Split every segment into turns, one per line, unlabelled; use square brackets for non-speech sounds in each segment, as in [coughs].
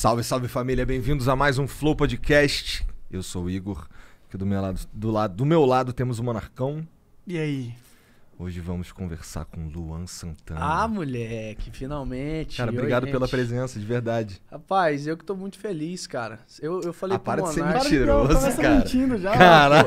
Salve, salve família, bem-vindos a mais um Flow Podcast. Eu sou o Igor, que do meu lado, do lado, do meu lado temos o Monarcão. E aí? Hoje vamos conversar com Luan Santana. Ah,
moleque, finalmente. Cara, obrigado Oi, pela presença,
de verdade.
Rapaz, eu que tô muito feliz, cara. Eu, eu falei ah, para de ser mentiroso, cara. mentindo já. Caralho.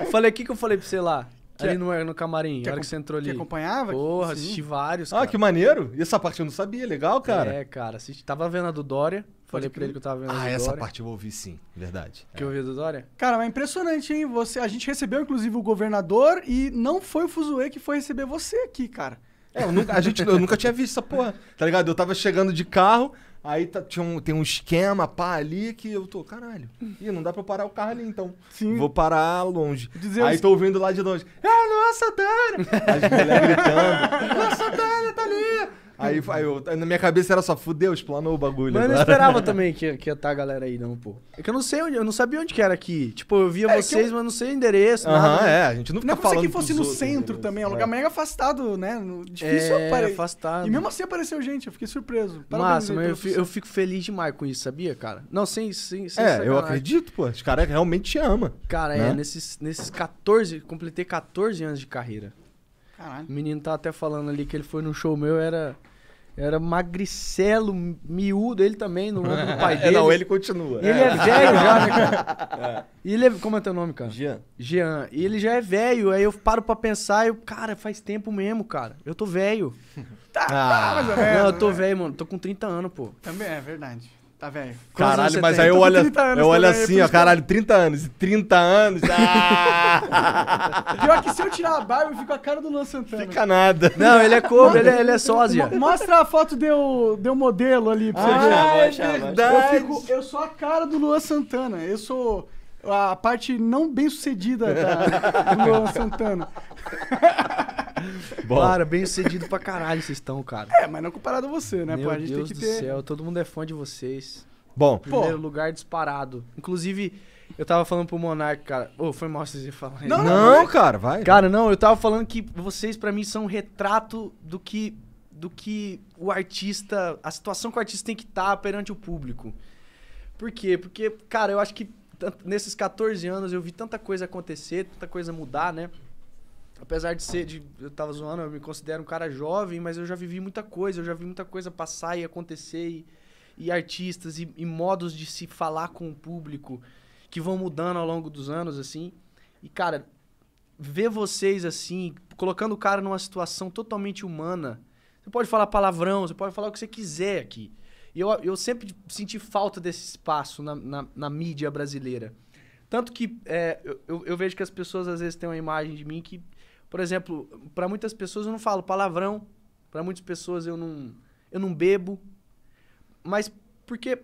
Eu falei, o que, que eu falei pra você lá? Que ali é... no, no camarim, que a hora que você entrou ali. Que acompanhava? Porra, Sim. assisti vários, Ah, que
maneiro. E essa parte eu não sabia, legal,
cara. É, cara, assisti. Tava vendo a do Dória. Falei pra ele que eu tava vendo Ah, essa Dória. parte eu ouvi sim, verdade. Que é. ouvi do Dória?
Cara, mas é impressionante, hein? Você, a gente recebeu, inclusive, o governador e não foi o Fuzue que foi receber você aqui, cara. É, eu nunca, a gente, eu nunca tinha visto essa porra, tá ligado? Eu
tava chegando de carro, Aí tá, tinha um, tem um esquema, pá, ali, que eu tô, caralho. Ih, não dá pra eu parar o carro ali, então. Sim. Vou parar longe. Dizer aí tô ouvindo lá de longe. É ah, a nossa Dana!
As mulheres gritando. nossa Dana tá ali! Aí, aí eu,
na minha cabeça era só, fudeu, explanou o bagulho. Mas eu não esperava
também que, que ia estar tá a galera aí, não, pô. É que eu não sei onde, eu não sabia onde que era aqui. Tipo, eu via é vocês, eu... mas não sei o endereço. Aham, uh né? -huh, é, a gente não é fica não falando. Não que fosse no centro né?
também, é um lugar é. mega afastado, né? Difícil é, afastado. E mesmo assim apareceu gente, eu fiquei surpreso. Massa, mas eu fico, eu
fico, feliz demais com isso, sabia, cara? Não, sem. sem, sem é, eu acredito, pô. Os caras realmente te amam. Cara, né? é, nesses, nesses 14, completei 14 anos de carreira. Caralho. O menino tá até falando ali que ele foi num show meu, era. Era magricelo, miúdo, ele também, no nome do pai [laughs] é, dele. Não, ele continua. E ele é, é velho já, né, cara? [laughs] É. E ele é, como é teu nome, cara? Jean. Jean. E ele já é velho, aí eu paro pra pensar e eu, cara, faz tempo mesmo, cara. Eu tô velho. tá, [laughs] ah. tá, tá mas é Não, eu tô né? velho, mano. Tô com 30 anos, pô. Também
é verdade. Tá velho. Caralho, mas tem? aí eu olho, eu olho é assim, ó, caralho,
30 anos. 30 anos.
Ah! [laughs] Pior que se eu tirar a barba, eu fico a cara do Luan Santana. Fica nada. Não, ele é cover, ele, é, ele é sósia. Mostra a foto deu deu modelo ali pra ah, você ver. É verdade. Eu, fico, eu sou a cara do Luan Santana. Eu sou a parte não bem sucedida da, do Luan Santana. [laughs] [laughs] Cara, bem sucedido pra caralho vocês estão, cara. É, mas não é comparado a você, né?
Meu Pô, a gente Deus tem que do ter... céu, todo mundo é fã de vocês. Bom. Primeiro Pô. lugar disparado. Inclusive, eu tava falando pro Monark, cara. Ô, oh, foi mal vocês falarem. Não, não, não, cara, vai. Cara, não, eu tava falando que vocês, para mim, são um retrato do que, do que o artista. A situação que o artista tem que estar tá perante o público. Por quê? Porque, cara, eu acho que nesses 14 anos eu vi tanta coisa acontecer, tanta coisa mudar, né? apesar de ser, de, eu tava zoando, eu me considero um cara jovem, mas eu já vivi muita coisa, eu já vi muita coisa passar e acontecer, e, e artistas, e, e, modos de se falar com o público que vão mudando ao longo dos anos, assim. E, cara, ver vocês assim, colocando o cara numa situação totalmente humana. Você pode falar palavrão, você pode falar o que você quiser aqui. E eu, eu sempre senti falta desse espaço na, na, na mídia brasileira. Tanto que é, eu, eu vejo que as pessoas às vezes têm uma imagem de mim que por exemplo, para muitas pessoas eu não falo palavrão, para muitas pessoas eu não, eu não bebo. Mas porque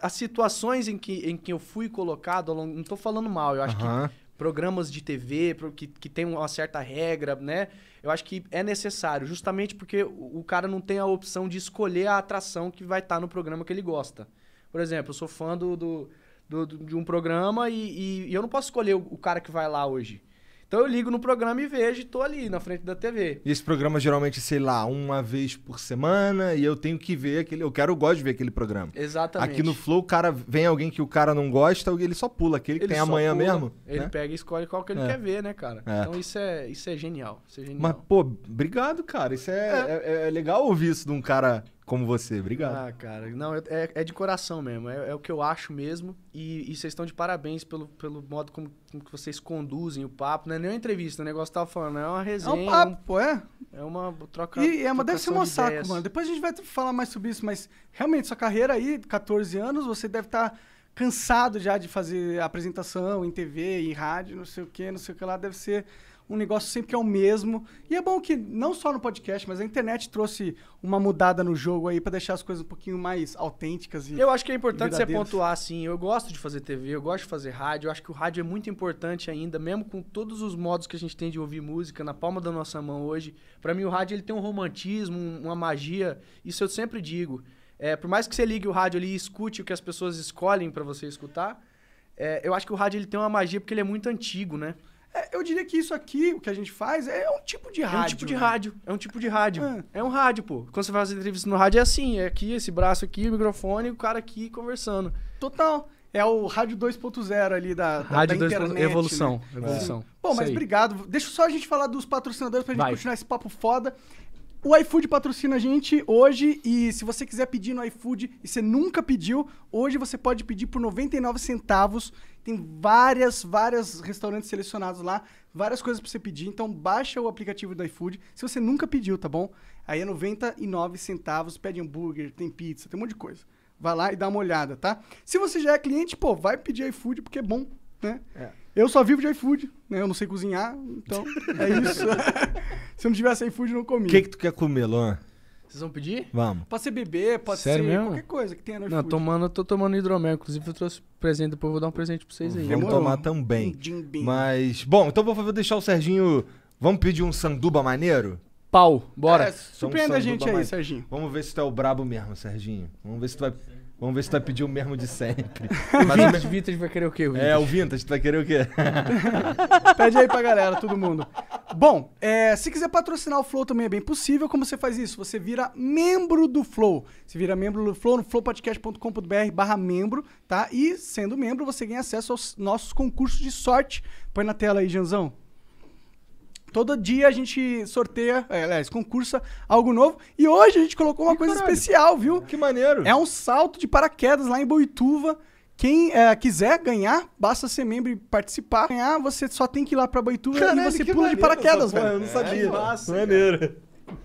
as situações em que, em que eu fui colocado, não estou falando mal, eu acho uhum. que programas de TV que, que tem uma certa regra, né? Eu acho que é necessário, justamente porque o, o cara não tem a opção de escolher a atração que vai estar tá no programa que ele gosta. Por exemplo, eu sou fã do, do, do de um programa e, e, e, eu não posso escolher o, o cara que vai lá hoje. Então eu ligo no programa e vejo e tô ali na frente da TV.
E esse programa geralmente, sei lá, uma vez por semana e eu tenho que ver aquele. Eu quero, eu gosto de ver aquele programa. Exatamente. Aqui no Flow, o cara vem alguém que o cara não gosta, ele só
pula aquele que ele tem amanhã pula, mesmo. Ele né? pega e escolhe qual que ele é. quer ver, né, cara? É. Então isso é, isso é genial. Isso é genial. Mas,
pô, obrigado, cara. Isso é é. é, é. legal ouvir isso de um cara como você. Obrigado. Ah,
cara. Não, é, é de coração mesmo. É, é, o que eu acho mesmo. E, e vocês estão de parabéns pelo, pelo modo como, como, vocês conduzem o papo. Não é nem uma entrevista, o negócio que tava falando. É uma resenha. É um papo, pô, é? É uma troca. E é uma, deve ser um de saco, ideias. mano. Depois
a gente vai falar mais sobre isso, mas realmente, sua carreira aí, 14 anos, você deve estar. Tá cansado já de fazer apresentação em TV, em rádio, não sei o que, não sei o que lá, deve ser um negócio sempre que é o mesmo. E é bom que, não só no podcast, mas a internet trouxe uma mudada no jogo aí para deixar as coisas um pouquinho mais autênticas. E eu acho que é importante você pontuar,
assim. Eu gosto de fazer TV, eu gosto de fazer rádio. Eu acho que o rádio é muito importante ainda, mesmo com todos os modos que a gente tem de ouvir música na palma da nossa mão hoje. Para mim, o rádio ele tem um romantismo, uma magia. Isso eu sempre digo. É, por mais que você ligue o rádio ali e escute o que as pessoas escolhem para você escutar, é, eu acho que o rádio ele tem uma magia porque ele é muito antigo, né? É, eu diria que isso aqui, o que a gente faz, é um tipo de rádio. É um tipo de né? rádio. É um tipo de rádio. Ah. É um rádio, pô. Quando você faz entrevista no rádio, é assim: é
aqui, esse braço aqui, o microfone, o cara aqui conversando. Total. É o rádio 2.0 ali da, rádio da internet. Evolução. Né? Evolução. É. Bom, mas obrigado. Deixa só a gente falar dos patrocinadores pra gente Vai. continuar esse papo foda. O iFood patrocina a gente hoje e se você quiser pedir no iFood e você nunca pediu, hoje você pode pedir por 99 centavos. Tem várias, várias restaurantes selecionados lá, várias coisas para você pedir. Então baixa o aplicativo do iFood se você nunca pediu, tá bom? Aí é 99 centavos, pede hambúrguer, tem pizza, tem um monte de coisa. Vai lá e dá uma olhada, tá? Se você já é cliente, pô, vai pedir iFood porque é bom, né? É. Eu só vivo de iFood, né? Eu não sei cozinhar, então é isso. [laughs] Se eu não tivesse iFood, eu não comia.
O que, que tu quer comer, Luan?
Vocês vão pedir? Vamos. Pode ser bebê, pode Sério ser mesmo? qualquer coisa que tenha no Não, tomando,
eu tô tomando hidromel. Inclusive, eu trouxe presente, depois eu vou dar um presente pra vocês aí. Vamos tomar também. Mas, bom, então vou deixar o Serginho. Vamos pedir
um sanduba maneiro? Pau, bora. É, surpreenda um a gente aí, maneiro. Serginho. Vamos ver se tu é o brabo mesmo, Serginho. Vamos ver se tu vai. Vamos ver se tu vai pedir o mesmo de sempre. Mas [laughs] o Vintage vai querer o quê? O é, o Vintage, tu vai querer o quê?
[laughs] Pede aí pra galera, todo mundo. Bom, é, se quiser patrocinar o Flow também é bem possível. Como você faz isso? Você vira membro do Flow. Você vira membro do Flow no flowpodcast.com.br barra membro, tá? E sendo membro, você ganha acesso aos nossos concursos de sorte. Põe na tela aí, Janzão. Todo dia a gente sorteia, é, aliás, concursa algo novo. E hoje a gente colocou uma que coisa caralho. especial, viu? Que maneiro. É um salto de paraquedas lá em Boituva. Quem é, quiser ganhar, basta ser membro e participar. Ganhar, você só tem que ir lá pra Boituva Caralho, e você pula maneiro, de paraquedas, velho. Eu não é, sabia. É, que massa, maneiro.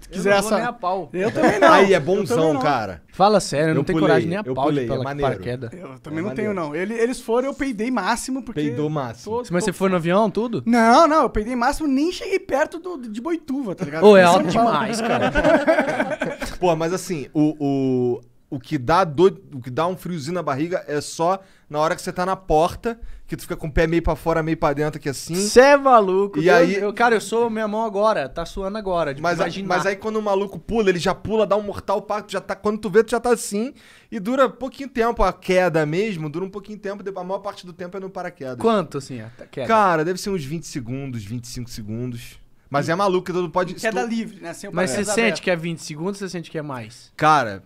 Se quiser eu não vou essa. nem a pau. Eu também não. Aí é bonzão, cara. Fala sério, eu não tenho coragem nem a pau pulei, de é pela maneiro. paraquedas. Eu também É não tenho, não. Ele- eles foram, eu peidei máximo, porque. Peidou máximo. Tô- Mas tô- você foi no avião, tudo? Não, não, eu peidei máximo, nem cheguei perto do, de Boituva, tá ligado? Ô, é alto demais, cara. [laughs]
Pô, mas assim, o, o, o, que dá do, o que dá um friozinho na barriga é só na hora que você tá na porta que tu fica com o pé meio pra fora, meio pra dentro, aqui assim. Você é maluco. E Deus, aí... Eu,
cara, eu sou minha mão agora, tá suando agora. Tipo, mas, imaginar. mas aí
quando o maluco pula, ele já pula, dá um mortal pacto, já tá. Quando tu vê, tu já tá assim. E dura pouquinho tempo a queda mesmo, dura um pouquinho tempo, a maior parte do tempo é no paraquedas. Quanto, assim, a queda? Cara, deve ser uns 20 segundos, 25 segundos. Mas é maluco, todo então pode. Queda tu... livre, né? Sem o mas você sente que
é 20 segundos ou você sente que é mais?
Cara,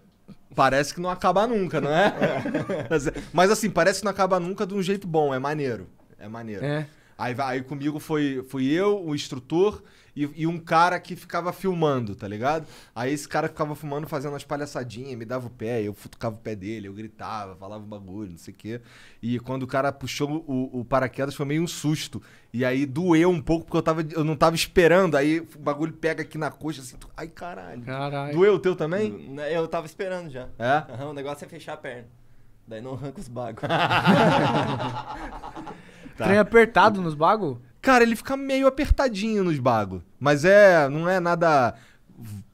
Parece que não acaba nunca, não é? é. [laughs] Mas, é, mas assim, parece que não acaba nunca de um jeito bom, é maneiro. É maneiro. É. Aí, aí comigo foi, fui eu, o instrutor e, e, um cara que ficava filmando, tá ligado? Aí esse cara ficava filmando, fazendo umas palhaçadinhas, me dava o pé, eu futucava o pé dele, eu gritava, falava um bagulho, não sei o quê. E quando o cara puxou o, o paraquedas foi meio um susto. E aí doeu um pouco porque eu, tava, eu não tava esperando. Aí o bagulho pega aqui na coxa, assim, tu... ai caralho. caralho. Doeu o teu também? Eu, eu tava esperando já. É? Uhum, o negócio é fechar a perna. Daí não arranca os bagos. tá. [laughs] Trem
apertado
nos bagos? Cara, ele fica meio apertadinho nos bagos. Mas é. Não é nada.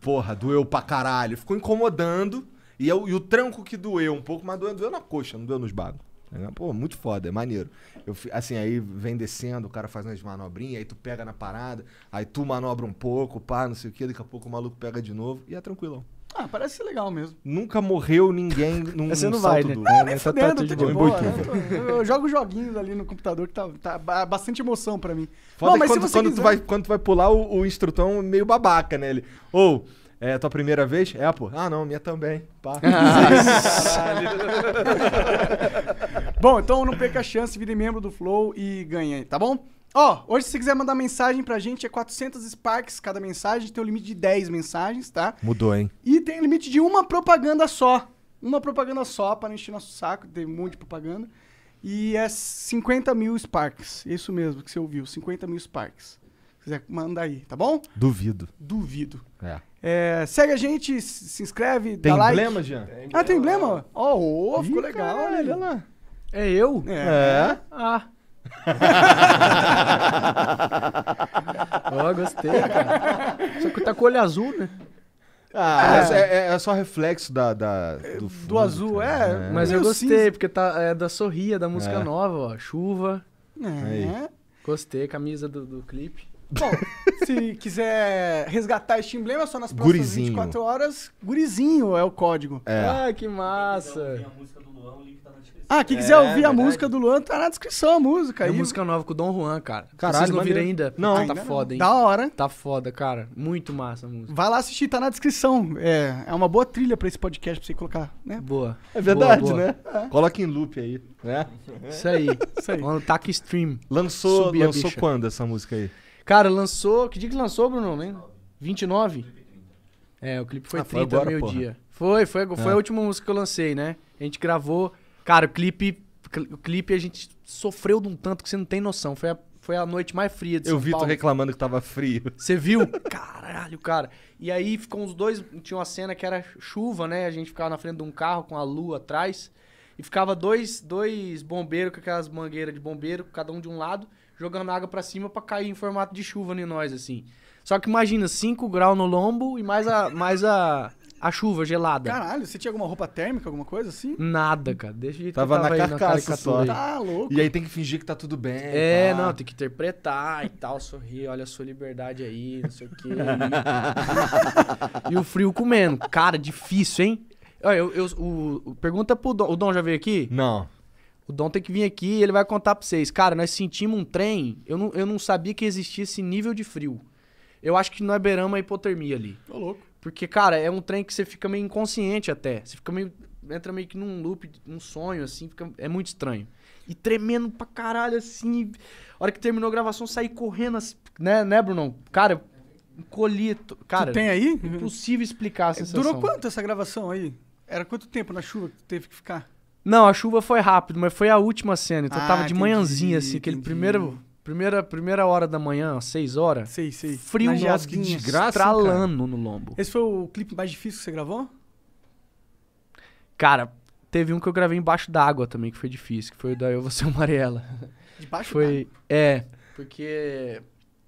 Porra, doeu pra caralho. Ficou incomodando. E, eu, é e o tranco que doeu um pouco, mas doeu, doeu na coxa, não doeu nos bagos. É, pô, muito foda, é maneiro. Eu, assim, aí vem descendo, o cara faz umas manobrinhas, aí tu pega na parada, aí tu manobra um pouco, pá, não sei o que, daqui a pouco o maluco pega de novo
e é tranquilão. Ah, parece legal mesmo.
Nunca morreu ninguém [laughs] num, Você não vai, né? duplo. Ah, nem tá, tá fudendo, tá, de, boa. Né?
Né? Eu, jogo joguinhos ali no computador que tá, tá bastante emoção pra mim. Foda não, mas quando, quando quiser... tu vai, quando tu vai pular, o, o
instrutor é meio babaca, né? Ele, ou... Oh, é tua primeira vez? É, pô. Ah, não, minha também. Pá.
Ah.
[laughs] bom, então não perca a chance, vire membro do Flow e ganhe, tá bom? Ó, oh, hoje se quiser mandar mensagem pra gente é 400 Sparks cada mensagem, tem um limite de 10 mensagens, tá? Mudou, hein? E tem um limite de uma propaganda só. Uma propaganda só para encher nosso saco, tem um monte de propaganda. E é 50 mil Sparks, isso mesmo que você ouviu, 50 mil Sparks. Se quiser, manda aí, tá bom? Duvido. Duvido. É. É, segue a gente, se inscreve, tem dá emblema, like. Jean? Tem ah, tem emblema? Ó, oh, oh, ficou legal, caralho, olha lá. É eu? é. é. Ah.
[laughs] Ó, oh, gostei, cara. Só que tá com olho azul, né? Ah, ah é.
É, é, só reflexo da, da do, fundo, do azul, é, é. Mas eu gostei,
cinza. porque tá, é da Sorria, da música é. nova, ó.
Chuva.
É.
Gostei, camisa do, do clipe. Bom, se quiser resgatar este emblema só nas próximas gurizinho. 24 horas, gurizinho é o código. É. Ah, que massa.
Tem a música do Luan,
ah, quem quiser é, ouvir verdade. a música do Luan, tá na descrição a música. É música
nova com o Dom Juan, cara. Caralho, Vocês não viram ainda? Não. Tá ainda foda, não. hein? Da hora. Tá foda, cara. Muito massa a música.
Vai lá assistir, tá na descrição. É, é uma boa trilha pra esse podcast pra você colocar, né? Boa. É verdade, boa, boa. né? É.
Coloca em loop aí, né? Isso aí. Isso aí. No Tac Stream. Lançou, Subir lançou quando essa música aí? Cara, lançou... Que dia que lançou, Bruno? Né? 29? É, o clipe foi ah, 30, meio-dia. Foi, foi, foi, foi é. a última música que eu lancei, né? A gente gravou... Cara, o clipe, o clipe a gente sofreu de um tanto que você não tem noção. Foi a, foi a noite mais fria de São Eu vi Paulo. tu
reclamando que tava frio. Você viu?
[laughs] Caralho, cara. E aí ficou uns dois, tinha uma cena que era chuva, né? A gente ficava na frente de um carro com a lua atrás. E ficava dois, dois bombeiros com aquelas mangueiras de bombeiro, cada um de um lado, jogando água para cima para cair em formato de chuva em nós, assim. Só que imagina, 5 graus no lombo e mais a, mais a, a chuva gelada. Caralho,
você tinha alguma roupa térmica, alguma coisa assim?
Nada, cara. Deixa de tava, tava na carcaça só. Aí. Tá louco. E aí tem que fingir que tá tudo bem. É, tá. não, tem que interpretar e tal, sorrir, olha a sua liberdade aí, não sei o quê. [laughs] e o frio comendo. Cara, difícil, hein? Olha, eu, eu, o, pergunta pro Dom. O Dom já veio aqui? Não. O Dom tem que vir aqui e ele vai contar pra vocês. Cara, nós sentimos um trem. Eu não, eu não sabia que existia esse nível de frio. Eu acho que nós é beiramos a hipotermia ali. Tô louco. Porque, cara, é um trem que você fica meio inconsciente até. Você fica meio. Entra meio que num loop, num sonho, assim, fica, é muito estranho. E tremendo pra caralho, assim. A hora que terminou a gravação, saí correndo, assim, né, né, Bruno? Cara,
encolhi. Cara, tu tem aí? Impossível explicar a é, sensação. Durou quanto essa gravação aí? Era quanto tempo na chuva que teve que ficar?
Não, a chuva foi rápido, mas foi a última cena. Então ah, tava de entendi, manhãzinha, assim, aquele primeiro Primeira, primeira hora da manhã, 6 horas. Sei, sei. Frio, Mas, que desgraça, estralando no lombo.
Esse foi o clipe mais difícil que você gravou?
Cara, teve um que eu gravei embaixo d'água também, que foi difícil, que foi o da Eu Vou Ser uma Mariela. [laughs] Debaixo Foi, d'água? é, porque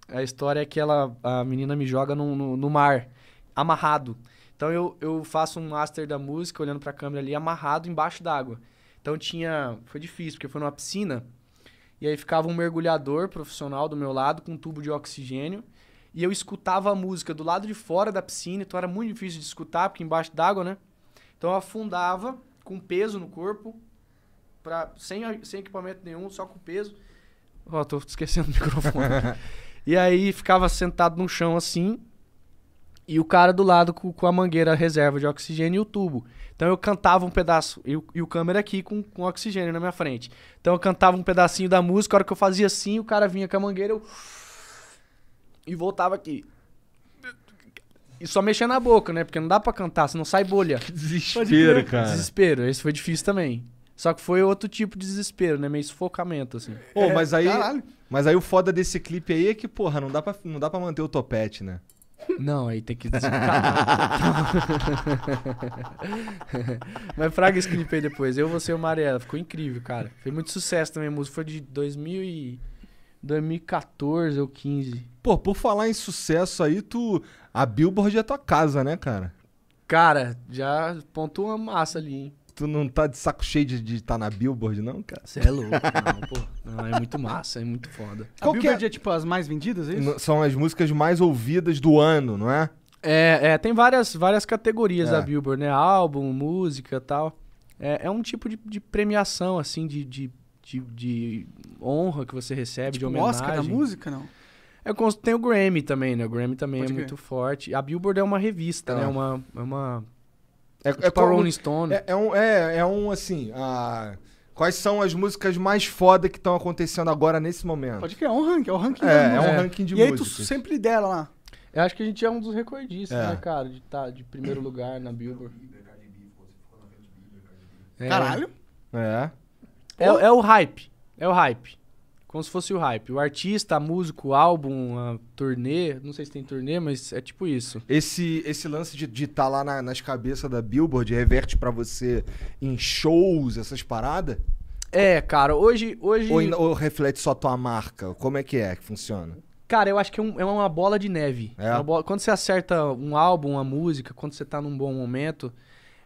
a história é que ela, a menina me joga no, no, no mar, amarrado. Então eu, eu faço um master da música, olhando pra câmera ali, amarrado embaixo d'água. Então tinha. Foi difícil, porque foi numa piscina. E aí ficava um mergulhador profissional do meu lado com um tubo de oxigênio. E eu escutava a música do lado de fora da piscina, então era muito difícil de escutar, porque embaixo d'água, né? Então eu afundava com peso no corpo, pra, sem, sem equipamento nenhum, só com peso. Ó, oh, tô esquecendo o [laughs] microfone. e aí ficava sentado no chão assim, e o cara do lado com, com, a mangueira reserva de oxigênio e o tubo. Então eu cantava um pedaço, e o câmera aqui com, com oxigênio na minha frente. Então eu cantava um pedacinho da música, a hora que eu fazia assim, o cara vinha com a mangueira, eu. E voltava aqui. E só mexendo na boca, né? Porque não dá para cantar, senão sai bolha. Que desespero, cara. Desespero. Esse foi difícil também. Só que foi outro tipo de desespero, né? Meio sufocamento, assim.
Pô, oh, mas aí. Caralho. Mas aí o foda desse clipe aí é que, porra, não dá pra, não dá pra manter o topete, né?
Não, aí tem que [laughs] Mas fraga esse clipe aí depois. Eu, você e o Mariela. Ficou incrível, cara. Foi muito sucesso também. A música foi de 2000 e... 2014 ou 15. Pô, por falar em sucesso aí, tu. A Billboard é tua casa, né, cara? Cara, já pontuou uma
massa ali, hein?
Tu não tá de saco cheio de estar tá na Billboard, não, cara? Você é louco, não,
pô. Não, é muito massa,
é muito foda.
A Qual Billboard é, é? tipo as mais vendidas, é isso?
São as músicas mais ouvidas
do ano, não é? É, é tem várias, várias categorias é. da Billboard, né? Álbum, música tal. É, é um tipo de, de premiação, assim, de, de, de, de, honra que você recebe, tipo de homenagem. Oscar da música, não? É, tem o Grammy também, né? O Grammy também é Pode é crer. muito forte. A Billboard é uma revista, é. né? É uma, é uma é, é, tipo é Rolling Stone.
É, é, um, é, é um, assim, a... Quais são as músicas mais foda que estão acontecendo agora nesse momento?
Pode
criar é um ranking, é um ranking é, de música. É um ranking de E músicas. aí tu sempre lidera lá.
Eu acho que a gente é um dos recordistas, é. né, cara? De estar tá, de primeiro lugar na Billboard. É. Caralho. É. É, é o hype. É o hype. Como se fosse o hype. O artista, músico, álbum, a turnê, não sei se tem turnê, mas é tipo isso. Esse esse lance de estar tá lá na, nas cabeças da Billboard reverte para
você em shows, essas paradas?
É, cara, hoje. hoje... Ou,
ou, reflete só tua marca? Como é que é que funciona?
Cara, eu acho que é, um, é uma bola de neve. É? é bola... quando você acerta um álbum, uma música, quando você tá num bom momento,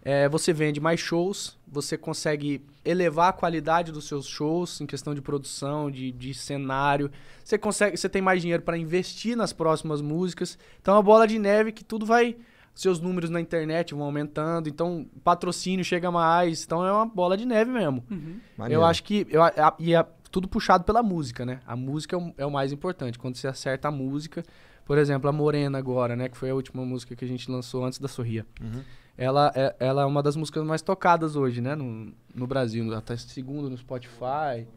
é, você vende mais shows, você consegue elevar a qualidade dos seus shows em questão de produção, de, de cenário. Você consegue, você tem mais dinheiro para investir nas próximas músicas. Então é uma bola de neve que tudo vai seus números na internet vão aumentando, então patrocínio chega mais, então é uma bola de neve mesmo. Uhum. Eu acho que eu, a, e é tudo puxado pela música, né? A música é o, é o mais importante. Quando você acerta a música, por exemplo, a Morena agora, né? Que foi a última música que a gente lançou antes da Sorria. Uhum ela é, ela é uma das músicas mais tocadas hoje, né? No, no Brasil. Ela tá segundo no Spotify,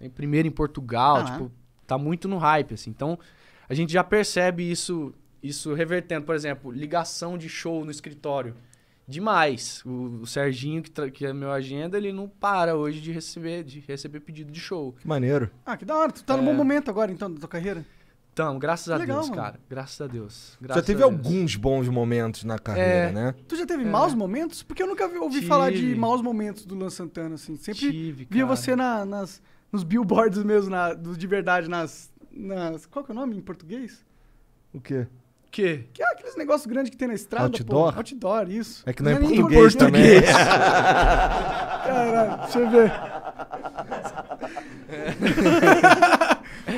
em primeiro em Portugal. Ah, é? tipo, tá muito no hype, assim. Então, a gente já percebe isso, isso revertendo. Por exemplo, ligação de show no escritório. Demais. O, o Serginho, que, que é meu agenda, ele não para hoje de receber, de receber pedido de show. Que maneiro.
Ah, que da hora. Tu tá é... num bom momento agora, então, da tua carreira. Tamo,
graças a Legal, Deus, mano. cara. Graças a Deus. Graças já teve alguns
bons momentos na carreira, é. né? Tu já teve
é. maus momentos? Porque eu nunca ouvi Tive. falar de maus momentos do Luan Santana, assim. Sempre Tive, via você na, nas, nos billboards mesmo, na, do, de verdade, nas, nas... Qual que é o nome em português? O quê? Que? Que é aqueles negócios grandes que tem na estrada, Outdoor? Pô. Outdoor, isso. É que não, não é, é português, português também. [laughs] Caralho, deixa eu ver. [laughs]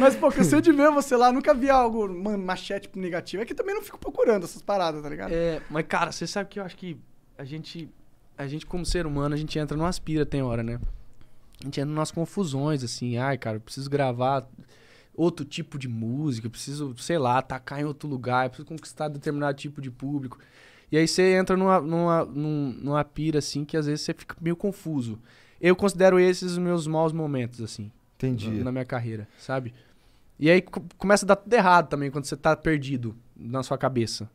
Mas, pô, cansei de ver você lá, nunca vi algo, mano, machete negativo. É que também não fico procurando essas paradas, tá ligado?
É, mas, cara, você sabe que eu acho que a gente, a gente como ser humano, a gente entra numa aspira, tem hora, né? A gente entra nas confusões, assim, ai, cara, eu preciso gravar outro tipo de música, eu preciso, sei lá, atacar em outro lugar, eu preciso conquistar determinado tipo de público. E aí você entra numa, numa, numa pira, assim, que às vezes você fica meio confuso. Eu considero esses os meus maus momentos, assim. Entendi. Na, na minha carreira, sabe? E aí começa a dar tudo errado também quando você tá perdido na sua cabeça.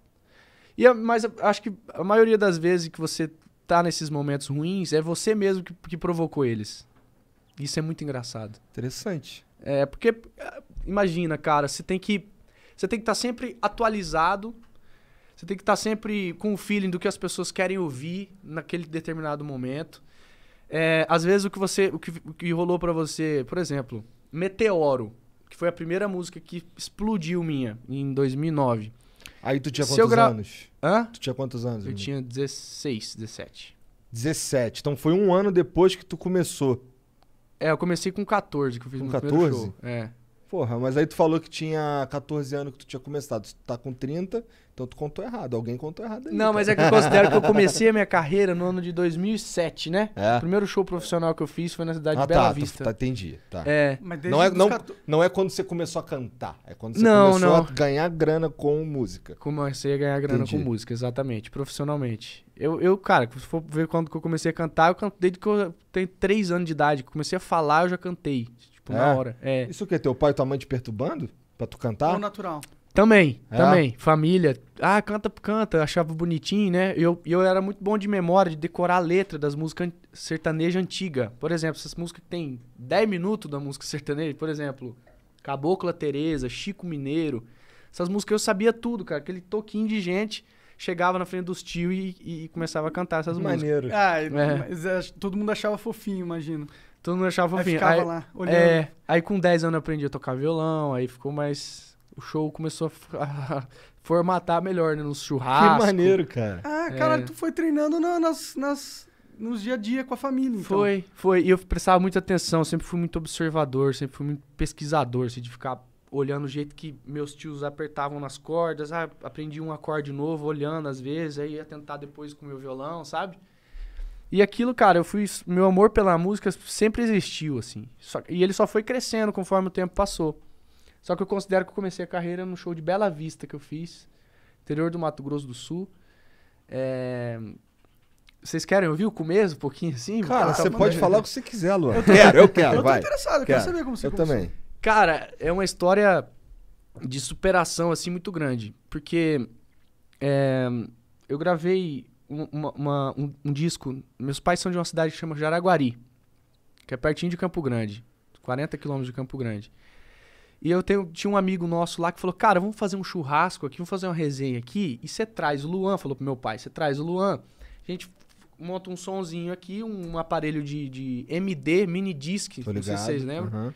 E a, mas acho que a maioria das vezes que você tá nesses momentos ruins é você mesmo que, que provocou eles. Isso é muito engraçado. Interessante. É, porque imagina, cara, você tem que você tem que estar tá sempre atualizado. Você tem que estar tá sempre com o feeling do que as pessoas querem ouvir naquele determinado momento. É, às vezes o que você. O que, o que rolou para você, por exemplo, Meteoro, que foi a primeira música que explodiu minha em 2009. Aí tu tinha quantos gra... anos? Hã? Tu tinha quantos anos? Eu amigo? tinha 16, 17.
17. Então foi um ano depois que tu começou.
É, eu comecei com 14, que eu fiz com meu 14? primeiro show.
É. Porra, mas aí tu falou que tinha 14 anos que tu tinha começado. Tu tá com 30, então tu contou errado. Alguém contou errado aí. Não, cara. mas é que eu considero que eu comecei
a minha [laughs] carreira no ano de 2007, né? É. O primeiro show profissional que eu fiz foi na cidade ah, de tá, Bela tá, Vista. Tá, entendi. Tá. É. não, é, não, não é quando você começou a cantar.
É quando você não, começou não. a
ganhar grana com música. Comecei a ganhar grana entendi. com música, exatamente. Profissionalmente. Eu, eu, cara, se for ver quando que eu comecei a cantar, eu canto desde que eu tenho 3 anos de idade. Comecei a falar, eu já cantei. Tipo, é? na hora. É. Isso que Teu pai e tua mãe te perturbando? Pra tu cantar? Ou natural. Também, é? também. Família. Ah, canta, canta. Achava bonitinho, né? E eu, eu era muito bom de memória, de decorar a letra das músicas sertaneja antiga. Por exemplo, essas músicas que tem 10 minutos da música sertaneja, por exemplo, Cabocla Teresa, Chico Mineiro. Essas músicas eu sabia tudo, cara. Aquele toquinho de gente chegava na frente dos tios e, e, começava a cantar essas Maneiro. músicas. Maneiro. Ah,
é. mas todo mundo achava fofinho, imagino.
Todo então mundo achava fofinho. Aí ficava aí, lá, é, olhando. É, aí com 10 anos eu aprendi a tocar violão, aí ficou mais... O show começou [laughs] a formatar melhor, né? Nos churrascos. Que maneiro, cara. Ah, cara, é. tu
foi treinando na, nas, nas, nos dia a dia com a família, então. Foi,
foi. E eu prestava muita atenção, sempre fui muito observador, sempre fui muito pesquisador, assim, de ficar olhando o jeito que meus tios apertavam nas cordas. Ah, aprendi um acorde novo olhando às vezes, aí ia tentar depois com o meu violão, sabe? E aquilo, cara, eu fui. Meu amor pela música sempre existiu, assim. Só, e ele só foi crescendo conforme o tempo passou. Só que eu considero que eu comecei a carreira num show de Bela Vista que eu fiz, interior do Mato Grosso do Sul. É... Vocês querem ouvir o começo um pouquinho assim? Cara, você pode falar o que você quiser, Luan. Eu quero, eu quero, eu vai. Eu tô interessado, eu quero. quero saber como você Eu começou. também. Cara, é uma história de superação, assim, muito grande. Porque é, eu gravei uma, uma, um, um, disco. Meus pais são de uma cidade que chama Jaraguari, que é pertinho de Campo Grande, 40 quilômetros de Campo Grande. E eu tenho, tinha um amigo nosso lá que falou: Cara, vamos fazer um churrasco aqui, vamos fazer uma resenha aqui. E você traz o Luan, falou pro meu pai: Você traz o Luan. A gente monta um sonzinho aqui, um aparelho de, de MD, mini disc, não sei se vocês lembram. Uhum.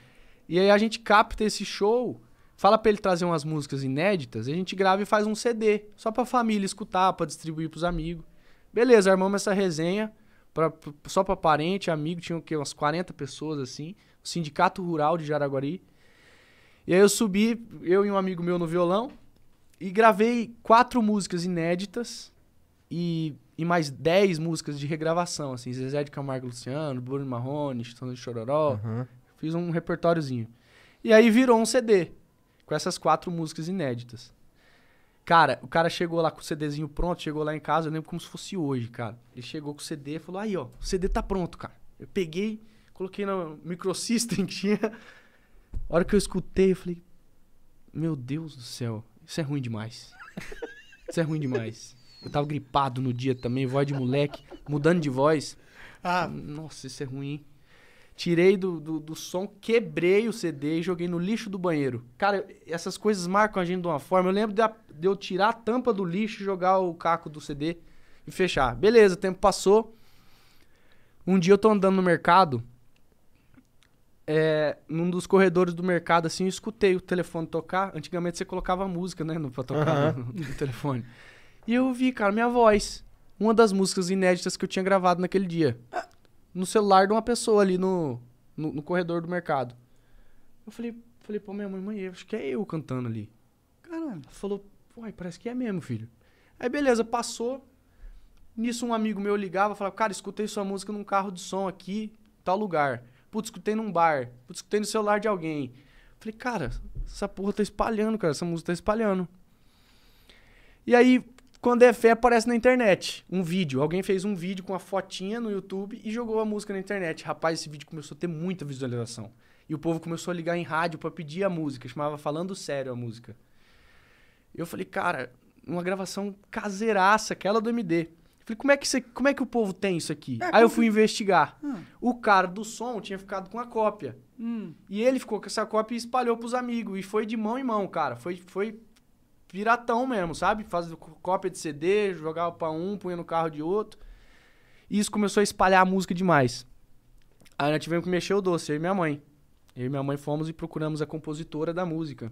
E aí a gente capta esse show, fala para ele trazer umas músicas inéditas, a gente grava e faz um CD, só pra família escutar, para distribuir pros amigos. Beleza, armamos essa resenha pra, só para parente, amigo, tinha o quê? Umas 40 pessoas assim. O Sindicato Rural de Jaraguari. E aí eu subi, eu e um amigo meu no violão, e gravei quatro músicas inéditas e, e mais dez músicas de regravação, assim, Zezé de Camargo Luciano, Bruno Marrone, Chitão de Chororó. Uhum. Fiz um repertóriozinho. E aí virou um CD com essas quatro músicas inéditas. Cara, o cara chegou lá com o CDzinho pronto, chegou lá em casa, eu lembro como se fosse hoje, cara. Ele chegou com o CD e falou: aí, ó, o CD tá pronto, cara. Eu peguei, coloquei no microsystem [laughs] que tinha. A hora que eu escutei, eu falei: Meu Deus do céu, isso é ruim demais. Isso é ruim demais. Eu tava gripado no dia também, voz de moleque, mudando de voz. Ah. Nossa, isso é ruim, hein? tirei do, do, do, som, quebrei o CD e joguei no lixo do banheiro. Cara, essas coisas marcam a gente de uma forma. Eu lembro de, de eu tirar a tampa do lixo, jogar o caco do CD e fechar. Beleza, o tempo passou. Um dia eu tô andando no mercado, é, num dos corredores do mercado, assim, eu escutei o telefone tocar. Antigamente você colocava música, né, no, pra tocar uhum. no, no telefone. E eu vi, cara, minha voz. Uma das músicas inéditas que eu tinha gravado naquele dia no celular de uma pessoa ali no, no, no corredor do mercado. Eu falei, falei, pô, minha mãe, mãe, acho que é eu cantando ali. Caramba, falou, uai, parece que é mesmo, filho. Aí beleza, passou. Nisso um amigo meu ligava, falava, cara, escutei sua música num carro de som aqui, tal lugar. Putz, escutei num bar. Putz, escutei no celular de alguém. Falei, cara, essa porra tá espalhando, cara, essa música tá espalhando. E aí quando é fé, aparece na internet. Um vídeo. Alguém fez um vídeo com uma fotinha no YouTube e jogou a música na internet. Rapaz, esse vídeo começou a ter muita visualização. E o povo começou a ligar em rádio para pedir a música. Chamava Falando Sério a música. Eu falei, cara, uma gravação caseiraça, aquela do MD. falei, como é que, você, como é que o povo tem isso aqui? É, Aí eu fui que... investigar. Hum. O cara do som tinha ficado com a cópia. Hum. E ele ficou com essa cópia e espalhou pros amigos. E foi de mão em mão, cara. Foi, foi piratão mesmo, sabe? Fazer cópia de CD, jogava pra um, punha no carro de outro. E isso começou a espalhar a música demais. Aí nós tivemos que mexer o doce, eu e minha mãe. Eu e minha mãe fomos e procuramos a compositora da música.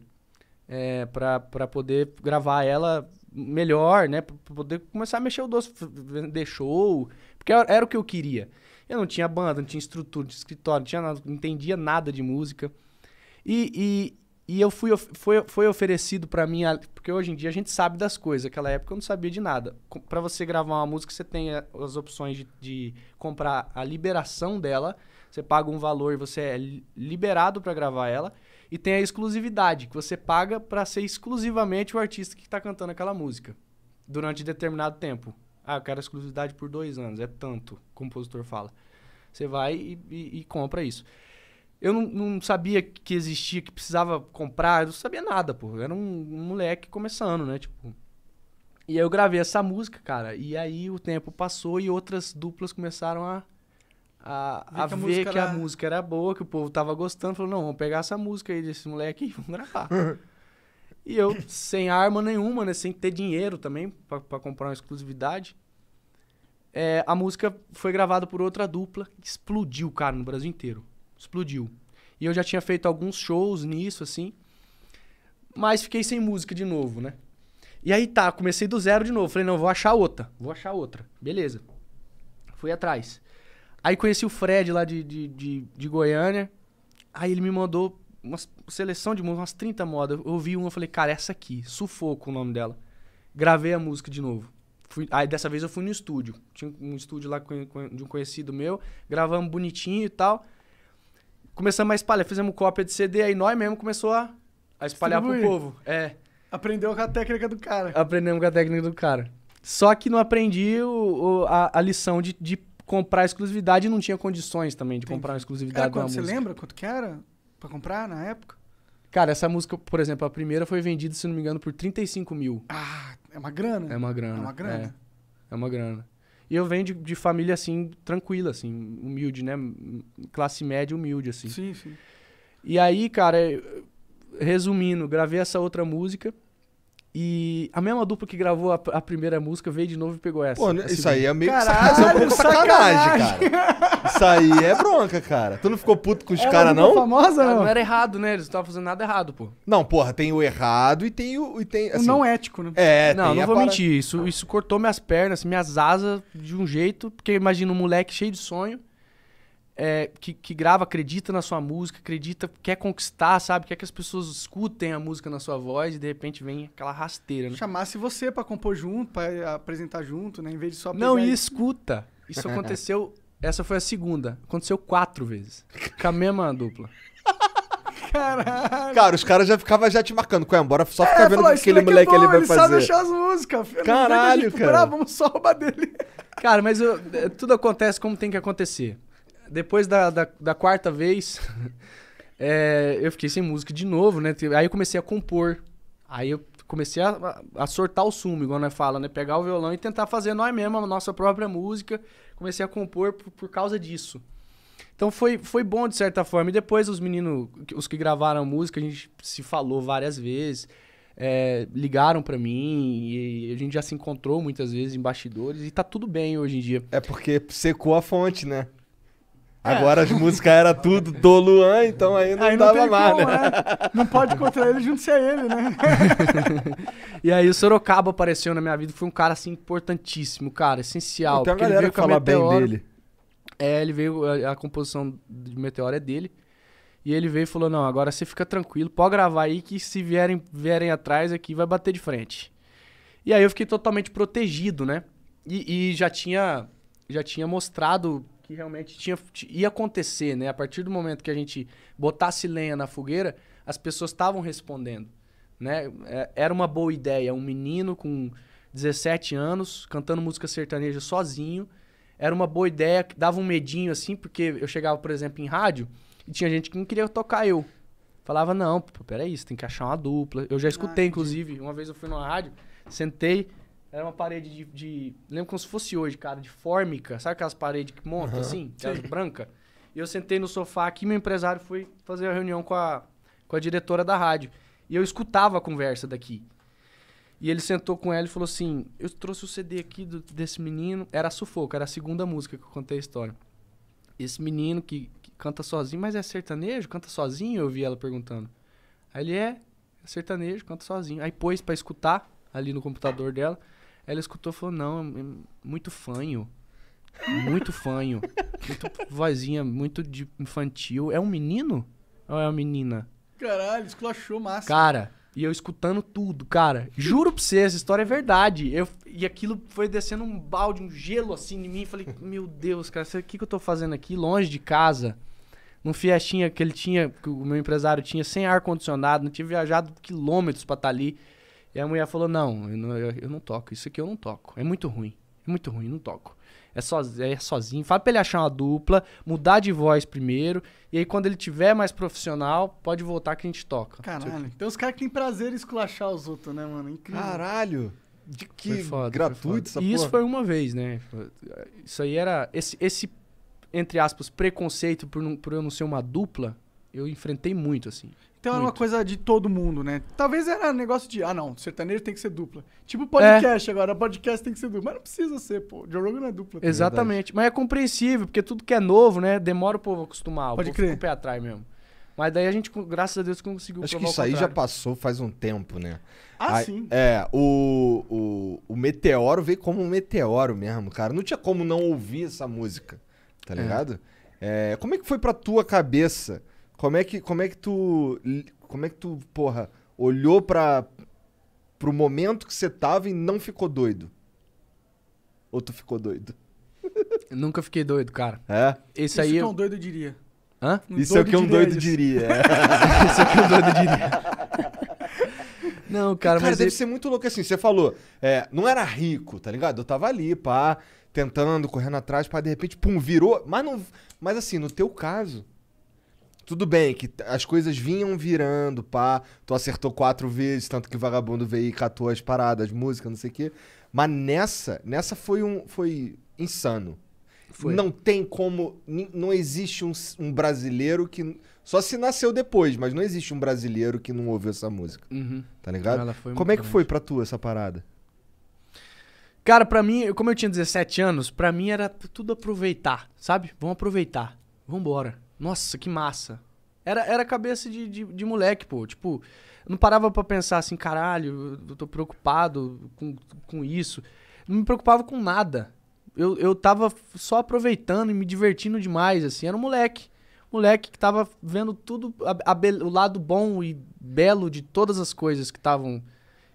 É, pra, pra poder gravar ela melhor, né? Pra poder começar a mexer o doce, vender show. Porque era o que eu queria. Eu não tinha banda, não tinha estrutura, não tinha escritório, não, tinha nada, não entendia nada de música. E, e eu fui, foi, foi oferecido para mim, porque hoje em dia a gente sabe das coisas, aquela época eu não sabia de nada. Para você gravar uma música, você tem eh, as opções de, de, comprar a liberação dela, você paga um valor, você é liberado para gravar ela, e tem a exclusividade, que você paga para ser exclusivamente o artista que está cantando aquela música, durante determinado tempo. Ah, eu quero exclusividade por dois anos, é tanto, o compositor fala. Você vai e, e, e compra isso. Eu não, não, sabia que existia, que precisava comprar, eu não sabia nada, pô. Eu era um, um moleque começando, né? Tipo. E aí eu gravei essa música, cara. E aí o tempo passou e outras duplas começaram a, a, a que ver a que era... a música era boa, que o povo tava gostando. Falou, não, vamos pegar essa música aí desse moleque e [laughs] vamos gravar. [laughs] e eu, sem arma nenhuma, né? Sem ter dinheiro também para comprar uma exclusividade. É, a música foi gravada por outra dupla, explodiu, cara, no Brasil inteiro explodiu. E eu já tinha feito alguns shows nisso, assim. Mas fiquei sem música de novo, né? E aí tá, comecei do zero de novo. Falei, não, vou achar outra. Vou achar outra. Beleza. Fui atrás. Aí conheci o Fred lá de, de, de, de Goiânia. Aí ele me mandou uma seleção de músicas, umas 30 modas. Eu ouvi uma, falei, cara, essa aqui, Sufoco o nome dela. Gravei a música de novo. Fui, aí dessa vez eu fui no estúdio. Tinha um estúdio lá de um conhecido meu. Gravamos bonitinho e tal começamos a espalhar, fizemos cópia de CD, aí nós mesmo começou a, a espalhar Distribuir. pro povo. É. Aprendeu com a técnica do cara. Aprendemos com a técnica do cara. Só que não aprendi o, o, a, a, lição de, de comprar exclusividade e não tinha condições também de Entendi. comprar uma exclusividade cara, de você música. Você
lembra quanto que era pra comprar na época?
Cara, essa música, por exemplo, a primeira foi vendida, se não me engano, por 35 mil. Ah, é uma grana. É uma grana. É uma grana. É, é uma grana. E eu venho de, de, família, assim, tranquila, assim, humilde, né? Classe média humilde, assim. Sim, sim. E aí, cara, resumindo, gravei essa outra música. E a mesma dupla que gravou a, a primeira música veio de novo e pegou essa. Pô, essa isso aí é meio Caralho, é sacanagem, sacanagem cara. Isso aí é bronca, cara. Tu não ficou puto com os caras, não? famosa, Cara, não? não era errado, né? Eles não estavam fazendo nada errado, pô. Não, porra, tem o errado e tem o. E tem, assim, não ético, né? É, não, tem não a vou para- mentir. Isso, isso cortou minhas pernas, minhas asas de um jeito. Porque imagina um moleque cheio de sonho, é, que, que grava, acredita na sua música, acredita, quer conquistar, sabe? Quer que as pessoas escutem a música na sua voz e de repente vem aquela rasteira, né?
Chamasse você pra compor junto, pra apresentar junto, né? Em vez de só Não, e escuta. Isso [laughs] aconteceu
essa foi a segunda. Aconteceu quatro vezes. Com a mesma dupla.
[laughs]
Caralho.
Cara, os caras já ficavam já te marcando. Coé, bora só ficar é, vendo o que aquele moleque é ele vai fazer. Ele sabe as
músicas. Filho. Caralho, cara. Vamos só roubar dele. Cara, mas eu, é, tudo acontece como
tem que acontecer. Depois da, da, da quarta vez, [laughs] é, eu fiquei sem música de novo, né? Aí eu comecei a compor. Aí eu comecei a, a sortar o sumo, igual nós fala, né? Pegar o violão e tentar fazer nós mesmos a nossa própria música. Comecei a compor por, por causa disso. Então foi, foi bom de certa forma. E depois os meninos, os que gravaram a música, a gente se falou várias vezes. É, ligaram para mim e a gente já se encontrou muitas vezes em bastidores e tá tudo bem hoje em dia. É porque secou a fonte, né? É. Agora é. as músicas eram tudo do Luan, então aí não aí
não dava mais, né?
É. Não pode contra ele junto sem ele, né?
[laughs] e aí o Sorocaba apareceu na minha vida, foi um cara assim importantíssimo, cara, essencial. Tem uma galera ele veio falar bem dele. É, ele veio, a, a composição de Meteoro é dele. E ele veio e falou: Não, agora você fica tranquilo, pode gravar aí que se vierem, vierem atrás aqui vai bater de frente. E aí eu fiquei totalmente protegido, né? E, e já tinha já tinha mostrado que realmente tinha, ia acontecer, né? A partir do momento que a gente botasse lenha na fogueira, as pessoas estavam respondendo, né? É, era uma boa ideia. Um menino com 17 anos cantando música sertaneja sozinho. Era uma boa ideia, dava um medinho assim, porque eu chegava, por exemplo, em rádio e tinha gente que não queria tocar eu. Falava, não, pô, peraí, tem que achar uma dupla. Eu já ah, escutei, ah, inclusive, uma vez eu fui numa rádio, sentei, era uma parede de, de, Lembro como se fosse hoje, cara, de fórmica. Sabe aquelas paredes que montam uhum. assim? Aquelas brancas? E eu sentei no sofá aqui, meu empresário foi fazer a reunião com a, com a diretora da rádio. E eu escutava a conversa daqui. E ele sentou com ela e falou assim: Eu trouxe o CD aqui do, desse menino. Era Sufoco, era a segunda música que eu contei a história. Esse menino que, que canta sozinho, mas é sertanejo? Canta sozinho? Eu ouvi ela perguntando. Aí ele é, é sertanejo, canta sozinho. Aí pôs para escutar ali no computador dela. Ela escutou e falou: não, muito fanho. Muito fanho. muito vozinha, muito de infantil. É um menino? Ou é uma menina?
Caralho, esculachou massa. Cara,
e eu escutando tudo, cara. Juro pra você, essa história é verdade. Eu, e aquilo foi descendo um balde, um gelo assim em mim. Falei, meu Deus, cara, o que, que eu tô fazendo aqui longe de casa? Num fiestinha que ele tinha, que o meu empresário tinha, sem ar-condicionado, não tinha viajado quilômetros pra estar tá ali. E a mulher falou: não, eu não, eu, eu não toco, isso aqui eu não toco. É muito ruim. É muito ruim, não toco. É, sozinho, é sozinho. Fala pra ele achar uma dupla, mudar de voz primeiro. E aí, quando ele tiver mais profissional, pode voltar que a gente toca.
Caralho. Tem tipo, então uns caras que têm prazer em esculachar os outros, né, mano? Incrível. Caralho.
De que foda, gratuito essa E porra. isso foi uma vez, né? Isso aí era. Esse, esse entre aspas, preconceito por, por eu não ser uma dupla eu enfrentei muito, assim.
Então é muito. era uma coisa de todo mundo, né? Talvez era negócio de, ah não, sertanejo tem que ser dupla. Tipo podcast é. agora, podcast tem que ser dupla. Mas não precisa ser, pô. Joe Rogan é dupla. Tá Exatamente.
Verdade. Mas é compreensível, porque tudo que é novo, né? Demora o povo acostumar. Pode o povo crer. fica o pé atrás mesmo. Mas daí a gente, graças a Deus, conseguiu Acho que isso aí já
passou faz um tempo, né? Ah, sim. É, o, o, o meteoro veio como um meteoro mesmo, cara. Não tinha como não ouvir essa música, tá é. ligado? É. É, como é que foi pra tua cabeça como é que, como é que tu, como é que tu, porra, olhou para pro momento que você tava e não ficou doido? Ou tu ficou doido?
Eu nunca fiquei doido, cara.
É? Isso, Isso aí que eu... um doido
diria. Hã? Um isso é o que um doido diria. [laughs] [laughs] isso é
o que um doido diria. Não, cara, cara mas. deve ele... ser muito louco assim. Você falou, é, não era rico, tá ligado? Eu tava ali, pá, tentando, correndo atrás, pá, de repente, pum, virou. Mas não. Mas assim, no teu caso, tudo bem que as coisas vinham virando, pá. Tu acertou quatro vezes, tanto que o vagabundo veio e catou as paradas, as músicas, não sei o quê. Mas nessa, nessa foi um. Foi insano. Foi. Não tem como. Não existe um, um, brasileiro que. Só se nasceu depois, mas não existe um brasileiro que não ouviu essa música. Uhum. Tá ligado? como é que grande. foi pra tu essa parada?
Cara, pra mim, como eu tinha 17 anos, pra mim era tudo aproveitar, sabe? Vamos aproveitar. Vambora. Nossa, que massa. Era, era cabeça de, de, de moleque, pô. Tipo, não parava para pensar assim, caralho, eu tô preocupado com, com isso. Não me preocupava com nada. Eu, eu tava só aproveitando e me divertindo demais, assim. Era um moleque. Moleque que tava vendo tudo, a, a, o lado bom e belo de todas as coisas que estavam.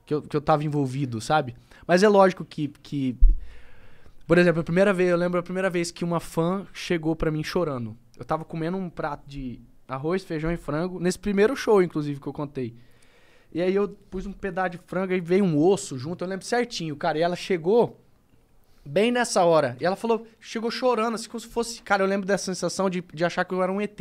Que eu, que eu tava envolvido, sabe? Mas é lógico que. que... Por exemplo, a primeira vez, eu lembro a primeira vez que uma fã chegou para mim chorando. Eu tava comendo um prato de arroz, feijão e frango, nesse primeiro show, inclusive, que eu contei. E aí eu pus um pedaço de frango e veio um osso junto, eu lembro certinho, cara. E ela chegou bem nessa hora. E ela falou, chegou chorando, assim como se fosse. Cara, eu lembro dessa sensação de, de achar que eu era um ET.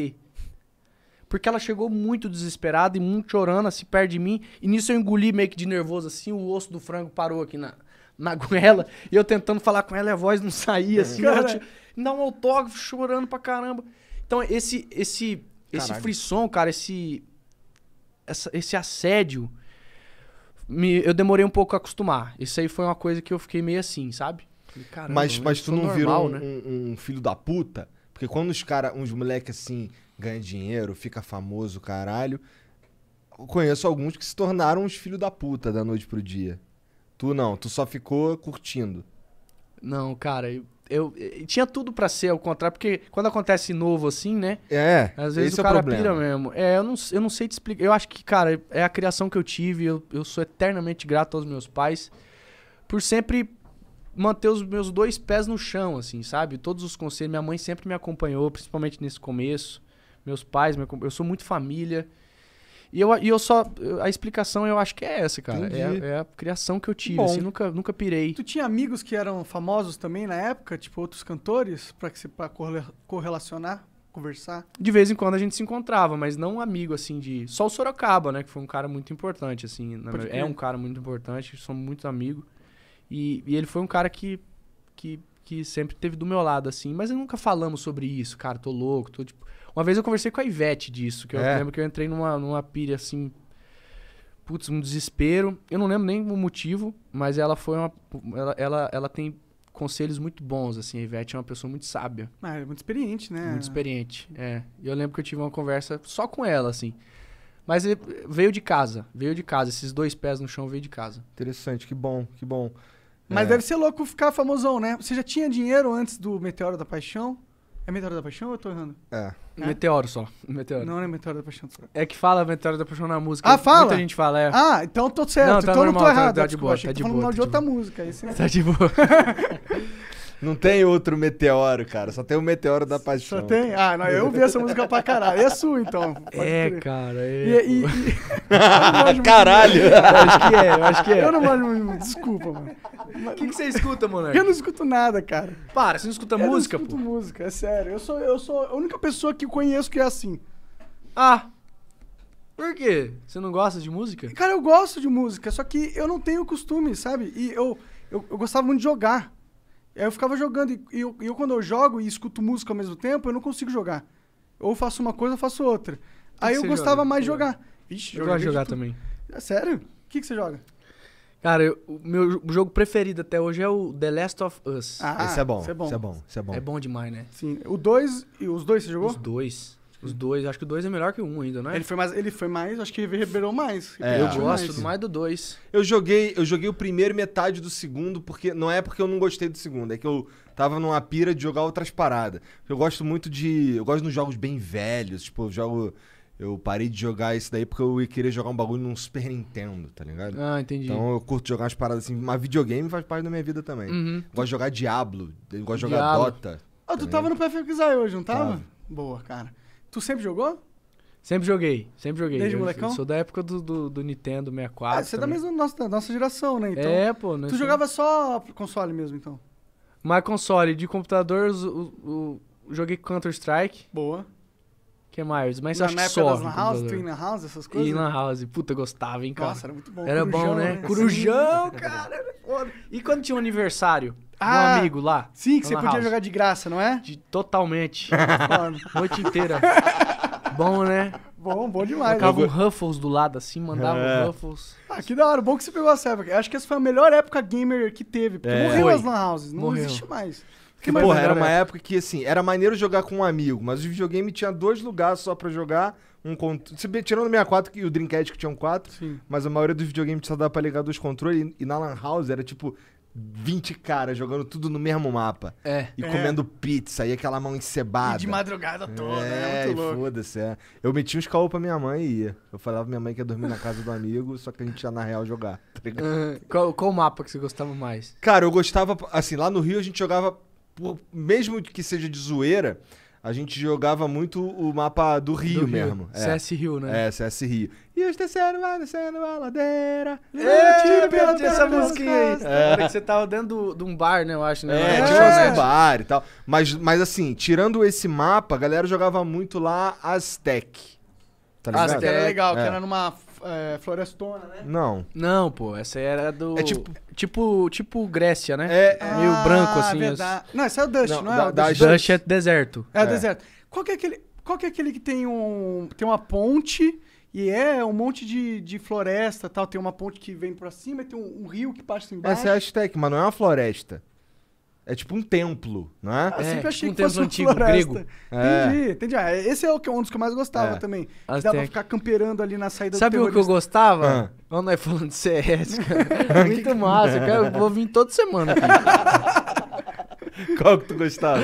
Porque ela chegou muito desesperada e muito chorando, assim, perto de mim. E nisso eu engoli meio que de nervoso, assim, o osso do frango parou aqui na, na [laughs] goela. E eu tentando falar com ela, a voz não saía, assim. Cara... Ela, tipo, dá autógrafo, chorando pra caramba. Então, esse, esse, Caralho. esse frisson, cara, esse, essa, esse assédio, me, eu demorei um pouco a acostumar. Isso aí foi uma coisa que eu fiquei meio assim, sabe? caramba, mas, mas tu não normal, virou um, né?
um, um, filho da puta? Porque quando os cara, uns moleques assim, ganham dinheiro, fica famoso, caralho. Eu conheço alguns que se tornaram uns filhos da puta da noite pro dia. Tu não, tu
só ficou
curtindo.
Não, cara, eu, eu tinha tudo para ser ao contrário, porque quando acontece novo assim, né? É. Às vezes é o cara é o pira mesmo. É, eu não, eu não sei te explicar. Eu acho que, cara, é a criação que eu tive. Eu, eu sou eternamente grato aos meus pais por sempre manter os meus dois pés no chão, assim, sabe? Todos os conselhos. Minha mãe sempre me acompanhou, principalmente nesse começo. Meus pais, eu sou muito família. E eu, e eu
só. A explicação eu acho que é essa, cara. É, é, a
criação que eu tive, Bom, assim, nunca,
nunca pirei. Tu tinha amigos que eram famosos também na época, tipo outros cantores, pra, que, pra correlacionar? conversar?
De vez em quando a gente se encontrava, mas não um amigo, assim, de... Só o Sorocaba, né? Que foi um cara muito importante, assim. Meu... É um cara muito importante, somos muito amigos. E, e, ele foi um cara que, que, que sempre teve do meu lado, assim. Mas nunca falamos sobre isso, cara, tô louco, tô, tipo... Uma vez eu conversei com a Ivete disso, que eu é. lembro que eu entrei numa, numa pilha assim. Putz, um desespero. Eu não lembro nem o motivo, mas ela foi uma. Ela, ela, ela tem conselhos muito bons, assim. A Ivete é uma pessoa muito sábia.
Ah, é muito experiente, né? Muito
experiente, é. E eu lembro que eu tive uma conversa só com ela, assim. Mas veio de casa, veio de casa. Esses dois pés no chão veio de casa. Interessante, que bom, que bom.
Mas é. deve ser louco ficar famosão, né? Você já tinha dinheiro antes do Meteoro da Paixão? É Meteoro da Paixão ou eu tô errando? É.
é. Meteoro só. Meteoro. Não, não
é Meteoro da Paixão.
É que fala Meteoro da Paixão na música. Ah, fala? Muita gente fala, é. Ah, então tô certo. Não, tá então normal, não tô tá- errado. Tá, tá de boa, tá de boa. Tá de de outra
música. Tá de boa. [laughs]
Não tem outro meteoro, cara. Só tem o meteoro da paixão. Só tem? Ah, não, eu vi
essa música pra caralho. É sua, então. [laughs] É, cara. É... E, e, e... [laughs] caralho! Eu acho que é, eu acho que é. Eu não manjo desculpa, mano. O que, que, você escuta, moleque? Eu não escuto nada, cara. Para, você não escuta eu música, pô? Eu escuto música, é sério. Eu sou, eu sou a única pessoa que conheço que é assim. Ah, por quê? Você não gosta de música? Cara, eu gosto de música, só que eu não tenho costume, sabe? E eu, eu, eu gostava muito de jogar eu ficava jogando. E eu, eu, quando eu jogo e escuto música ao mesmo tempo, eu não consigo jogar. Ou faço uma coisa, ou faço outra. Que Aí que eu gostava joga? mais de jogar. Vixe, eu gosto de jogar tu... também. É sério? O que, que você joga? Cara, eu, o meu jogo
preferido até hoje é o The Last of Us. Ah, esse é bom. Esse é bom. Esse é bom, esse é bom. É bom demais, né? Sim. O 2, os dois você jogou? Os dois. Os dois, acho que o dois é melhor que o um ainda, né? Ele foi mais, ele foi mais, acho que reverberou mais. É, eu gosto mais. mais do dois. Eu joguei, eu joguei o primeiro metade
do segundo, porque não é porque eu não gostei do segundo, é que eu tava numa pira de jogar outras paradas. Eu gosto muito de, eu gosto nos jogos bem velhos, tipo, eu jogo eu parei de jogar isso daí porque eu queria jogar um bagulho num Super Nintendo, tá ligado? Ah, entendi. Então eu curto jogar umas paradas assim. Mas videogame faz parte da minha vida também. Uhum. Eu gosto de jogar Diablo, eu gosto de jogar Dota.
Ah, oh, tu tá tava no PFXI hoje, não tava? tava? Boa, cara. Tu sempre jogou?
Sempre joguei, sempre joguei. Desde eu, molecão? Sou da época do, do, do Nintendo 64. Ah, você é da mesma
nossa, da nossa geração, né? Então, é, pô. tu jogava só console mesmo, então?
Mas console, de computador, o, joguei Counter-Strike. Boa. que mais? Mas na, acho na que só. Na house, na house, essas coisas? E na house. Puta, gostava, hein, cara. Nossa, era muito bom. Era bom, né? né? Crujão,
cara. Era
foda. E quando tinha um aniversário? Ah, um amigo lá. Sim, que você podia house. jogar
de graça, não é? De,
totalmente. [laughs] Noite inteira. [laughs] Bom, né?
Bom, bom demais. Colocava né? um
Ruffles do lado assim, mandava é.
Ruffles.
Ah, que da hora. Bom que você pegou essa época. Acho que essa foi a melhor época gamer que teve. Porque é. morreu foi. as lan houses. Não morreu. existe mais. Porque, porra, era uma época
que, assim, era maneiro jogar com um amigo, mas o videogame tinha dois lugares só pra jogar. Um cont... Tirando o 64 e o Dreamcast que tinham quatro, Sim. mas a maioria dos videogames só dava pra ligar dois controles. E, e na Lan House era tipo 20 caras jogando tudo no mesmo mapa. É. E é. comendo pizza e aquela mão encebada. E de
madrugada toda, né? é, né? Muito louco.
Foda-se, é. Eu metia uns caô pra minha mãe e ia. Eu falava pra minha mãe que ia dormir na casa do amigo, só que a gente ia na real jogar,
tá
ligado? Uhum. Qual, qual mapa que você gostava mais?
Cara, eu gostava. Assim, lá no Rio a gente jogava. Por, mesmo que seja de zoeira, a gente jogava muito o mapa do Rio, do Rio. mesmo. É. CS Rio, né? É, CS Rio. E os terceiros vai descendo a ladeira. Eu tiro pela essa musiquinha aí. É. que
você tava dentro de um bar, né? Eu acho, né?
É, é. um bar e tal. Mas, mas assim, tirando esse mapa, a galera jogava muito lá Aztec. Tá ligado? Aztec era legal, é. que
era numa é, Florestona,
né? Não. Não, pô, essa era do. É tipo. Tipo, tipo Grécia, né? É, é Meio ah, branco, assim. Verdade. Os... Não, esse é o Dust, não, não é? Da, o Dust é deserto. É, é. deserto.
Qual que é aquele. Qual que é aquele que tem um. Tem uma ponte. E é um monte de, de floresta tal. Tem uma ponte que vem pra cima e tem um, um rio que passa embaixo. Essa é a
Aztec, mas não é uma floresta. É tipo um templo, não é? Ah, eu é, sempre achei tipo que um fosse templo antigo,
floresta. grego. É. Entendi, entendi. Ah, esse é um dos que eu mais gostava é. também. As ah, dava pra ficar camperando ali na saída Sabe do Sabe o que eu
gostava? Ah. Não, é falando de CS, [laughs] cara. Muito massa, cara. Eu vou vir toda semana aqui. [laughs] Qual que tu gostava?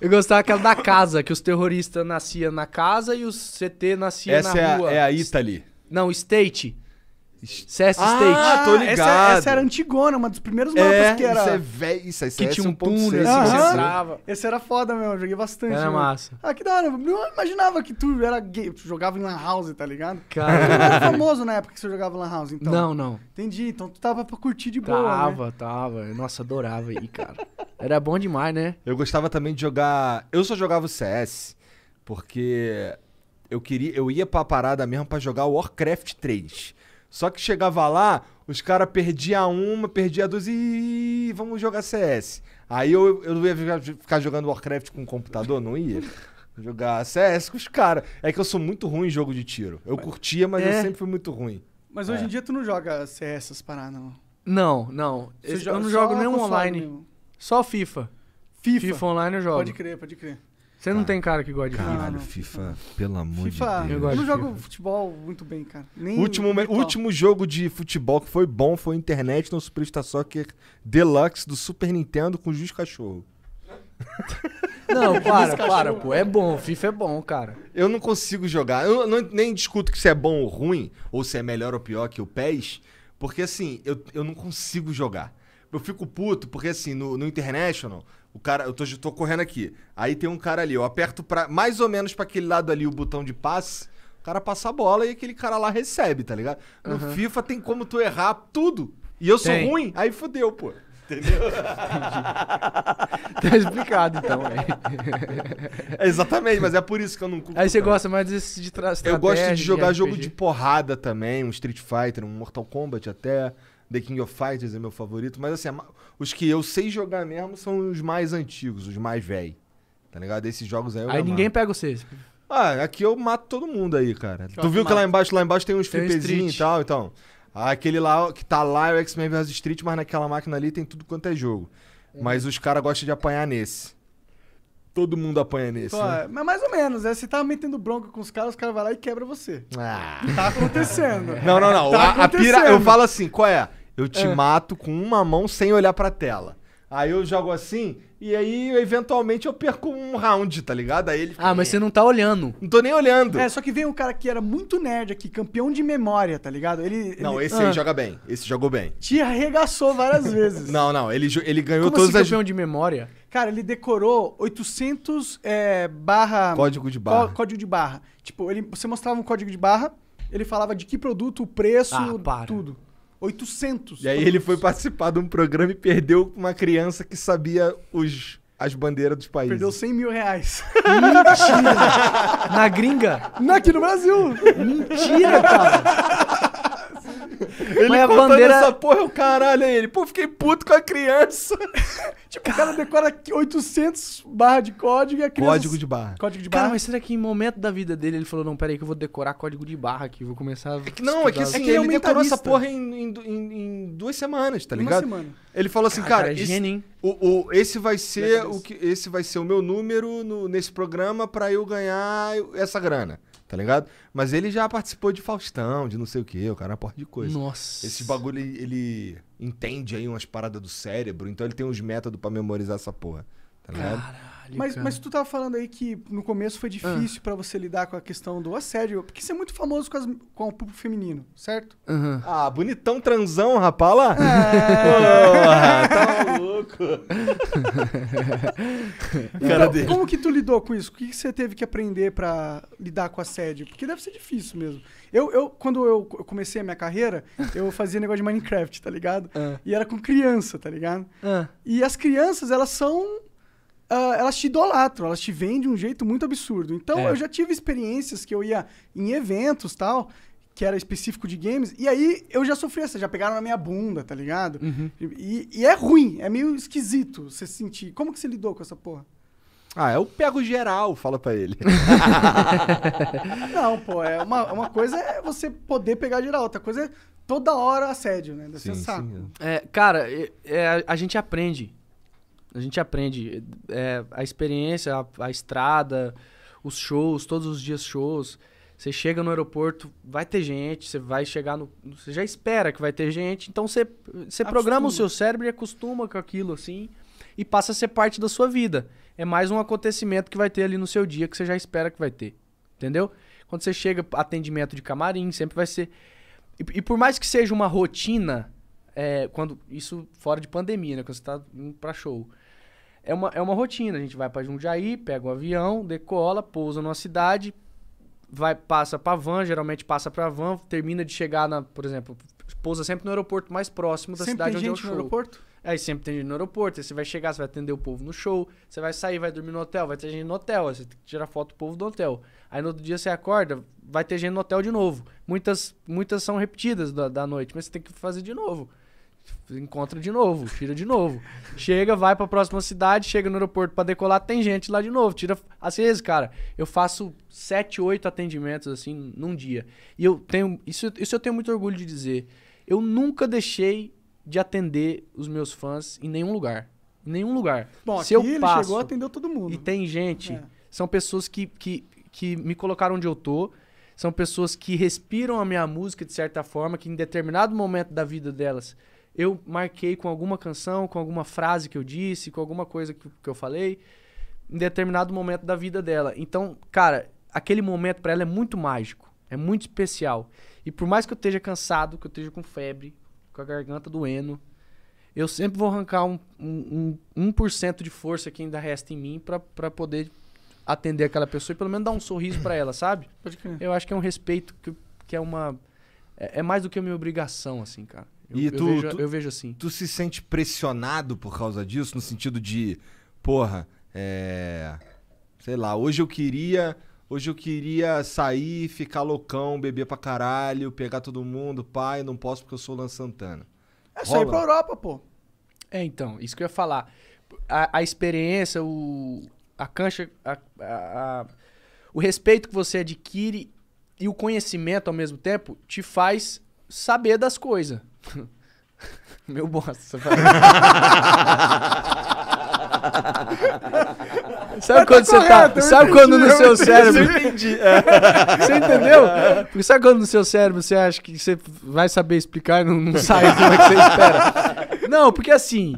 Eu gostava aquela da casa, que os terroristas nasciam na casa e os CT nasciam na é rua. Essa é a Italy. É não, State. CS ah, State. Ah, tô é- ligado. Essa, essa, era
antigona, uma dos primeiros é, mapas é, que era. Isso é velho, isso é
CS Que tinha um túnel, assim,
você Esse era foda mesmo, joguei bastante. Era mano. massa. Ah, que da hora. Não imaginava que tu era gay, tu jogava em Lan House, tá ligado? Cara. não era famoso na época que você jogava Lan House, então. Não, não. Entendi, então tu tava pra curtir de boa. Né? Tava, né?
tava. Nossa, adorava aí, cara. Era bom demais, né? Eu gostava também de jogar. Eu só
jogava o CS, porque eu queria. Eu ia pra parada mesmo pra jogar Warcraft 3. Só que chegava lá, os caras perdiam uma, perdiam duas e vamos jogar CS. Aí eu, eu ia ficar jogando Warcraft com o computador, não ia? [laughs] Jogar CS com os caras. É que eu sou muito ruim em jogo de tiro. Eu curtia, mas
é. eu sempre fui muito ruim. Mas hoje é. em dia tu não joga CS essas paradas, não? Não, não. eu não jogo nenhum online. Mesmo.
Só FIFA. FIFA. FIFA online eu jogo. Pode crer, pode crer. Você não ah, tem cara que gosta de FIFA. Caralho, FIFA, pelo amor FIFA, de Deus. Eu, eu não jogo
futebol muito bem, cara. Nem último, me, último
jogo de futebol que foi bom foi Internet no Superstar Soccer Deluxe do Super Nintendo com Juiz Cachorro. [laughs]
Não, [laughs] para,
para, pô. É bom, FIFA é bom, cara. Eu não consigo jogar. Eu não, nem discuto que se é bom ou ruim, ou se é melhor ou pior que o PES, porque assim, eu, eu não consigo jogar. Eu fico puto, porque assim, no, no International, o cara, eu tô, tô correndo aqui. Aí tem um cara ali, eu aperto para mais ou menos para aquele lado ali o botão de passe, o cara passa a bola e aquele cara lá recebe, tá ligado? No uhum. FIFA tem como tu errar tudo. E eu tem. sou ruim, aí fodeu,
pô. Entendeu? [laughs] tá explicado, então. é, exatamente, mas é por isso que eu não curto. Aí você gosta mais desse de trás Eu gosto de jogar de jogo de
porrada também, um Street Fighter, um Mortal Kombat até. The King of Fighters é meu favorito, mas assim, os que eu sei jogar mesmo são os mais antigos, os mais velhos. Tá ligado? Esses jogos aí eu Aí ninguém pega vocês. Ah, aqui eu mato todo mundo aí, cara. tu viu que, lá embaixo, lá embaixo tem uns flipezinhos e tal, então. Aquele lá que tá lá é o X-Men vs Street, mas naquela máquina ali tem tudo quanto é jogo. É. Mas os caras gostam de apanhar nesse. Todo mundo apanha nesse. Pô, né? Mas
mais ou menos, né? Você tá metendo bronca com os caras, os caras vão lá e quebra você. Ah. Tá acontecendo. Não, não, não. Tá a, a pira, eu falo assim,
qual é? Eu te é. mato com uma mão sem olhar pra tela. Aí eu jogo assim, e aí eventualmente eu perco um round, tá ligado? Aí ele
fica, Ah, mas você não tá olhando. Não tô nem olhando. É, só que veio um cara que era muito nerd aqui, campeão de memória, tá ligado? Ele. Não, ele, esse ah, aí joga
bem. Esse jogou bem.
Te arregaçou várias [laughs] vezes.
não, não, ele, ele ganhou todos todas assim, as. campeão
de memória? Cara, ele decorou 800 é, barra. Código de barra. Código de barra. Tipo, ele, você mostrava um código de barra, ele falava de que produto, o preço, ah, tudo. 800. E aí ele
foi participar de um programa e perdeu uma criança que sabia os, as bandeiras dos países. Perdeu 100 mil reais.
Mentira! [laughs] Na gringa?
Não, aqui no Brasil. Mentira, cara.
Ele contando bandeira... essa
porra, é o caralho aí. Ele, pô, fiquei puto com a criança. [laughs] tipo, cara... o cara decora 800 barras de código e a criança...
Código de barra. Código de barra. Cara, mas será que em momento da vida dele ele falou, não, peraí que eu vou decorar código de barra aqui, vou começar a... É que, não, é que assim, é que ele, ele decorou essa porra
em, em, em, duas semanas, tá ligado? Uma semana. Ele falou assim, ah, cara, cara é esse, o, o, esse vai ser o que esse vai ser o meu número no, nesse programa para eu ganhar essa grana tá ligado? Mas ele já participou de Faustão, de não sei o que, o cara é uma porra de coisa. Nossa. Esse bagulho, ele, ele, entende aí umas paradas do cérebro, então ele tem uns métodos para memorizar essa porra, tá ligado? Caralho.
Caralho, mas, cara. mas tu tava falando aí que no começo foi difícil ah. para você lidar com a questão do assédio, porque você é muito famoso com, as, com o público feminino, certo? Uhum. Ah, bonitão transão, rapala? É. Pô, tá louco. [laughs]
então, dele. como
que tu lidou com isso? O que, você teve que aprender para lidar com assédio? Porque deve ser difícil mesmo. Eu, eu quando eu comecei a minha carreira, eu fazia negócio de Minecraft, tá ligado? Ah. E era com criança, tá ligado? Ah. E as crianças, elas são Uh, elas te idolatram, elas te vendem de um jeito muito absurdo. Então, é. eu já tive experiências que eu ia em eventos tal, que era específico de games, e aí eu já sofri essa, já pegaram na minha bunda, tá ligado? Uhum. E, e, é ruim, é meio esquisito você sentir. Como que você lidou com essa porra? Ah, eu pego
geral, fala pra ele. [laughs]
Não, pô, é uma, uma coisa é você poder pegar geral, outra coisa é toda hora assédio, né? Você sim, sim,
é. é, cara, é, é a gente aprende a gente aprende é, a experiência, a, a, estrada, os shows, todos os dias shows. Você chega no aeroporto, vai ter gente, você vai chegar no. Você já espera que vai ter gente, então você, você programa o seu cérebro e acostuma com aquilo assim e passa a ser parte da sua vida. É mais um acontecimento que vai ter ali no seu dia que você já espera que vai ter. Entendeu? Quando você chega, atendimento de camarim, sempre vai ser. E, e por mais que seja uma rotina, é, quando isso fora de pandemia, né? Quando você tá indo pra show é uma, é uma rotina. A gente vai para Jundiaí, pega um avião, decola, pousa numa cidade, vai passa para van, geralmente passa para van, termina de chegar na, por exemplo, pousa sempre no aeroporto mais próximo da sempre cidade tem onde é gente é o show. no aeroporto? Aí sempre tem gente no aeroporto, aí você vai chegar, você vai atender o povo no show, você vai sair, vai dormir no hotel, vai ter gente no hotel, aí você tem que tirar foto do povo do hotel. Aí no outro dia você acorda, vai ter gente no hotel de novo. Muitas, muitas são repetidas da, da noite, mas você tem que fazer de novo encontra de novo, tira de novo. chega, vai para a próxima cidade, chega no aeroporto para decolar, tem gente lá de novo. Tira, às vezes, cara, eu faço 7, 8 atendimentos assim num dia. E eu tenho, isso, isso eu tenho muito orgulho de dizer. Eu nunca deixei de atender os meus fãs em nenhum lugar. Em nenhum lugar. Bom, Se eu ele passo, chegou, atendeu todo mundo. E tem gente, é. são pessoas que, que, que me colocaram onde eu tô, são pessoas que respiram a minha música de certa forma, que em determinado momento da vida delas eu marquei com alguma canção, com alguma frase que eu disse, com alguma coisa que, que eu falei, em determinado momento da vida dela. Então, cara, aquele momento para ela é muito mágico, é muito especial. E por mais que eu esteja cansado, que eu esteja com febre, com a garganta doendo, eu sempre vou arrancar um, um, um 1% de força que ainda resta em mim para poder atender aquela pessoa e pelo menos dar um sorriso para ela, sabe? Eu acho que é um respeito que, que é uma. É, é mais do que uma obrigação, assim, cara. Eu, e tu, eu, vejo, tu,
eu vejo assim. Tu se sente pressionado por causa disso, no sentido de, porra, é. Sei lá, hoje eu queria. Hoje eu queria sair, ficar loucão, beber pra caralho,
pegar todo mundo, pai, não posso porque eu sou o Lan Santana.
É só ir pra Europa, pô.
É, então, isso que eu ia falar. A, a experiência, o. A cancha. A, a, o respeito que você adquire e o conhecimento ao mesmo tempo te faz saber das coisas. [laughs] Meu bosta. sabe [laughs] tá quando você tá. Sabe entendi, quando no seu cérebro. [laughs] você entendeu? sabe quando no seu cérebro você acha que você vai saber explicar e não, não sai como é que você espera?
Não, porque assim.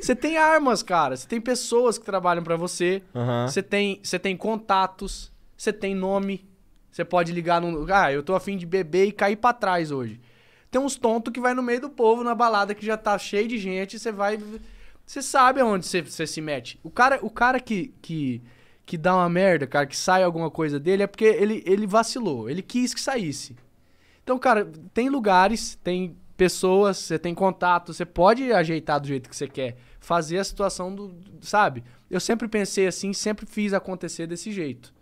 você tem armas, cara. Você tem pessoas que trabalham para você. Uhum. Você, tem, você tem contatos. Você tem nome. Você pode ligar num. Ah, eu tô afim de beber e cair para trás hoje. Tem uns tontos que vai no meio do povo, na balada que já tá cheio de gente, você vai. Você sabe aonde você, você se mete. O cara, o cara que, que, que dá uma merda, cara, que sai alguma coisa dele, é porque ele, ele vacilou. Ele quis que saísse. Então, cara, tem lugares, tem pessoas, você tem contato, você pode ajeitar do jeito que você quer. Fazer a situação do. Sabe? Eu sempre pensei assim, sempre fiz acontecer desse jeito.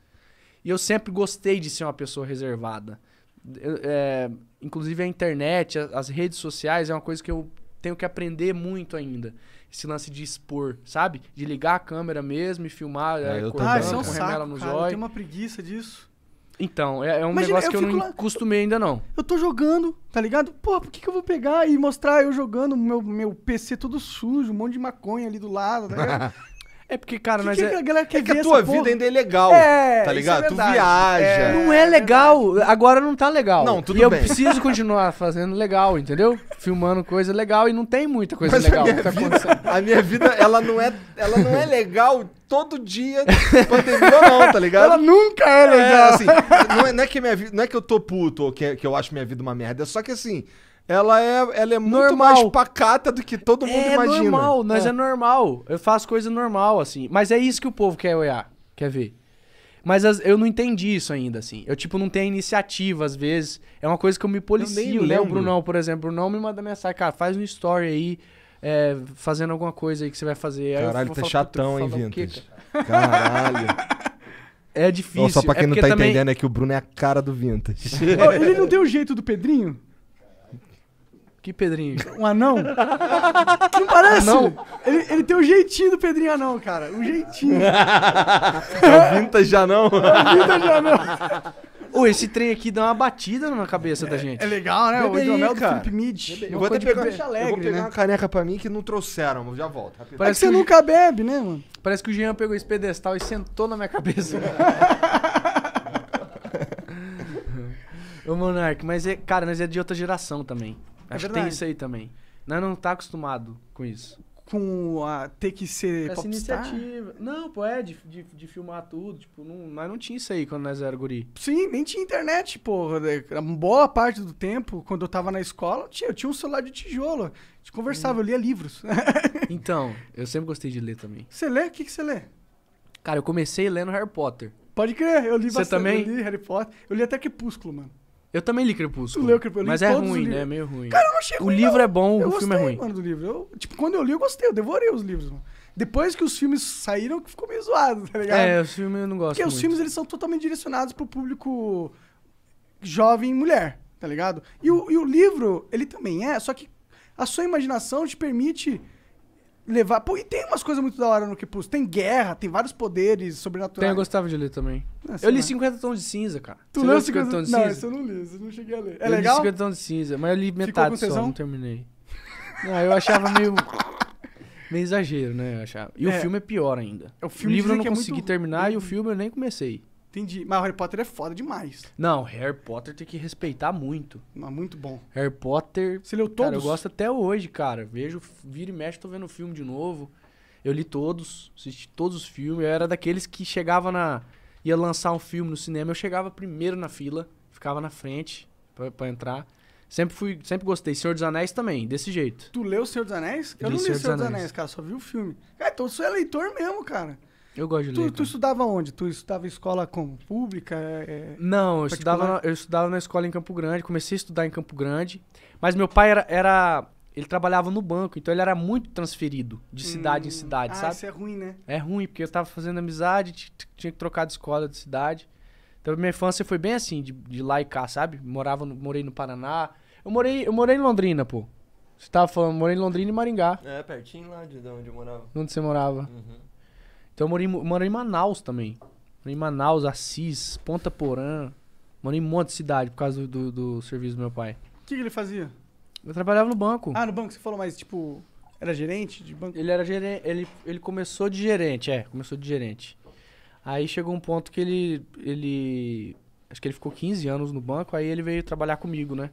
E eu sempre gostei de ser uma pessoa reservada. é, inclusive a internet, as redes sociais é uma coisa que eu tenho que aprender muito ainda. Esse lance de expor, sabe? De ligar a câmera mesmo e filmar, é, acordando, tá, isso é um com saco, no Eu tenho
uma preguiça disso.
Então, é, é um Imagina, negócio eu que eu não lá,
costumei ainda não. Eu tô jogando, tá ligado? Pô, por que, que eu vou pegar e mostrar eu jogando meu, meu PC todo sujo, um monte de maconha ali do lado, tá ligado? [laughs] É porque, cara, que nós que é... a galera quer é que a tua vida porra? ainda é legal, é, tá é ligado? É tu viaja. É, não é, é legal, agora não tá legal. Não,
tudo e bem. eu preciso continuar [laughs] fazendo legal, entendeu? Filmando coisa legal e não tem muita coisa Mas legal. A minha, tá vida, a minha vida, ela não é,
ela não é legal todo dia, pandemia não, tá ligado? Ela nunca é, é legal. É, assim, não é, não é que minha vida, não é que eu tô puto ou que, que eu
acho minha vida uma merda, é só que assim ela é, ela é muito normal. mais pacata do que todo mundo é imagina. É normal, mas é. normal. Eu faço coisa normal, assim. Mas é isso que o povo quer olhar, quer ver. Mas as, eu não entendi isso ainda, assim. Eu, tipo, não tenho iniciativa, às vezes. É uma coisa que eu me policio, eu né? O Brunão, por exemplo. O Brunão me manda mensagem, cara, faz um story aí, é, fazendo alguma coisa aí que você vai fazer. Caralho, tá chatão, hein, Vintage? [laughs] Caralho.
É difícil. Não, só pra quem é não tá também... entendendo,
é que o Bruno é a cara do Vintage. [laughs] ele não
tem o jeito do Pedrinho? Que Pedrinho? Um anão? não parece? Anão? Ele, ele tem o um jeitinho do Pedrinho anão, cara. O jeitinho. [laughs] é
o vintage anão. É o vintage anão. Ô, esse trem aqui dá uma batida na cabeça é, da gente. É legal, né? Bebe o aí, do Felipe
Mid. Eu vou até pegar, alegre, eu vou pegar né?
uma
caneca pra mim que não
trouxeram, mas já volto. Parece é que, que você nunca
bebe, né, mano?
Parece que o Jean pegou esse pedestal e sentou na minha cabeça. [laughs] Ô, Monark, mas, é, cara, nós é de outra geração também. É Acho tem isso aí também. Nós é não tá acostumado com
isso. Com a ter que ser Essa popstar?
iniciativa. Não, pô, é, de, de, de filmar
tudo. Tipo, não, nós não tinha isso aí quando nós era guri. Sim, nem tinha internet, pô. Boa parte do tempo, quando eu tava na escola, eu tinha, eu tinha um celular de tijolo. A gente conversava, hum. eu lia livros.
[laughs] então, eu sempre gostei de ler também.
Você lê? O que, que você lê?
Cara, eu comecei lendo
Harry Potter. Pode crer, eu li Você bastante. Você também? Eu li Harry Potter. Eu li até Crepúsculo, mano. Eu também li Crepúsculo. Tu leu Crepúsculo? Mas é ruim, né? É meio ruim. Cara, eu achei ruim. O livro não. é bom, eu o filme é gostei, é ruim. mano, do livro. Eu, tipo, quando eu li, eu gostei. Eu devorei os livros, mano. Depois que os filmes saíram, ficou meio zoado, tá ligado? É, os filmes eu não gosto Porque muito. os filmes, eles são totalmente direcionados pro público jovem e mulher, tá ligado? E o, e o livro, ele também é, só que a sua imaginação te permite levar. Pô, e tem umas coisas muito da hora no Kipus. Tem guerra, tem vários poderes sobrenaturais. Tem, eu gostava de ler também. Ah, eu li né? 50 tons de cinza, cara. Tu leu 50, tons de cinza? Não, eu não li, isso eu não cheguei a ler. É eu legal? Eu li 50
tons de cinza, mas eu li metade só, não terminei. [laughs] Não, eu achava meio. meio exagero, né? Eu achava. E é. o filme é pior ainda. É, o, o livro eu não é consegui muito... terminar e o filme eu nem comecei. Entendi. Mas o Harry Potter é foda demais. Não, Harry Potter tem que respeitar
muito. Mas muito bom.
Harry Potter. Você leu todos? Cara, eu gosto até hoje, cara. Vejo, vira e mexe, tô vendo o filme de novo. Eu li todos, assisti todos os filmes. Eu era daqueles que chegava na. ia lançar um filme no cinema. Eu chegava primeiro na fila, ficava na frente para entrar. Sempre fui, sempre gostei. Senhor dos Anéis também, desse jeito.
Tu leu Senhor dos Anéis? Eu, não li Senhor, Senhor dos Anéis. Anéis, cara, só vi o filme. É, então sou eleitor mesmo, cara. Eu gosto de tu, ler. Tu, estudava onde? Tu estudava em escola como? Pública? É, é, não, eu estudava, na,
eu estudava na escola em Campo Grande, comecei a estudar em Campo Grande, mas meu pai era, era ele trabalhava no banco, então ele era muito transferido de cidade hum. em cidade, ah, sabe? Isso é ruim, né? É ruim, porque eu tava fazendo amizade, tinha que trocar de escola de cidade. Então minha infância foi bem assim, de, de lá e cá, sabe? Morava no, morei no Paraná. Eu morei, eu morei em Londrina, pô. Você tava falando, morei em Londrina e Maringá. É,
pertinho lá de onde eu morava.
Onde você morava? Uhum. Então eu morei, morei em Manaus também. Morei em Manaus, Assis, Ponta Porã. Morei em um monte de cidade por causa do, do, do serviço do meu pai.
O que, que ele fazia? Eu trabalhava no banco. Ah, no banco você falou, mas tipo, era
gerente de banco? Ele era gerente, ele, ele começou de gerente, é, começou de gerente. Aí chegou um ponto que ele, ele, acho que ele ficou 15 anos no banco, aí ele veio trabalhar comigo, né?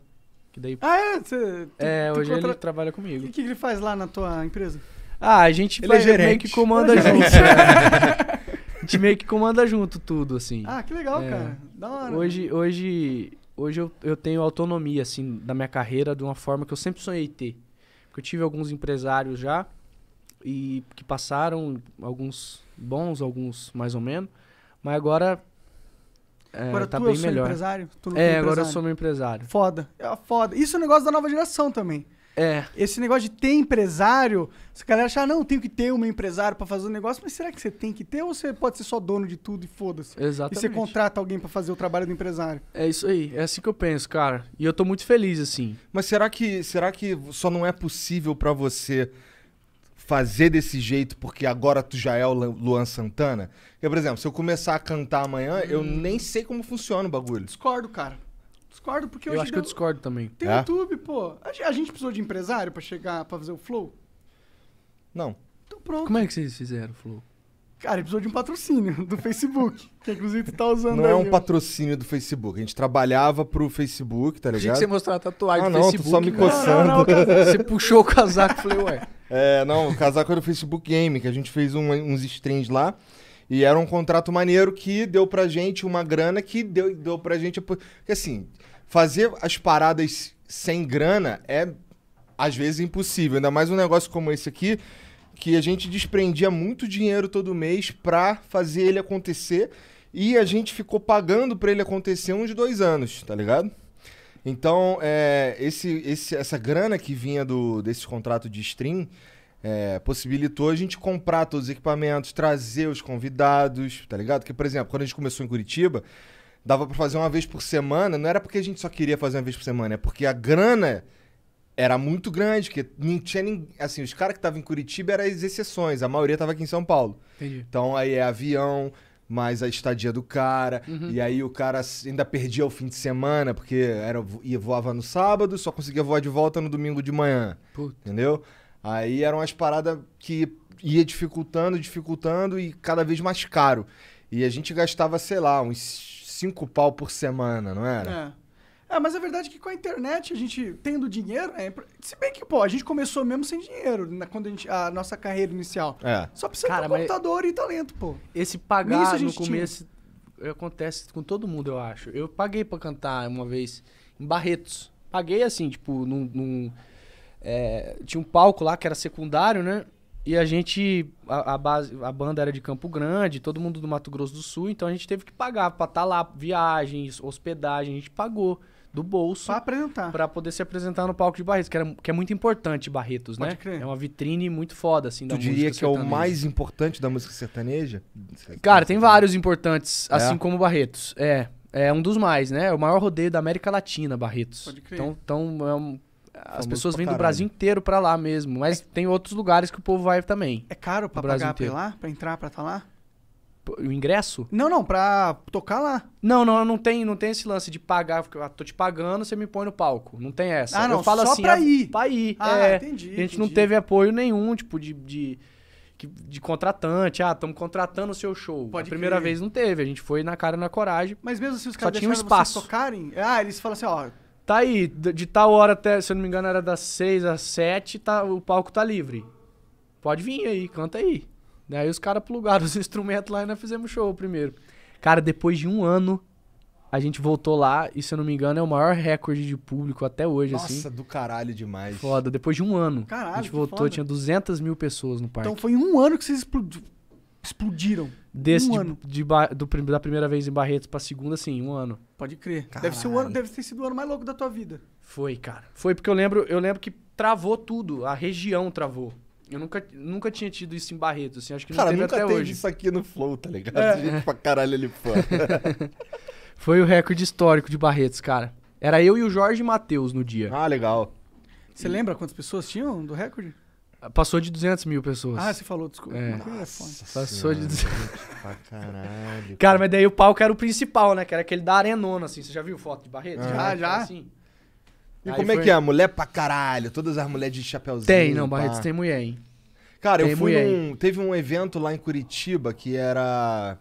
Que daí... Ah, é? Você, tu, é, tu hoje contra... ele trabalha comigo. E o que,
que ele faz lá na tua empresa? Ah, a gente faz é meio que comanda é junto. [laughs]
A gente meio que comanda junto tudo, assim. Ah, que legal, é. cara. Da hora. Hoje, hoje, hoje eu, eu tenho autonomia, assim, da minha carreira de uma forma que eu sempre sonhei ter. Porque eu tive alguns empresários já e que passaram, alguns bons, alguns mais ou menos.
Mas agora é, agora tá tu bem é eu melhor. sou empresário? Tu é, é agora empresário. eu sou meu empresário. Foda. É foda. Isso é um negócio da nova geração também. É. Esse negócio de ter empresário, se a galera achar, não, tenho que ter um empresário para fazer o um negócio, mas será que você tem que ter ou você pode ser só dono de tudo e foda-se? Exatamente. E você contrata alguém para fazer o trabalho do empresário. É isso aí, é assim que eu penso, cara. E eu tô muito feliz assim. Mas será que, será que só não é possível para você
fazer desse jeito porque agora tu já é o Luan Santana? Porque, por exemplo, se eu começar a cantar amanhã, hum. eu nem sei como funciona o bagulho.
Discordo, cara discordo, porque eu hoje. Eu acho deu... que eu
discordo também. Tem é?
YouTube, pô. A, gente precisou de empresário pra chegar, pra fazer o Flow? Não. Então pronto. Como é
que vocês fizeram o Flow?
Cara, precisou de um patrocínio do Facebook, [laughs] que é inclusive tu tá usando Não é aí, é um
patrocínio do Facebook. A gente trabalhava pro Facebook, tá ligado? Tinha que você mostrar a tatuagem ah, do não, Facebook. só me né? coçando. Não, não, não, tá- você
puxou o casaco e falei, ué. É,
não, o casaco era do Facebook Game, que a gente fez um, uns streams lá. E era um contrato maneiro que deu pra gente uma grana que deu, deu pra gente. Porque assim, fazer as paradas sem grana é às vezes impossível, ainda mais um negócio como esse aqui, que a gente desprendia muito dinheiro todo mês pra fazer ele acontecer e a gente ficou pagando pra ele acontecer uns dois anos, tá ligado? Então, é, esse, esse, essa grana que vinha do, desse contrato de stream é, possibilitou a gente comprar todos os equipamentos, trazer os convidados, tá ligado? Porque, por exemplo, quando a gente começou em Curitiba, dava para fazer uma vez por semana, não era porque a gente só queria fazer uma vez por semana, é porque a grana era muito grande, porque não tinha ninguém. Assim, os caras que estavam em Curitiba eram as exceções, a maioria estava aqui em São Paulo. Entendi. Então aí é avião, mais a estadia do cara, uhum. e aí o cara ainda perdia o fim de semana, porque era, ia, voava no sábado, só conseguia voar de volta no domingo de manhã. Puta. Entendeu? Aí eram as paradas que ia dificultando, dificultando e cada vez mais caro. E a gente gastava, sei lá, uns cinco pau por semana, não era?
É. É, mas a verdade é que com a internet, a gente tendo dinheiro, é, se bem que, pô, a gente começou mesmo sem dinheiro, na, né, quando a, gente, a nossa carreira inicial. É. Só precisa Cara, ter um computador e talento, pô. Esse pagar no começo
tinha. acontece com todo mundo, eu acho. Eu paguei para cantar uma vez em Barretos. Paguei assim, tipo, num. num é, tinha um palco lá que era secundário, né? E a gente, a, a, base, a banda era de Campo Grande, todo mundo do Mato Grosso do Sul, então a gente teve que pagar pra estar tá lá, viagens, hospedagem, a gente pagou do bolso. Pra apresentar. Pra poder se apresentar no palco de Barretos, que, era, que é muito importante Barretos, Pode né? Crer. É uma vitrine muito foda, assim, da tu diria que é o mais
importante da música sertaneja? Cara,
tem vários importantes, é. assim como Barretos. É, é um dos mais, né? É o maior rodeio da América Latina, Barretos. Pode crer. Então, então é um, as pessoas vêm do Brasil inteiro para lá mesmo, mas é. tem outros lugares que o povo vai também. É caro para pagar para ir lá,
para entrar, para estar tá lá?
O ingresso? Não, não, pra tocar lá. Não, não, não tem, não tem esse lance de pagar, porque eu tô te pagando, você me põe no palco. Não tem essa. Ah, não, eu falo só assim, pra ah, ir. Pra ir. Ah, é, entendi. A gente entendi. não teve apoio nenhum, tipo, de, de de contratante. Ah, estamos contratando o seu show. Pode a primeira crer. vez não teve, a gente foi na cara e na coragem.
Mas mesmo assim os caras deixaram um espaço. tocarem, ah, eles falam assim, ó,
Tá aí, de tal hora até, se eu não me engano, era das 6 às 7, tá, o palco tá livre. Pode vir aí, canta aí. Daí os caras plugaram [laughs] os instrumentos lá e nós fizemos show primeiro. Cara, depois de um ano, a gente voltou lá e, se eu não me engano, é o maior recorde de público até hoje, Nossa, assim. Nossa, do caralho demais. Foda, depois de um ano. Caralho, A gente voltou, foda. tinha 200 mil pessoas no então parque.
Então foi um ano que vocês explodiram explodiram. Desse um de, ano.
De, do, da primeira vez em Barretos pra segunda, assim, um ano. Pode crer. Deve, ser o
ano, deve ter sido o ano mais louco da tua
vida. Foi, cara. Foi porque eu lembro, eu lembro que travou tudo. A região travou. Eu nunca, nunca tinha tido isso em Barretos, assim. Acho que não cara, teve nunca até teve hoje. isso aqui no Flow, tá ligado? É. Gente pra caralho ali foi [laughs] Foi o recorde histórico de Barretos, cara. Era eu e o Jorge Matheus no dia. Ah, legal. Você e... lembra
quantas pessoas tinham do recorde?
Passou de 200 mil pessoas. Ah, você falou, desculpa. É. é Nossa, Passou de 200 Pra caralho. [laughs] Cara, mas daí o palco era o principal, né? Que era aquele da arenona, assim. Você já viu foto de Barreto? Ah, já, tipo, já. Assim. E aí como é foi... é que é? A mulher pra caralho? Todas as mulheres de chapéuzinho. Tem, não. Barretos pá. tem mulher, hein?
Cara, tem eu fui mulher, Teve um evento lá em Curitiba que era...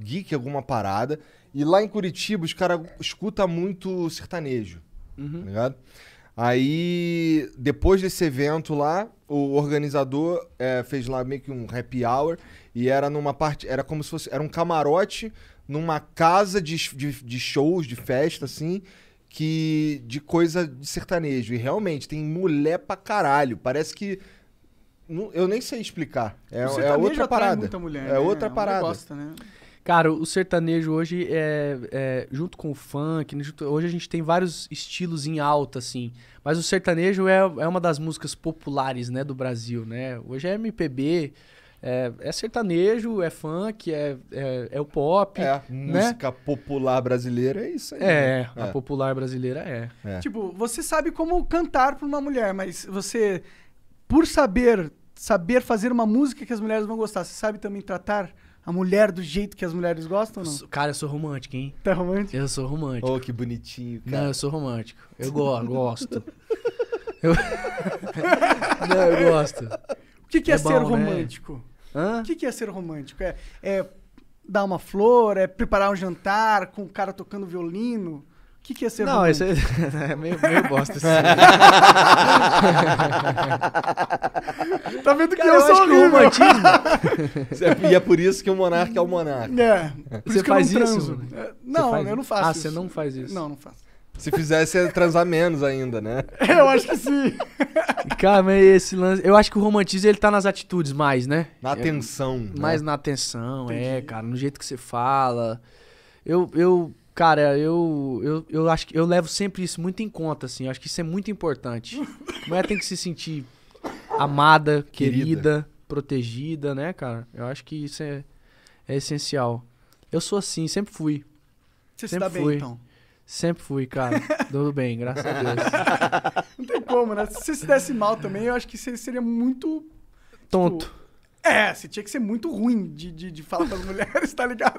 Geek, alguma parada. E lá em Curitiba os caras escutam muito sertanejo. Uhum. Tá ligado? Aí, depois desse evento lá, o organizador é, fez lá meio que um happy hour e era numa parte, era como se fosse, era um camarote numa casa de, de, de shows, de festa, assim, que de coisa de sertanejo. E realmente, tem mulher pra caralho. Parece que
eu nem sei explicar. É, é
outra parada. Mulher,
é né? outra é parada. né?
Cara, o sertanejo hoje é, é, junto com o funk, né, hoje a gente tem vários estilos em alta, assim. Mas o sertanejo é, é uma das músicas populares, né, do Brasil, né? Hoje é MPB, é, é sertanejo, é funk, é, é, é o pop. É, né? música popular brasileira é isso aí. É, né? a é. popular brasileira é.
é.
Tipo, você sabe como cantar pra uma mulher, mas você, por saber, saber fazer uma música que as mulheres vão gostar, você sabe também tratar a mulher do jeito que as mulheres gostam, não?
Cara, eu sou romântico, hein? Tá romântico? Eu sou romântico. Oh, que bonitinho, cara. Não, eu sou romântico. Eu go [laughs] gosto. eu...
[laughs] não, eu gosto. O que, que é, é bom, ser né? romântico? Né? O que, que é ser romântico? É, é dar uma flor, é preparar um jantar com o cara tocando violino? que, que é ser Não, Isso é, [laughs] é meio, meio bosta. [laughs] tá
vendo que Cara, eu, eu sou acho romantismo. [laughs] e é por isso que o monarca é o monarca. É. Por você isso que é, faz eu não isso? não, faz... eu não faço. Ah, isso. você não faz isso? Não, não faço. Se fizesse, ia
transar menos ainda, né?
Eu acho que sim.
Cara, mas esse lance. Eu acho que o romantismo ele tá nas atitudes mais, né? Na é né? atenção. É, né? Mais na atenção, Entendi. é, cara. No jeito que você fala. Eu, eu Cara, eu, eu, eu acho que eu levo sempre isso muito em conta, assim. Eu acho que isso é muito importante. A [laughs] mulher tem que se sentir amada, querida, querida, protegida, né, cara? Eu acho que isso é, é essencial. Eu sou assim, sempre fui. Você sempre se dá fui. bem, então? Sempre fui, cara. Tudo [laughs] bem,
graças a Deus. [laughs] Não tem como, né? Se você se desse mal também, eu acho que você seria muito. Tipo Tonto. Tipo, é, você tinha que ser muito ruim de, de, de falar com as mulheres, tá ligado?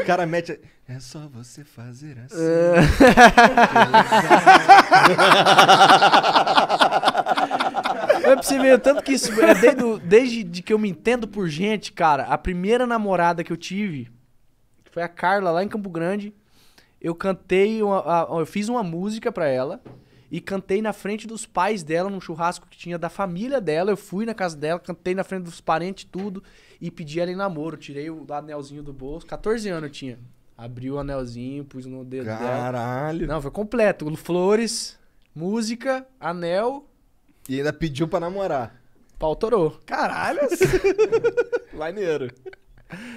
O cara mete.
É só você fazer assim. É
[laughs] pra você ver, tanto que isso. É desde, desde que eu me entendo por gente, cara, a primeira namorada que eu tive foi a Carla lá em Campo Grande. Eu cantei, uma, eu fiz uma música pra ela e cantei na frente dos pais dela, num churrasco que tinha da família dela. Eu fui na casa dela, cantei na frente dos parentes, tudo e pedi ela em namoro. Tirei o anelzinho do bolso, 14 anos eu tinha. Abri o anelzinho, pus no dedo Caralho. Dela. Não, foi completo. Flores, música, anel. E ainda pediu pra namorar. Pau torou. Caralho. [laughs] Maneiro.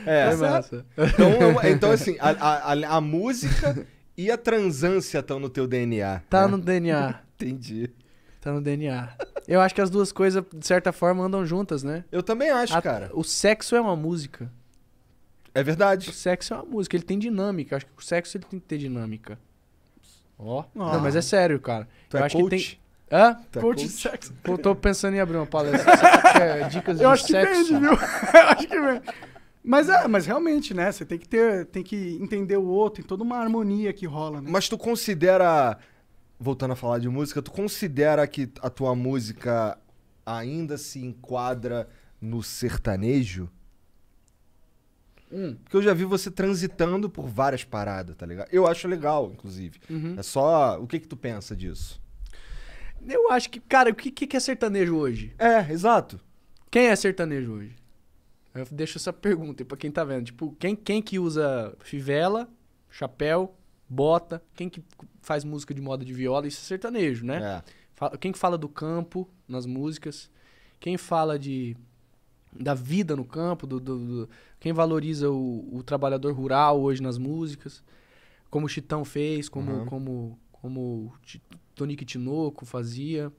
É, é massa. Então, é então assim, a, a, a música e a transância
estão no teu DNA. Tá né? no DNA. [laughs] Entendi. Tá no DNA. Eu acho que as duas coisas, de certa forma, andam juntas, né? Eu também acho, A, cara. O sexo é uma música. É verdade. O sexo é uma música, ele tem dinâmica. Eu acho que o sexo ele tem que ter dinâmica. Ó. Oh. Não, mas é sério, cara. Tu eu é acho coach? que tem. Hã? Tu coach, é coach? sexo. [laughs] Eu tô pensando em abrir uma palestra. Você quer é dicas eu de acho sexo? Que vende, viu? [laughs] eu acho que
vende. Mas é, mas realmente, né? Você tem que ter, tem que entender o outro, tem toda uma harmonia que rola, né? Mas tu
considera voltando a falar de música, tu considera que a tua música ainda se enquadra no sertanejo? Hum. Porque eu já vi você transitando por várias paradas, tá ligado? Eu acho legal, inclusive.
Uhum. É só. O que que tu pensa disso? Eu acho que, cara, o que, que é sertanejo hoje? É, exato. Quem é sertanejo hoje? Eu deixo essa pergunta aí pra quem tá vendo. Tipo, quem, quem que usa fivela, chapéu, bota? Quem que faz música de moda de viola, isso é sertanejo, né? É. Quem fala do campo nas músicas, quem fala de da vida no campo, do, do, do quem valoriza o, o, trabalhador rural hoje nas músicas, como o Chitão fez, como uhum. como como Tonique Tinoco fazia.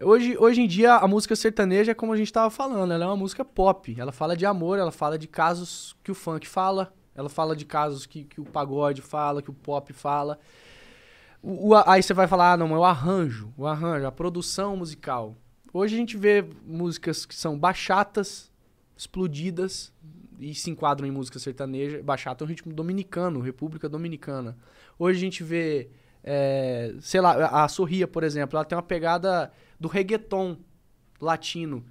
Hoje, hoje em dia, a música sertaneja é como a gente estava falando, ela é uma música pop. Ela fala de amor, ela fala de casos que o funk fala, ela fala de casos que, que o pagode fala, que o pop fala. O, aí você vai falar, ah, não, é o arranjo, o arranjo, a produção musical. Hoje a gente vê músicas que são bachatas, explodidas, e se enquadram em música sertaneja. Bachata é um ritmo dominicano, República Dominicana. Hoje a gente vê, é, sei lá, a Sorria, por exemplo, ela tem uma pegada do reggaeton latino.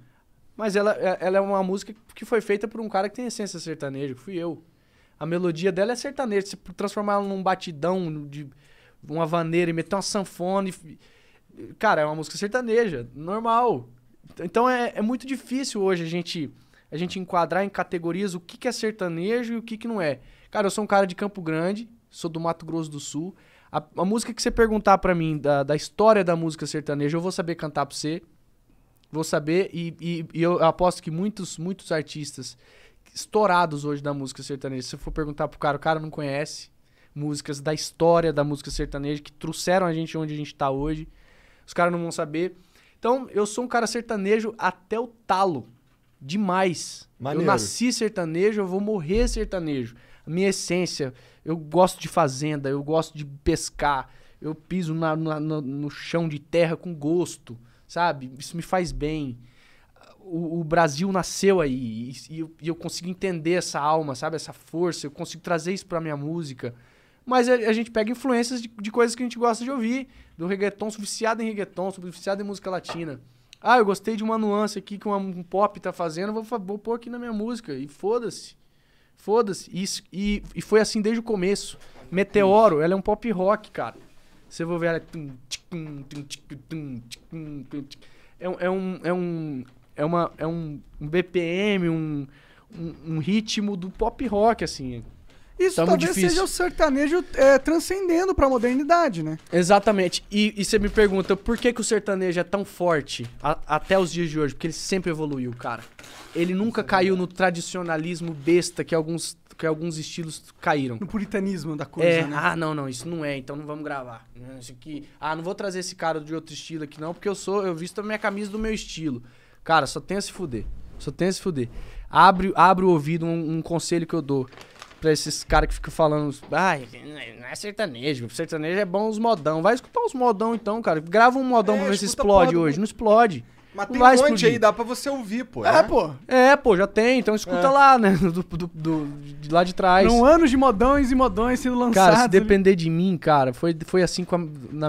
Mas ela, é, ela é uma música que foi feita por um cara que tem essência sertaneja, que fui eu. A melodia dela é sertaneja. Se transformar ela num batidão de uma vaneira e meter uma sanfona. E... Cara, é uma música sertaneja, normal. Então é, é muito difícil hoje a gente a gente enquadrar em categorias o que, que é sertanejo e o que, que não é. Cara, eu sou um cara de Campo Grande, sou do Mato Grosso do Sul. A, a música que você perguntar para mim da, da história da música sertaneja, eu vou saber cantar pra você. Vou saber, e, e, e eu aposto que muitos, muitos artistas estourados hoje da música sertaneja, se for perguntar pro cara, o cara não conhece músicas da história da música sertaneja que trouxeram a gente onde a gente tá hoje. Os caras não vão saber. Então, eu sou um cara sertanejo até o talo. Demais. Maneiro. Eu nasci sertanejo, eu vou morrer sertanejo. A minha essência, eu gosto de fazenda, eu gosto de pescar, eu piso na, na, no chão de terra com gosto, sabe? Isso me faz bem. O, o Brasil nasceu aí e, e, eu, e eu consigo entender essa alma, sabe? Essa força, eu consigo trazer isso pra minha música mas a, gente pega influências de, de, coisas que a gente gosta de ouvir. Do reggaeton, suficiado em reggaeton, suficiado em música latina. Ah, eu gostei de uma nuance aqui que um pop tá fazendo, vou, vou pôr aqui na minha música. E foda-se. Foda-se. E, e, e, foi assim desde o começo. Meteoro, ela é um pop rock, cara. Você vai ver ela. É, é, um, é, um, é, uma, é um, um BPM, um, um, um ritmo do pop rock, assim. Isso tá talvez difícil. seja o
sertanejo é, transcendendo para a modernidade, né?
Exatamente. E, você me pergunta por que, que o sertanejo é tão forte a, até os dias de hoje? Porque ele sempre evoluiu, cara. Ele nunca é caiu no tradicionalismo besta que alguns, que alguns estilos caíram. No
puritanismo da coisa, é, né? Ah, não,
não, isso não é, então não vamos gravar. Isso aqui, ah, não vou trazer esse cara de outro estilo aqui não, porque eu sou, eu visto a minha camisa do meu estilo. Cara, só tem a se fuder. Só tem a se fuder. Abre, abre o ouvido, um, um conselho que eu dou pra esses caras que ficam falando, ai, não é sertanejo, sertanejo é bom os modão. Vai escutar os modão então, cara. Grava um modão é, pra ver se explode hoje. Não explode. Mas tem um monte explodir. aí, dá
pra você ouvir, pô. É, né? pô.
É, pô, já tem, então escuta é. lá,
né? [laughs] Do, do,
do, de
lá de trás. Foram anos de modões e modões sendo lançados. Cara, se depender
ali. de mim, cara, foi, foi assim a,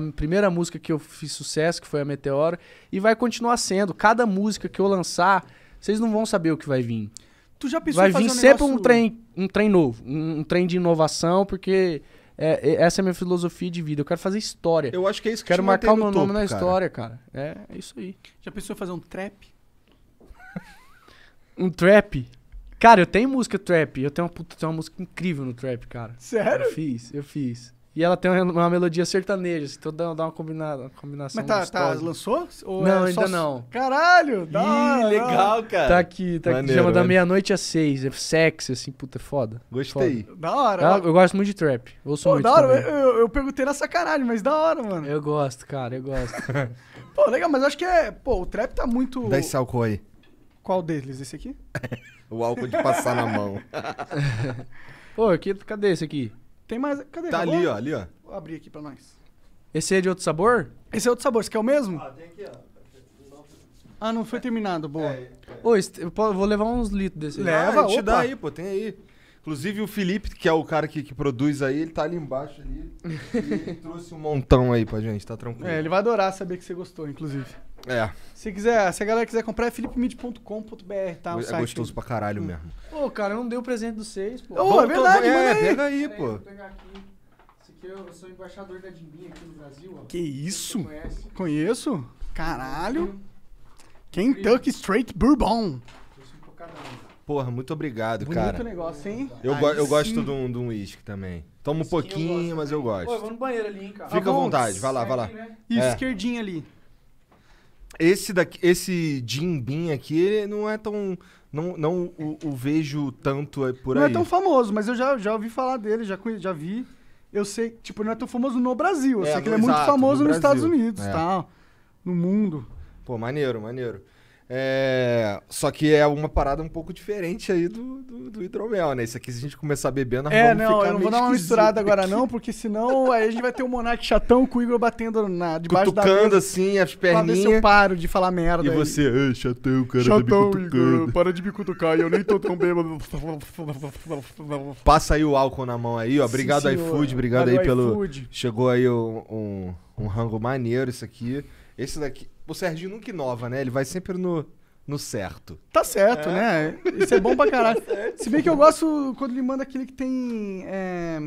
na primeira música que eu fiz sucesso, que foi a Meteora, e vai continuar sendo. Cada música que eu lançar, vocês não vão saber o que vai vir.
Tu já pensou Vai vir um sempre negócio... um
trem, um trem novo, um, um trem de inovação, porque é, é, essa é a minha filosofia de vida. Eu quero fazer história. Eu acho que é isso que Quero marcar o meu no nome topo, na cara. história, cara.
É, é, isso aí. Já pensou em fazer um trap?
[laughs] um trap? Cara, eu tenho música trap. Eu tenho uma, puta, tenho uma música incrível no trap, cara. Sério? Eu fiz, eu fiz. E ela tem uma melodia sertaneja, assim, então dá, dá uma, combinada, uma combinação. Mas tá, tá lançou? Ou é não, é ainda só... não.
Caralho! Dá, Ih, legal, cara. Tá
aqui, tá maneiro, aqui. Chama maneiro. da né? meia-noite às seis. É sexy, assim, puta, é foda. Gostei. Foda. Da hora. Eu, eu, gosto muito de trap. Ouço Pô, muito. Da hora, eu,
eu, eu perguntei nessa caralho, mas da hora, mano. Eu gosto, cara, eu gosto. [laughs] Pô, legal, mas acho que é. Pô, o trap tá muito. Dá esse álcool aí. Qual deles? Esse aqui?
[laughs] o álcool de passar na mão. [laughs] Pô, aqui, cadê esse aqui? Tem mais. Cadê? Tá Acabou? ali, ó, ali, ó.
Vou abrir aqui pra nós. Esse é de outro sabor? Esse é outro sabor, esse aqui é o mesmo? Ah, tem aqui, ó. Ah, não foi terminado, boa. É, é. Ô, eu vou levar uns litros desse. Leva, ah, te dá aí,
pô, tem aí. Inclusive o Felipe, que é o cara que, que produz aí, ele tá ali embaixo ali. [laughs]
ele trouxe um montão
aí pra gente, tá tranquilo. É,
ele vai adorar saber que você gostou, inclusive. É. Se, quiser, se a galera quiser comprar, é philipemid.com.br, tá? É o é site. gostoso pra caralho hum. mesmo. Pô, cara, eu não dei o presente dos seis, pô. Ô, é verdade, é, pega aí, pô. Aí, vou
pegar aqui. Esse aqui eu, sou embaixador da Dimbinha aqui no Brasil, ó. Que isso?
Conheço? Caralho. Kentucky Straight Bourbon.
Porra, muito obrigado, Bonito cara. Muito
negócio, hein? Eu, go eu gosto de
um, de um whisky também. Toma um pouquinho, eu mas eu gosto. Pô, eu vou
no banheiro ali, hein, cara. Fica ah, à tá vontade, vai lá, vai lá. Isso, né? é.
esquerdinha ali. Esse, daqui, esse Jim Beam aqui não é tão. Não, não o, o vejo tanto é, por aí. Não é tão
famoso, mas eu já, já ouvi falar dele, já, já vi. Eu sei, tipo, não é tão famoso no Brasil. Eu é, sei que ele é muito famoso no nos Estados Unidos é. Tá? No mundo.
Pô, maneiro, maneiro. É, só que é uma parada um pouco diferente aí do, do, do hidromel, né? Isso aqui, se a gente começar bebendo, nós é, não, eu não vou dar uma misturada aqui. agora não,
porque senão aí a gente vai ter um monarca chatão com o Igor batendo na, debaixo cutucando, da mesa. assim, as perninhas. Pra ver eu paro de falar merda. E aí. você, ah, chatão, cara, tá chatão, tá Igor, para de me cutucar, eu nem tô tão bêbado.
Passa aí o álcool na mão aí, ó. Obrigado, iFood, obrigado, aí pelo... Chegou aí um, um, um rango maneiro isso aqui. Esse daqui. O Serginho nunca inova, né? Ele vai
sempre no, no certo. Tá certo, é. né? Isso é bom pra caralho. [laughs] Tá Se bem que eu gosto quando ele manda aquele que tem é,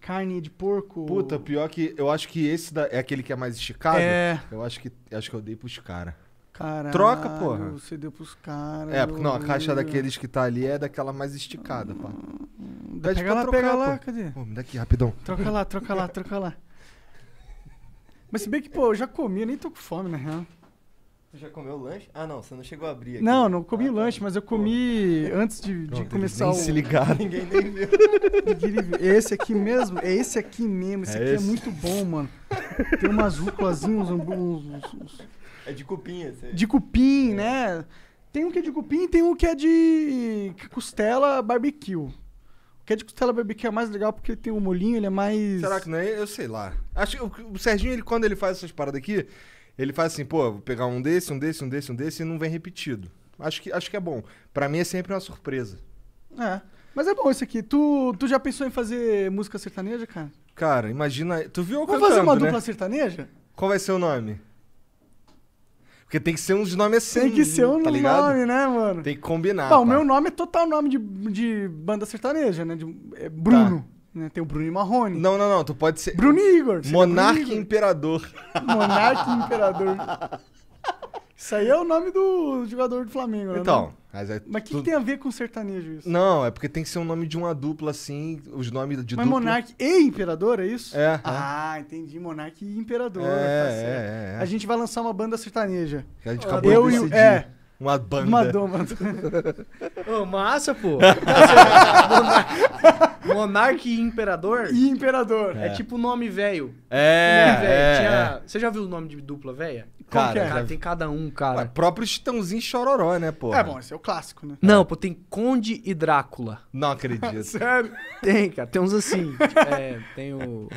carne de porco. Puta, pior que eu
acho que esse da, é aquele que é mais esticado. É. Eu acho que, acho que eu dei pros caras.
Caralho, Troca, porra. Você deu pros caras. É, porque não, a caixa daqueles
que tá ali é daquela mais esticada, pá.
Hum, Pede pega pra lá, trocar, pega pô. lá, cadê? Pô, me dá aqui, rapidão. Troca lá, troca lá, troca lá. Mas se bem que, pô, eu já comi, eu nem tô com fome, na real.
Você já comeu o lanche? Ah, não, você não chegou a abrir aqui. Não,
não comi ah, o tá. lanche, mas eu comi pô. antes de, Pronto, começar nem o... se ligaram. Ninguém nem viu. [laughs] esse aqui mesmo, é esse aqui mesmo, esse é aqui é esse? é muito bom, mano. Tem umas rúculazinhas, uns, uns, uns...
É de cupim esse aí. De
cupim, é. né? Tem um que é de cupim, tem um que é de costela barbecue. Que o de costela BBQ é mais legal porque ele tem um molinho, ele é mais. Será
que não é? Eu sei lá. Acho que o Serginho, ele, quando ele faz essas paradas aqui, ele faz assim, pô, vou pegar um desse, um desse, um desse, um desse e não vem repetido. Acho que, acho que é bom. Pra mim é sempre uma surpresa.
É. Mas é bom isso aqui. Tu, tu já pensou em fazer música sertaneja, cara?
Cara, imagina. Tu viu eu Vamos cantando, fazer uma né? dupla
sertaneja?
Qual vai ser o nome? Porque tem que ser uns nomes assim. Tem que ser um tá nome, né, mano? Tem que combinar. Tá, o meu
nome é total nome de, de banda sertaneja, né? De, é Bruno. Tá. Né? Tem o Bruno e Marrone. Não, não, não. Tu pode ser. Bruno e Igor. Monarca e Imperador. [laughs] Monarca e Imperador. [laughs] Isso aí é o nome do jogador do Flamengo, né? Então. Não?
Mas é Mas o que, que, tem a
ver com sertanejo isso?
Não, é porque tem que ser um nome de uma dupla, assim, os nomes de Mas dupla... monarca
e imperador, é isso? É. Ah, é. entendi, monarca e imperador, é, tá é, certo. É, é, A gente vai lançar uma banda sertaneja. Que a gente acabou eu de decidir. E, é, uma banda. Uma doma.
[laughs]
massa, pô.
[laughs] Monarca e Imperador? E Imperador. É, tipo o é, nome velho. É. é, Você já viu o nome de dupla velha? Cara, é? cara, cara, tem cada um, cara. Ué, próprio Chitãozinho Chororó, né, pô? É bom, esse
é o clássico, né?
Não, pô, tem Conde e Drácula. Não acredito. [laughs] Sério? Tem, cara. Tem uns assim. é, tem o.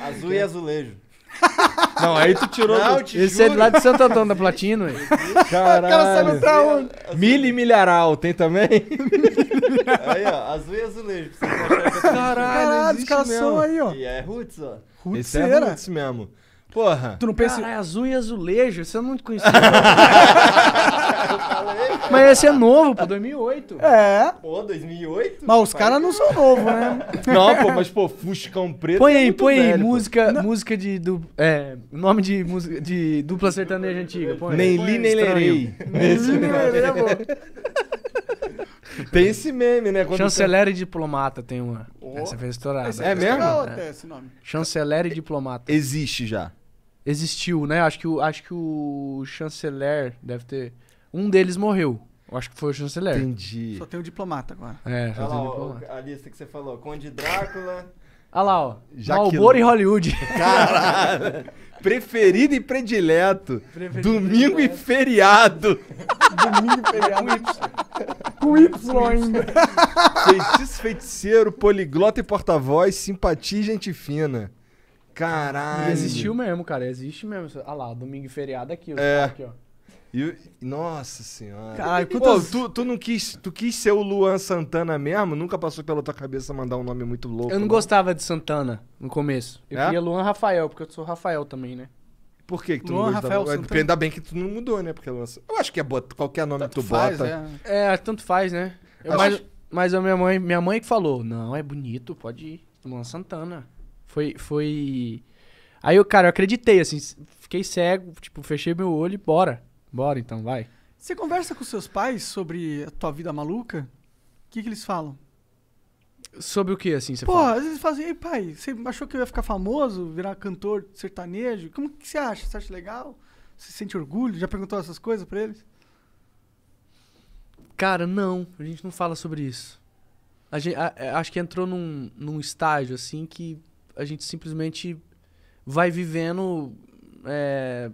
Azul e azulejo.
[laughs]
Não, aí tu tirou. Não, do... Esse é juro. é lá de Santo Antônio da Platino, velho. [laughs] Caralho.
Ela sabe e milharal, tem também? [laughs] aí, ó, azul e azulejo. Caralho,
Caralho os caras são aí, ó. E é roots, ó. Roots, Esse é roots mesmo. Porra. Tu não pensa. Cara, é azul e azulejo, você não conhecia. [laughs]
Mas esse é novo, pô, 2008. É. Pô, 2008? Mas os caras não são novos, né? [laughs] Não, pô, mas, pô, Fuscão Preto. Põe é aí, é põe velho, aí, música, música de.
Du... É, nome de, música, de dupla sertaneja antiga. Põe nem li, nem lerei. Nem li, nem lerei, é Tem esse meme, né? Quando Chanceler tem... e diplomata tem uma. Oh. Essa fez estourada. É, é mesmo? É. Chanceler e diplomata. Existe já existiu, né? Acho que, o, acho que o chanceler deve ter. Um deles morreu. Eu acho que foi o chanceler. Entendi.
Só tem o diplomata agora.
É, só Olha tem o diplomata.
a lista que você falou: Conde Drácula.
Olha lá, ó. Malboro e Hollywood. Caralho.
[laughs] Preferido e predileto. Preferido Domingo predileto. e feriado.
[laughs] Domingo e feriado.
Com Y ainda. Feitiço, feiticeiro, poliglota e porta-voz, simpatia e gente fina.
Caralho. E existiu mesmo, cara. Existe mesmo. Olha ah lá, domingo e feriado aqui, é. aqui, ó. E, nossa senhora. Caralho, quantas... Pô,
tu, tu não quis, tu quis ser o Luan Santana mesmo? Nunca passou pela tua cabeça mandar um nome muito louco? Eu não, não?
gostava de Santana no começo. Eu é? queria Luan Rafael, porque eu sou Rafael também, né? Por que, que tu Luan, não gostava? Rafael, Santana. Ainda
bem que tu não mudou, né? Porque Luan... eu acho que é bota, qualquer nome tanto que tu faz, bota.
É. é. tanto faz, né? Eu, mas, mas a minha mãe, minha mãe que falou: "Não, é bonito, pode ir. Luan Santana". Foi. foi... Aí, eu, cara, eu acreditei, assim, fiquei cego, tipo, fechei meu olho e bora. Bora então, vai.
Você conversa com seus pais sobre a tua vida maluca? O que, que eles falam?
Sobre o que, assim, você fala?
às vezes fazem, assim, pai, você achou que eu ia ficar famoso, virar cantor sertanejo? Como que você acha? Você acha legal? Você sente orgulho? Já perguntou essas coisas pra eles? Cara, não. A gente não fala sobre isso. A gente, a, a,
é, acho que entrou num, num estágio, assim, que a gente simplesmente vai vivendo é,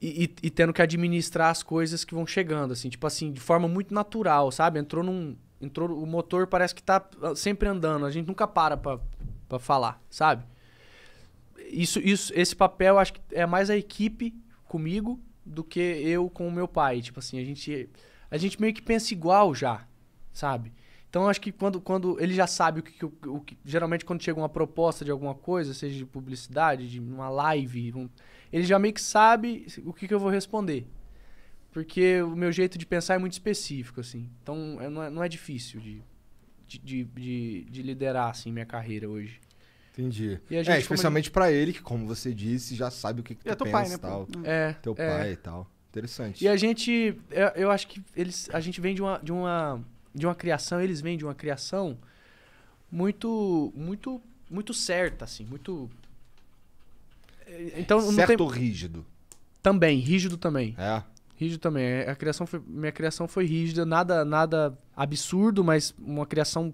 e, e, e, tendo que administrar as coisas que vão chegando, assim, tipo assim, de forma muito natural, sabe? Entrou num. Entrou, o motor parece que tá sempre andando, a gente nunca para pra, pra falar, sabe? Isso, isso, esse papel acho que é mais a equipe comigo do que eu com o meu pai. Tipo assim, a gente. A gente meio que pensa igual já, sabe? Então acho que quando, quando ele já sabe o que, o, o que, Geralmente quando chega uma proposta de alguma coisa, seja de publicidade, de uma live, um, ele já meio que sabe o que, que, eu vou responder. Porque o meu jeito de pensar é muito específico, assim. Então é, não, é, não é difícil de de, de, de, liderar, assim, minha carreira hoje. Entendi. É, gente, é, especialmente
ele... para ele, que como você disse, já sabe o que, que é tu é pensa pai, né, tal. É, é teu pai e tal.
Interessante. E a gente... Eu, eu acho que eles, a gente vem de uma... De uma de uma criação, eles vêm de uma criação muito muito muito certa assim, muito eh, então certo tem... ou rígido. Também, rígido também. É. Rígido também. É, a criação foi, minha criação foi rígida, nada nada absurdo, mas uma criação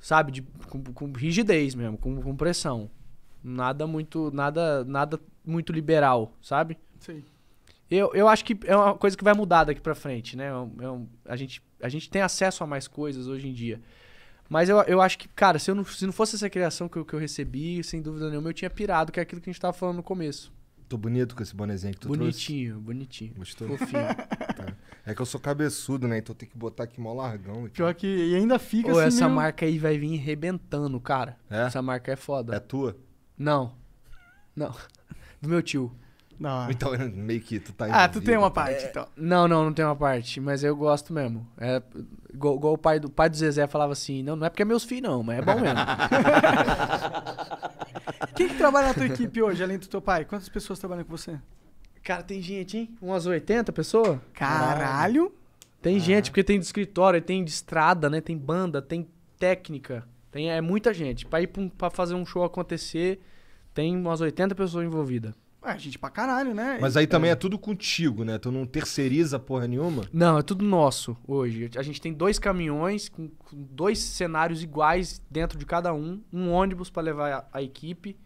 sabe, de, com, com rigidez mesmo, com, com pressão. Nada muito nada nada muito liberal, sabe? Sim. Eu, eu acho que é uma coisa que vai mudar daqui para frente, né? é um é a gente a gente tem acesso a mais coisas hoje em dia. Mas eu, eu acho que, cara, se, eu não, se não fosse essa criação que eu, que eu recebi, sem dúvida nenhuma, eu tinha pirado, que é aquilo que a gente tava falando no começo.
Tô bonito com esse bonezinho que tu bonitinho,
trouxe. Bonitinho, Gostou? Fofinho.
[laughs] tá. É que eu sou cabeçudo, né? Então tem que botar aqui mó largão. Aqui. Então. Pior
que e ainda fica Ô, assim essa marca aí vai vir rebentando, cara. É? Essa marca é foda. É tua? Não. Não. Do meu tio. Então meio
que tu tá Ah, tu
tem uma tá? parte, é... então. Não, não, não tem uma parte, mas eu gosto mesmo. É igual, igual, o pai do, pai do Zezé falava assim, não, não é porque é meus filhos não, mas é bom mesmo. [laughs] Quem que trabalha na tua equipe
hoje, além do teu pai? Quantas pessoas trabalham com você? Cara, tem gente, hein? Umas 80 pessoas? Caralho!
Tem ah. gente, porque tem de escritório, tem de estrada, né? Tem banda, tem técnica. Tem, é muita gente. Pra ir pra, pra fazer um show acontecer, tem umas 80 pessoas envolvidas.
É, a gente pra caralho, né? Mas aí é. também é. tudo
contigo, né? Tu não terceiriza
porra nenhuma? Não, é tudo nosso hoje. A gente tem dois caminhões com, com dois cenários iguais dentro de cada um, um ônibus para levar a, a, equipe.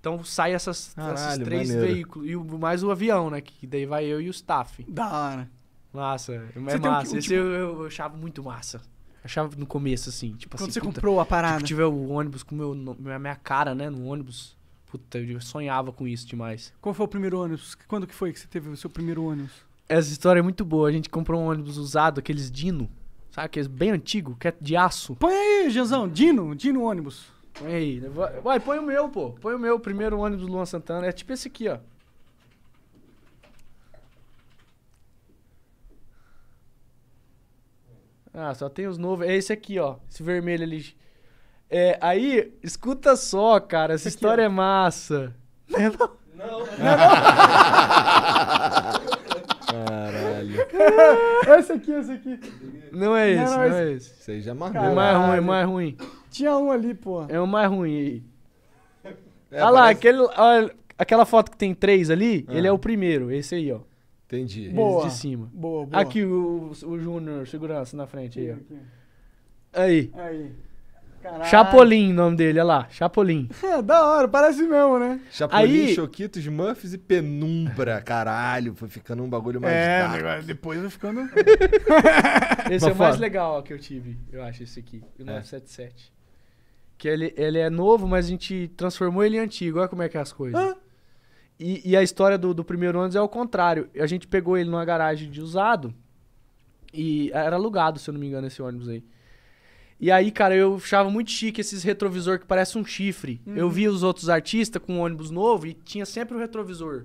Então sai essas, caralho, esses três maneiro. veículos. E o, mais o avião, né? Que daí vai eu e o staff. Da hora. Massa, é você massa. Um, um, Esse tipo... eu, eu achava muito massa. Achava no começo, assim, tipo Quando assim. Quando você puta, comprou a parada. Tipo, tiver o ônibus com meu, minha cara, né? No ônibus. Puta, eu sonhava com isso demais.
Qual foi o primeiro ônibus? Quando que foi que você teve o seu primeiro ônibus?
Essa história é muito boa. A gente comprou um ônibus usado, aqueles Dino. Sabe, aqueles bem antigo, que é de aço. Põe aí, Janzão. Dino, Dino ônibus. Põe aí. Vai, põe o meu, pô. Põe o meu, primeiro ônibus do Luan Santana. É tipo esse aqui, ó. Ah, só tem os novos. É esse aqui, ó. Esse vermelho ali. É, aí, escuta só, cara, essa história é massa. Não é não? Não.
não, é
Caralho. Esse aqui, esse aqui.
Não é, é esse, não, não é esse. Isso aí já é mais ruim. É mais ruim, é mais ruim. Tinha um ali, pô. É o mais ruim aí. É, Olha ah lá, aquele, olha, aquela foto que tem três ali, ah. ele é o primeiro, esse aí, ó. Entendi. Boa. Esse de cima. Boa, boa. Aqui o, o Júnior, segurança na frente aí, ó. Aí. Aí. Caralho. Chapolin, o nome dele, olha lá, Chapolin.
[laughs] É, da hora, parece mesmo, né? Chapolin, Aí...
Choquitos, Muffs e Penumbra, caralho, foi ficando um bagulho mais É, dark.
depois vai ficando... [laughs] esse Mas é o mais legal ó, que eu tive, eu acho, esse aqui, o 977. É. Que ele, ele é novo, mas a gente transformou ele em antigo, olha como é que é as coisas. Ah. E, e, a história do, do primeiro ônibus é o contrário. A gente pegou ele numa garagem de usado e era alugado, se eu não me engano, esse ônibus aí. E aí, cara, eu achava muito chique esses retrovisor que parece um chifre. Uhum. Eu via os outros artistas com um ônibus novo e tinha sempre o um retrovisor.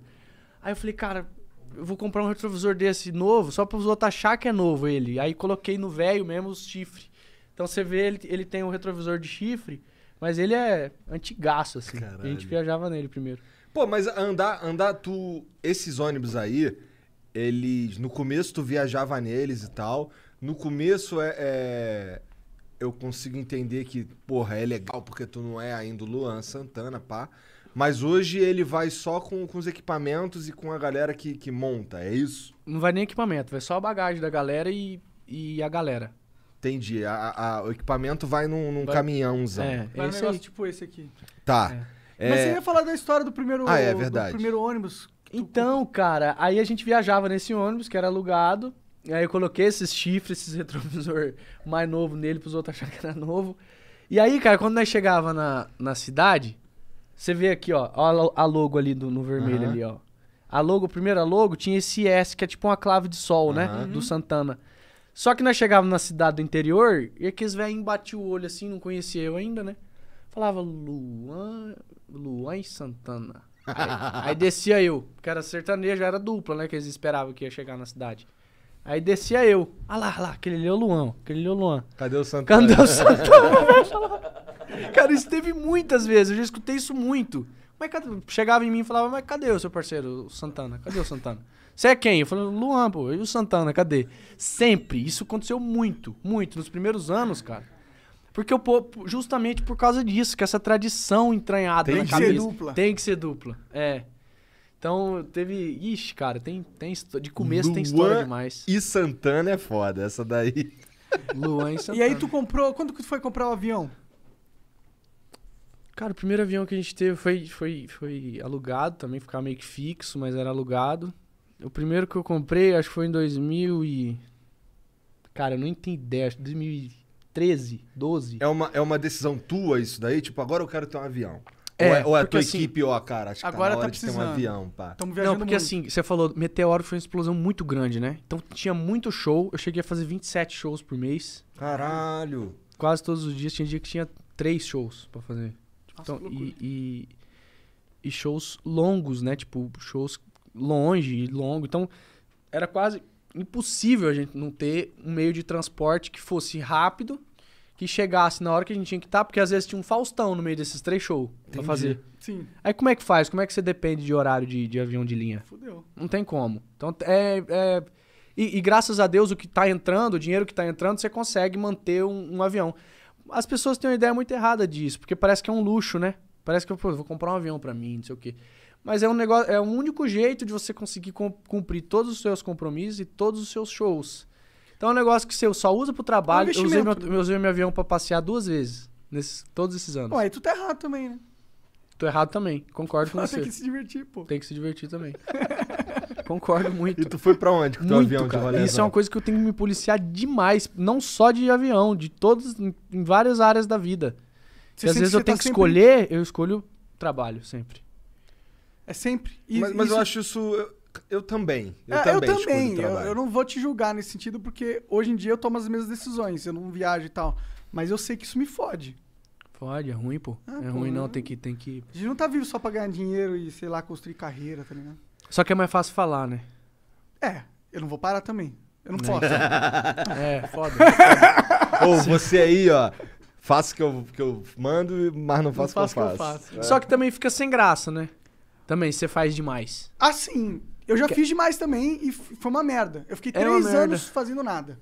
Aí eu falei, cara, eu vou comprar um retrovisor desse novo só para os outros achar que é novo ele. Aí coloquei no velho mesmo os chifres. Então você vê, ele, ele tem um retrovisor de chifre, mas ele é antigaço, assim. Caralho. a gente viajava nele primeiro.
Pô, mas andar, andar tu... Esses ônibus aí, eles... No começo tu viajava neles e tal. No começo é... é eu consigo entender que, porra, é legal porque tu não é ainda o Luan Santana, pá. Mas hoje ele vai só com, com os equipamentos e com a galera que, que monta, é isso?
Não vai nem equipamento, vai só a bagagem da galera e, e a galera. Entendi. A, a, o equipamento vai
num, num vai, caminhãozão. É, é um negócio aí.
tipo esse aqui.
Tá. É. é. Mas é... você ia
falar da história do
primeiro, ah, é, verdade. primeiro ônibus. Então, cara, aí a gente viajava nesse ônibus que era alugado e Aí eu coloquei esses chifres, esses retrovisor [laughs] mais novo nele, pros outros acharem que era novo. E aí, cara, quando nós chegava na, na cidade, você vê aqui, ó, ó a logo ali do, no vermelho uhum. ali, ó. A logo, primeira logo, tinha esse S, que é tipo uma clave de sol, uhum. né? Do Santana. Só que nós chegávamos na cidade do interior e aqueles velhinhos batiam o olho assim, não conhecia eu ainda, né? Falava Luan, Luan Santana. Aí, aí descia eu, que era sertanejo, era dupla, né? Que eles esperavam que ia chegar na cidade. Aí descia eu. Ah lá, ah lá, aquele ali é o Luan, aquele ali é o Luan. Cadê o Santana? Cadê o [laughs] Santana? [laughs] cara, isso teve muitas vezes, eu já escutei isso muito. Mas cadê? Chegava em mim e falava, mas cadê o seu parceiro, o Santana? Cadê o Santana? Você é quem? Eu falei, Luan, pô. E o Santana, cadê? Sempre. Isso aconteceu muito, muito. Nos primeiros anos, cara. Porque o povo, justamente por causa disso, que essa tradição entranhada Tem na que Ser dupla. Tem que ser dupla. É. Então, teve. Ixi, cara, tem, tem de começo Luan tem história demais.
E Santana é foda, essa daí. [laughs] Luan e Santana. E aí tu
comprou.
Quando que tu foi comprar o avião? Cara, o primeiro avião que a gente teve foi, foi, foi alugado também, ficava meio que fixo, mas era alugado. O primeiro que eu comprei, acho que foi em 2000 e... Cara, eu não entendi ideia, acho que 2013, 12. É
uma, é uma decisão tua isso daí? Tipo, agora eu quero ter um avião. É-, é, ou é, a tua assim, equipe, ó, cara, acho que tá agora tá, tá precisando. um avião, pá. Tamo viajando Não, porque muito. assim,
você falou, Meteoro foi uma explosão muito grande, né? Então tinha muito show, eu cheguei a fazer 27 shows por mês. Caralho! Quase todos os dias, tinha dia que tinha três shows para fazer. Nossa, então, e, e, e shows longos, né? Tipo, shows longe e longo. Então, era quase impossível a gente não ter um meio de transporte que fosse rápido que chegasse na hora que a gente tinha que estar, tá, porque às vezes tinha um Faustão no meio desses três shows Entendi. pra fazer. Sim. Aí como é que faz? Como é que você depende de horário de, de avião de linha? Fudeu. Não tem como. Então é. é... E, e, graças a Deus, o que tá entrando, o dinheiro que tá entrando, você consegue manter um, um avião. As pessoas têm uma ideia muito errada disso, porque parece que é um luxo, né? Parece que eu vou comprar um avião para mim, não sei o quê. Mas é um negócio, é o um único jeito de você conseguir cumprir todos os seus compromissos e todos os seus shows. Então é um negócio que você só usa pro trabalho. É um eu, usei meu, eu usei meu avião para passear duas vezes, nesses, todos esses anos. Ué,
e tu tá errado também, né?
Tô errado também, concordo com ah, você. Tem que se divertir, pô. Tem que se divertir também. [laughs] concordo muito. E tu foi para onde com o teu muito, avião cara. de rolê? Isso é uma coisa que eu tenho que me policiar demais, não só de avião, de todos, em várias áreas da vida. Você e às vezes eu tenho tá que sempre... escolher, eu escolho trabalho sempre.
É sempre. E, mas, mas isso... eu acho
isso. Eu também. Eu é, ah, também. Eu, também. Eu, eu,
não vou te julgar nesse sentido, porque hoje em dia eu tomo as mesmas decisões, eu não viajo e tal. Mas eu sei que isso me fode.
Fode, é ruim, pô. Ah, é pô, ruim, não. Tem que, tem que.
A gente não tá vivo só pra ganhar dinheiro e, sei lá, construir carreira, tá ligado?
Só que é mais fácil falar, né?
É, eu não vou parar também. Eu não, não né? posso. É, [laughs] é foda. Ou [laughs] oh, você
aí, ó.
Faço o que eu, que eu mando, mas não faço o que eu faço. Que eu faço.
É. Só
que também fica sem
graça, né?
Também, você faz demais.
Assim, eu já que... fiz demais também e foi uma merda. Eu fiquei é três anos fazendo nada.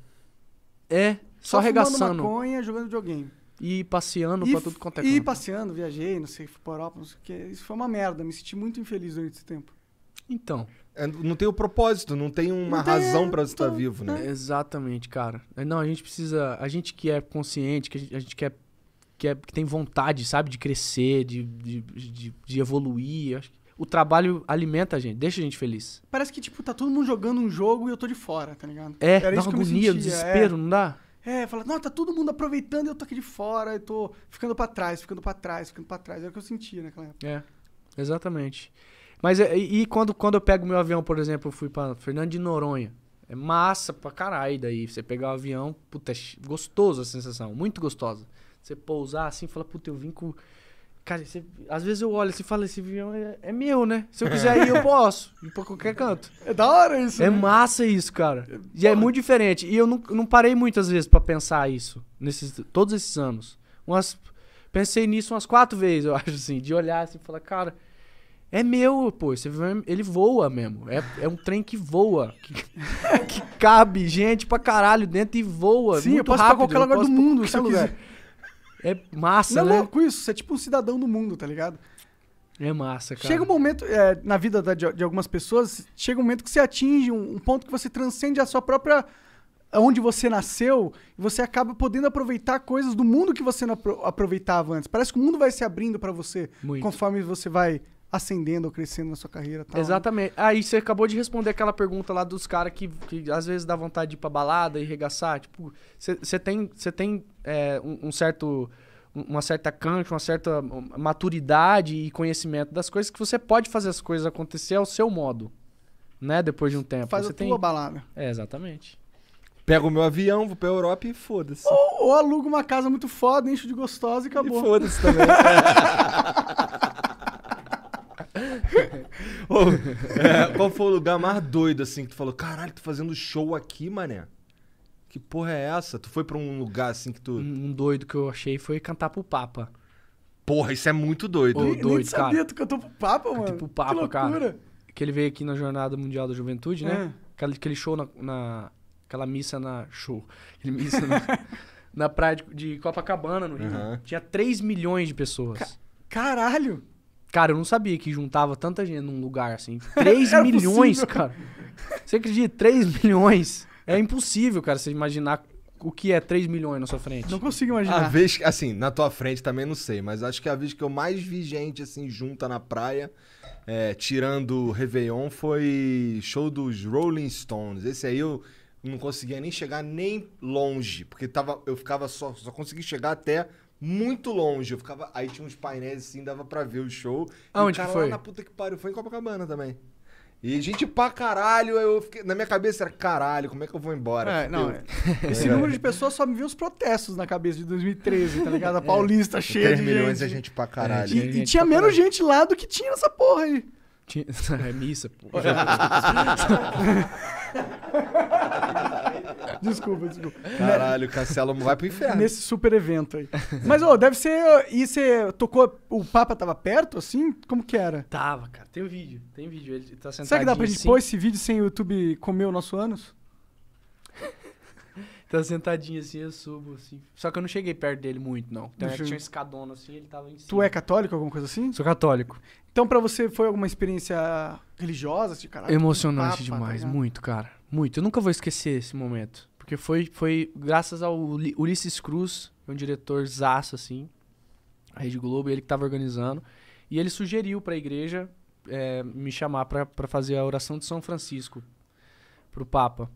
É, só, só arregaçando. maconha, jogando videogame. E passeando e, pra tudo quanto é canto. E passeando, viajei, não sei, fui pra Europa, não sei o que. Isso foi uma merda. Me senti muito infeliz durante esse tempo.
Então. É, não tem o propósito, não tem uma não tem, razão para estar tá vivo, né? né? Exatamente, cara. Não, a gente precisa. A gente que é consciente, que a gente, a gente quer, quer, que tem vontade, sabe, de crescer, de, de, de, de evoluir. Acho que o trabalho alimenta a gente, deixa a gente feliz.
Parece que, tipo, tá todo mundo jogando um jogo e eu tô de fora, tá ligado? É, Era dá uma agonia, desespero, é. não dá? É, fala, não, tá todo mundo aproveitando e eu tô aqui de fora, eu tô ficando para trás, ficando para trás, ficando para trás. Era é o que eu sentia naquela época.
É, exatamente. Mas é, e, e quando, quando eu pego meu avião, por exemplo, eu fui para Fernando de Noronha. É massa pra caralho daí. Você pegar o avião, puta, é gostoso a sensação, muito gostosa. Você pousar assim, fala, puta, eu vim com Cara, você, às vezes eu olho assim e falo, esse avião é, é, meu, né? Se eu é. quiser ir, eu posso. Ir pra qualquer canto. É da hora isso. É né? massa isso, cara. É, e é muito diferente. E eu não, não parei muitas vezes para pensar isso, nesses, todos esses anos. Umas, pensei nisso umas quatro vezes, [laughs] eu acho, assim, de olhar assim e falar, cara, é meu, pô. Esse avião, é, ele voa mesmo. É, é um trem que voa. Que, [laughs] que cabe gente pra caralho dentro e voa. Sim, muito eu posso rápido, pra qualquer lugar do mundo, se eu quiser.
É massa, não é né? é louco isso? Você é tipo um cidadão do mundo, tá ligado? É massa, cara. Chega um momento, é, na vida da, de, de, algumas pessoas, chega um momento que você atinge um, um, ponto que você transcende a sua própria. onde você nasceu, e você acaba podendo aproveitar coisas do mundo que você não aproveitava antes. Parece que o mundo vai se abrindo para você Muito. conforme você vai ascendendo ou crescendo na sua carreira. Tal, né?
Exatamente. Né? Aí você acabou de responder aquela pergunta lá dos caras que, que às vezes dá vontade de ir pra balada e regaçar. Tipo, você tem, cê tem é, um, um, certo uma certa cancha, uma certa maturidade e conhecimento das coisas que você pode fazer as coisas acontecer ao seu modo, né? Depois de um tempo. Faz você a tem... tua balada. É, exatamente. Pego o meu avião, vou pra Europa e foda-se.
Ou, ou alugo uma casa muito foda, encho de gostosa e acabou. E foda-se também. [laughs] [laughs] é, qual foi
o lugar mais doido, assim, que tu falou, caralho, tô fazendo show aqui, mané? Que porra é essa? Tu foi pra um lugar assim que tu. Um doido que eu achei
foi cantar pro Papa.
Porra, isso é muito doido. Ô, Nem, doido, nem sabia, tu
cantou pro Papa, mano. Cantei pro Papa, que loucura. cara. Que ele veio aqui na Jornada Mundial da Juventude, né? É. Aquela, aquele show na, na, Aquela missa na. Show. Aquele missa na, [laughs] na praia de, de Copacabana, no Rio. Uhum. Tinha 3 milhões de pessoas. Ca caralho! Cara, eu não sabia que juntava tanta gente num lugar assim. 3 [laughs] milhões, cara. Você acredita? 3 milhões. É impossível, cara, você imaginar o que é 3 milhões na sua frente. Não consigo imaginar. A vez, assim,
na tua frente também não sei, mas acho que a vez que eu mais vi gente, assim, junta na praia, é, tirando Réveillon, foi show dos Rolling Stones. Esse aí eu não conseguia nem chegar nem longe, porque tava, eu ficava só, só consegui chegar até muito longe. Eu ficava. Aí tinha uns painéis assim, dava pra ver o show. Aonde e o cara, que foi? Lá na puta que pariu, foi em Copacabana também. E gente pra caralho, eu fiquei, na minha cabeça era caralho, como é que eu vou embora? É, não, é. Esse é. número de pessoas
só me viu os protestos na cabeça de 2013, tá ligado? A [laughs] é. Paulista cheia 3 de milhões gente. de gente pra caralho. e, gente e tinha menos caralho. gente lá do que tinha nessa porra aí. Tinha... [laughs] É missa, porra. [laughs] [laughs] desculpa, desculpa. Caralho, cancela, vai pro inferno. Nesse super evento aí. Mas, ô, deve ser. E você tocou. O Papa tava perto, assim? Como que era? Tava, cara.
Tem um vídeo. Tem um vídeo. Ele tá sentado. Será que dá pra gente assim. pôr esse vídeo
sem o YouTube comer o nosso ânus? [laughs] tá sentadinho
assim, eu subo, assim. Só que eu não cheguei perto dele muito, não.
Então é tinha um escadona assim, ele tava em cima. Tu é católico, alguma coisa assim? Sou católico. Então, pra você, foi alguma experiência religiosa, assim, caralho? Emocionante tá demais, tá muito,
cara. Muito. Eu nunca vou esquecer esse momento. Porque foi, foi graças ao Ulisses Cruz, é um diretor zaço, assim, a Rede Globo, ele que estava organizando. E ele sugeriu para a igreja é, me chamar para fazer a oração de São Francisco para o Papa.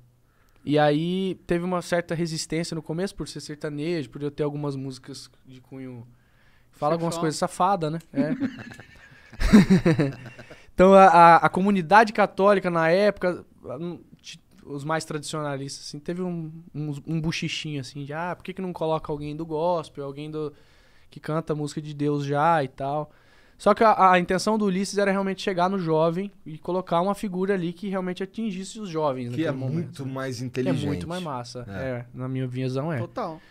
E aí teve uma certa resistência no começo por ser sertanejo, por eu ter algumas músicas de cunho. Fala algumas coisas safada, né? É. [laughs] então a, a, a, comunidade católica na época os mais tradicionalistas, assim, teve um, um, um buchichinho, assim, de, ah, por que, que não coloca alguém do gospel, alguém do que canta música de Deus já e tal. Só que a, a intenção do Ulisses era realmente chegar no jovem e colocar uma figura ali que realmente atingisse os jovens. Que é momento. muito mais inteligente. É muito mais massa, é. é na minha visão é. Total.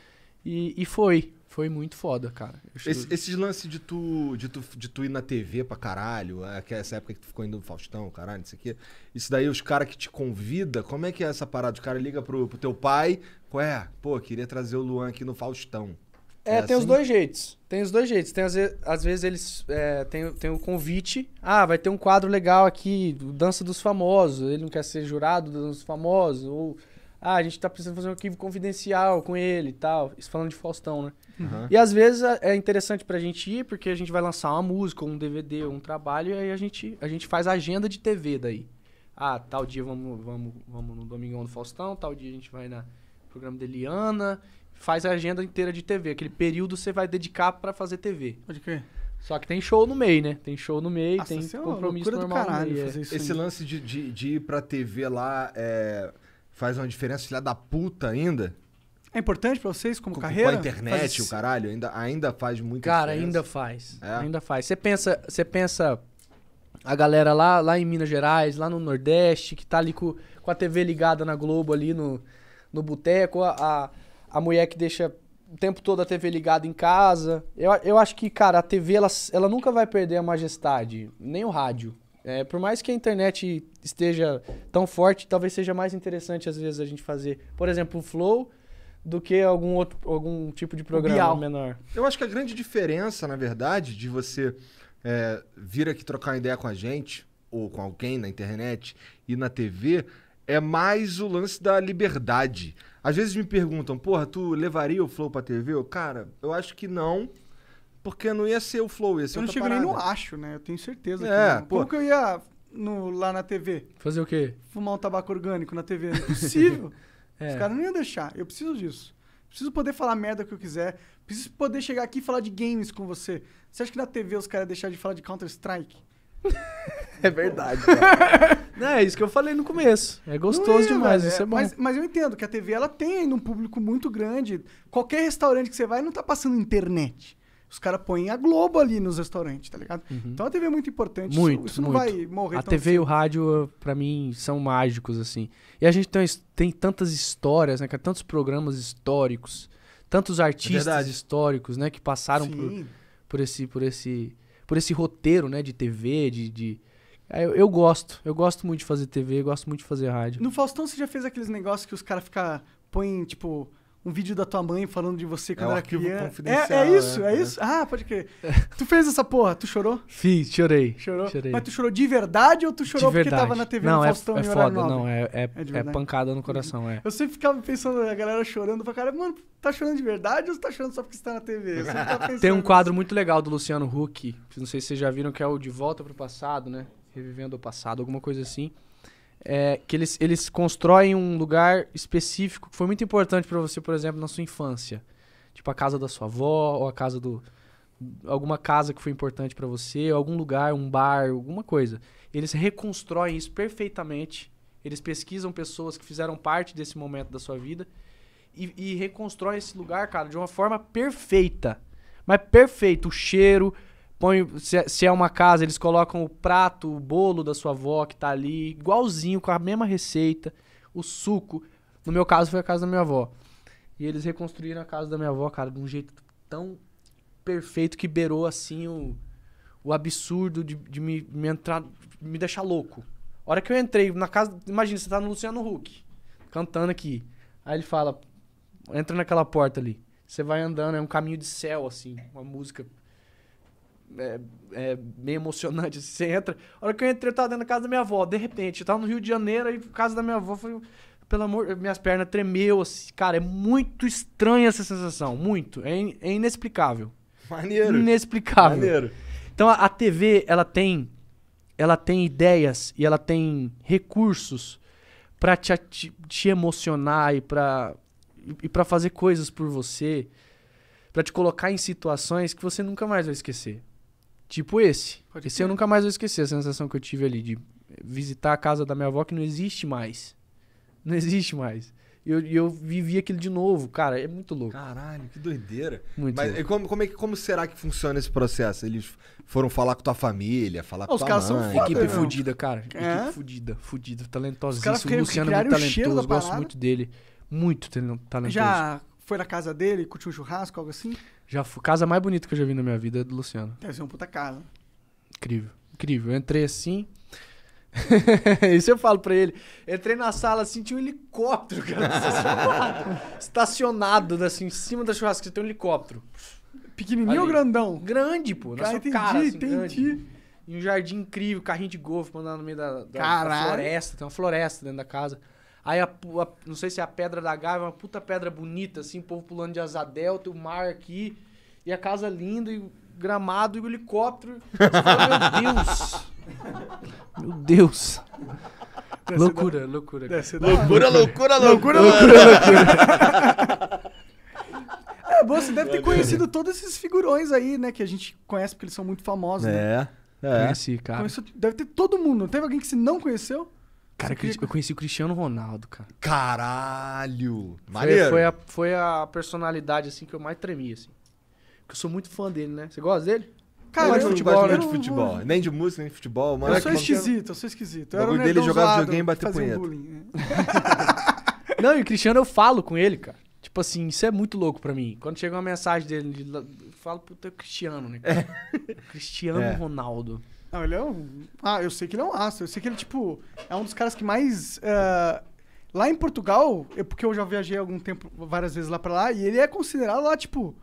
E, e foi. Foi muito foda, cara. Esses
esse lances de tu, de, tu, de tu ir na TV pra caralho, é essa época que tu ficou indo no Faustão, caralho, isso aqui. Isso daí, os caras que te convida, como é que é essa parada? Os caras ligam pro, pro, teu pai, ué, pô, queria trazer o Luan aqui no Faustão. É, é tem assim? os dois
jeitos. Tem os dois jeitos. Tem, às, vezes, às vezes eles. É, tem, tem o convite. Ah, vai ter um quadro legal aqui, Dança dos Famosos. Ele não quer ser jurado Dança dos Famosos. Ou ah, a gente tá precisando fazer um arquivo confidencial com ele e tal. Isso falando de Faustão, né? Uhum. E às vezes é, é interessante pra gente ir, porque a gente vai lançar uma música, um DVD, um trabalho, e aí a gente, a gente faz a agenda de TV daí. Ah, tal dia vamos, vamos, vamos no Domingão do Faustão, tal dia a gente vai na programa de Eliana, faz a agenda inteira de TV. Aquele período você vai dedicar para fazer TV. Pode crer. Só que tem show no meio, né? Tem show no meio, Nossa, tem é compromisso
é normal. Do caralho, meio, é. Esse aí. lance de, de, de ir pra TV lá é faz uma diferença filha da puta ainda?
É importante para vocês como com, carreira? Com a internet, faz... o
caralho, ainda,
ainda faz muita Cara, diferença. ainda faz. É? Ainda faz. Você pensa, você pensa a galera lá, lá em Minas Gerais, lá no Nordeste, que tá ali com, com a TV ligada na Globo ali no, no boteco, a, a mulher que deixa o tempo todo a TV ligada em casa. Eu, eu acho que, cara, a TV ela, ela nunca vai perder a majestade, nem o rádio. É, por mais que a internet esteja tão forte, talvez seja mais interessante às vezes a gente fazer, por exemplo, o Flow do que algum outro algum tipo de programa Bial. menor.
Eu acho que a grande diferença, na verdade, de você é, vir aqui trocar uma ideia com a gente ou com alguém na internet e na TV é mais o lance da liberdade. Às vezes me perguntam, porra, tu levaria o Flow pra TV? cara, eu acho que não. Porque não ia ser o flow, ia ser Eu não chego nem no
acho, né? Eu tenho certeza é, que. Pô. Como que eu ia no, lá na TV? Fazer o quê? Fumar um tabaco orgânico na TV. Não é possível. [laughs] É. Os caras não iam deixar. Eu preciso disso. Preciso poder falar a merda que eu quiser. Preciso poder chegar aqui e falar de games com você. Você acha que na TV os caras deixaram de falar de Counter-Strike? [laughs]
é verdade. [laughs] é isso que eu falei no começo. É gostoso ia, demais, é, isso é bom. Mas,
mas, eu entendo que a TV ela tem ainda um público muito grande. Qualquer restaurante que você vai não tá passando internet. Os caras põem a Globo ali nos restaurantes, tá ligado? Uhum. Então a TV é muito importante. Muito, isso, isso muito. não vai morrer. A TV assim.
e o rádio, para mim, são mágicos, assim. E a gente tem, tem tantas histórias, né, cara? Tantos programas históricos, tantos artistas históricos, né? Que passaram por, por esse por esse por esse roteiro, né? De TV, de, de... É, eu, eu, gosto, eu gosto muito de fazer TV, eu gosto muito de fazer rádio.
No Faustão você já fez aqueles negócios que os caras ficam põem, tipo, um vídeo da tua mãe falando de você quando é criança. É, é isso, é, é isso. É. Ah, pode crer. tu fez essa porra, tu chorou?
Fiz, chorei. Chorou? Chorei. Mas tu
chorou de verdade ou tu chorou porque tava na TV não, no é Faustão é, é foda, Não, é, é, é, é pancada no coração, é. Eu sempre ficava pensando, a galera chorando pra mano, tá chorando de verdade ou tá chorando só porque você tá na TV? Tem um quadro
muito legal do Luciano Huck, não sei se vocês já viram, que é o De Volta pro Passado, né? Revivendo o Passado, alguma coisa assim é, que eles, eles constroem um lugar específico que foi muito importante para você, por exemplo, na sua infância. Tipo a casa da sua avó, ou a casa do. alguma casa que foi importante para você, algum lugar, um bar, alguma coisa. Eles reconstroem isso perfeitamente. Eles pesquisam pessoas que fizeram parte desse momento da sua vida e, e reconstroem esse lugar, cara, de uma forma perfeita. Mas perfeito. O cheiro, põe se, é, se, é uma casa, eles colocam o prato, o bolo da sua avó que tá ali, igualzinho, com a mesma receita, o suco. No meu caso foi a casa da minha avó. E eles reconstruíram a casa da minha avó, cara, de um jeito tão perfeito que beirou assim o, o absurdo de, de me, me entrar, me deixar louco. A hora que eu entrei na casa, imagina, você tá no Luciano Huck, cantando aqui. Aí ele fala, entra naquela porta ali. Você vai andando, é um caminho de céu, assim, uma música é, é meio emocionante. Assim, você entra. A hora que eu entrei, eu tava dentro da casa da minha avó, de repente. Eu tava no Rio de Janeiro, aí casa da minha avó foi. Pelo amor, minhas pernas tremeu, assim. Cara, é muito estranha essa sensação. Muito. É, in, é inexplicável. Maneiro. Inexplicável. Maneiro. Então a, a, TV, ela tem. Ela tem ideias e ela tem recursos para te, te, te, emocionar e para e para fazer coisas por você, para te colocar em situações que você nunca mais vai esquecer. Tipo esse. Pode esse ter. eu nunca mais vou esquecer a sensação que eu tive ali de visitar a casa da minha avó que não existe mais. [laughs] Não existe mais. E eu, eu vivi aquilo de novo, cara. É muito louco. Caralho, que doideira. Muito Mas louco. Como,
como, é, como será que funciona esse processo? Eles foram falar com tua família, falar com Os tua caras mãe. são foda, né? Equipe
não. fudida, cara. É? Equipe fudida, fudida, talentosíssimo. É o Luciano Luciano muito talentoso, gosto muito dele. Muito talentoso. Já
foi na casa dele, curtiu um churrasco, algo assim?
Já foi, casa mais bonita que eu já vi na minha vida é do Luciano.
Deve ser uma puta casa.
Incrível, incrível. Eu entrei assim. [laughs] Isso eu falo pra ele. entrei na sala, assim, tinha um helicóptero, cara, [laughs] estacionado, assim, em cima da churrasqueira, tem um helicóptero. Pequenininho Ali. ou grandão? Grande, pô. Na cara, entendi, cara, assim, entendi. Grande. E um jardim incrível, carrinho de golfe pra andar no meio da, da, da floresta. Tem uma floresta dentro da casa. Aí, a, a, não sei se é a Pedra da Gávea, é uma puta pedra bonita, assim, o povo pulando de asa delta, o mar aqui, e a casa é linda, e gramado, e o helicóptero. meu Deus! [laughs] Meu Deus! [laughs] Loucura, loucura. Loucura, loucura, loucura, loucura, loucura.
É, bom, você deve ter conhecido todos esses figurões aí, né? Que a gente conhece porque eles são muito famosos, né? É. é. Conheci, cara. deve ter todo mundo. Não teve alguém que se não conheceu?
Cara, eu conheci o Cristiano Ronaldo, cara. Caralho! Foi, foi, a, foi a personalidade, assim, que eu mais tremi, assim. Porque eu sou muito fã dele, né? Você gosta dele? Cara, eu não gosto né? de futebol.
Nem de música, nem de futebol. Mano, eu sou é? esquisito, eu sou
esquisito. Eu o bagulho dele jogava videogame e bater punheta. Bullying, né? [laughs] não, e o Cristiano eu falo com ele, cara. Tipo assim, isso é muito louco pra mim. Quando chega uma mensagem dele, eu falo, puta, é Cristiano, né? É. [laughs] Cristiano é. Ronaldo. Não, ele é um.
Ah, eu sei que ele é um astro. Eu sei que ele, tipo, é um dos caras que mais. Uh... Lá em Portugal, eu, porque eu já viajei algum tempo, várias vezes lá pra lá, e ele é considerado lá, tipo,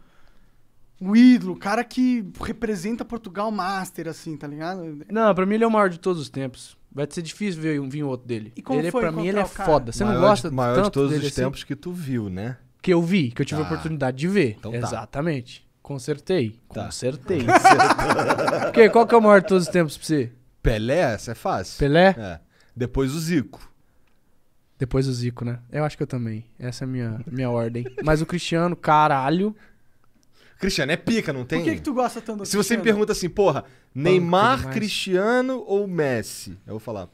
um ídolo, o cara que representa Portugal master, assim, tá ligado? Não, pra mim ele é o maior de todos
os tempos. Vai ser difícil ver um vinho outro dele. E como ele, é, foi pra mim, ele é foda. Você maior não gosta de, maior tanto de todos os assim? tempos assim? que tu viu, né? Que eu vi, que eu tive a tá. oportunidade de ver. Então tá. Exatamente. Tá. Consertei. Tá. Consertei. [laughs] Porque qual que é o maior de todos os tempos pra você? Pelé, essa é fácil. Pelé? É. Depois o Zico. Depois o Zico, né? Eu acho que eu também. Essa é a minha, minha ordem. Mas o Cristiano, caralho. Cristiano é pica, não tem? Por que, que tu gosta
tanto do Se você me pergunta
assim, porra, Neymar,
Cristiano ou Messi? Eu vou falar.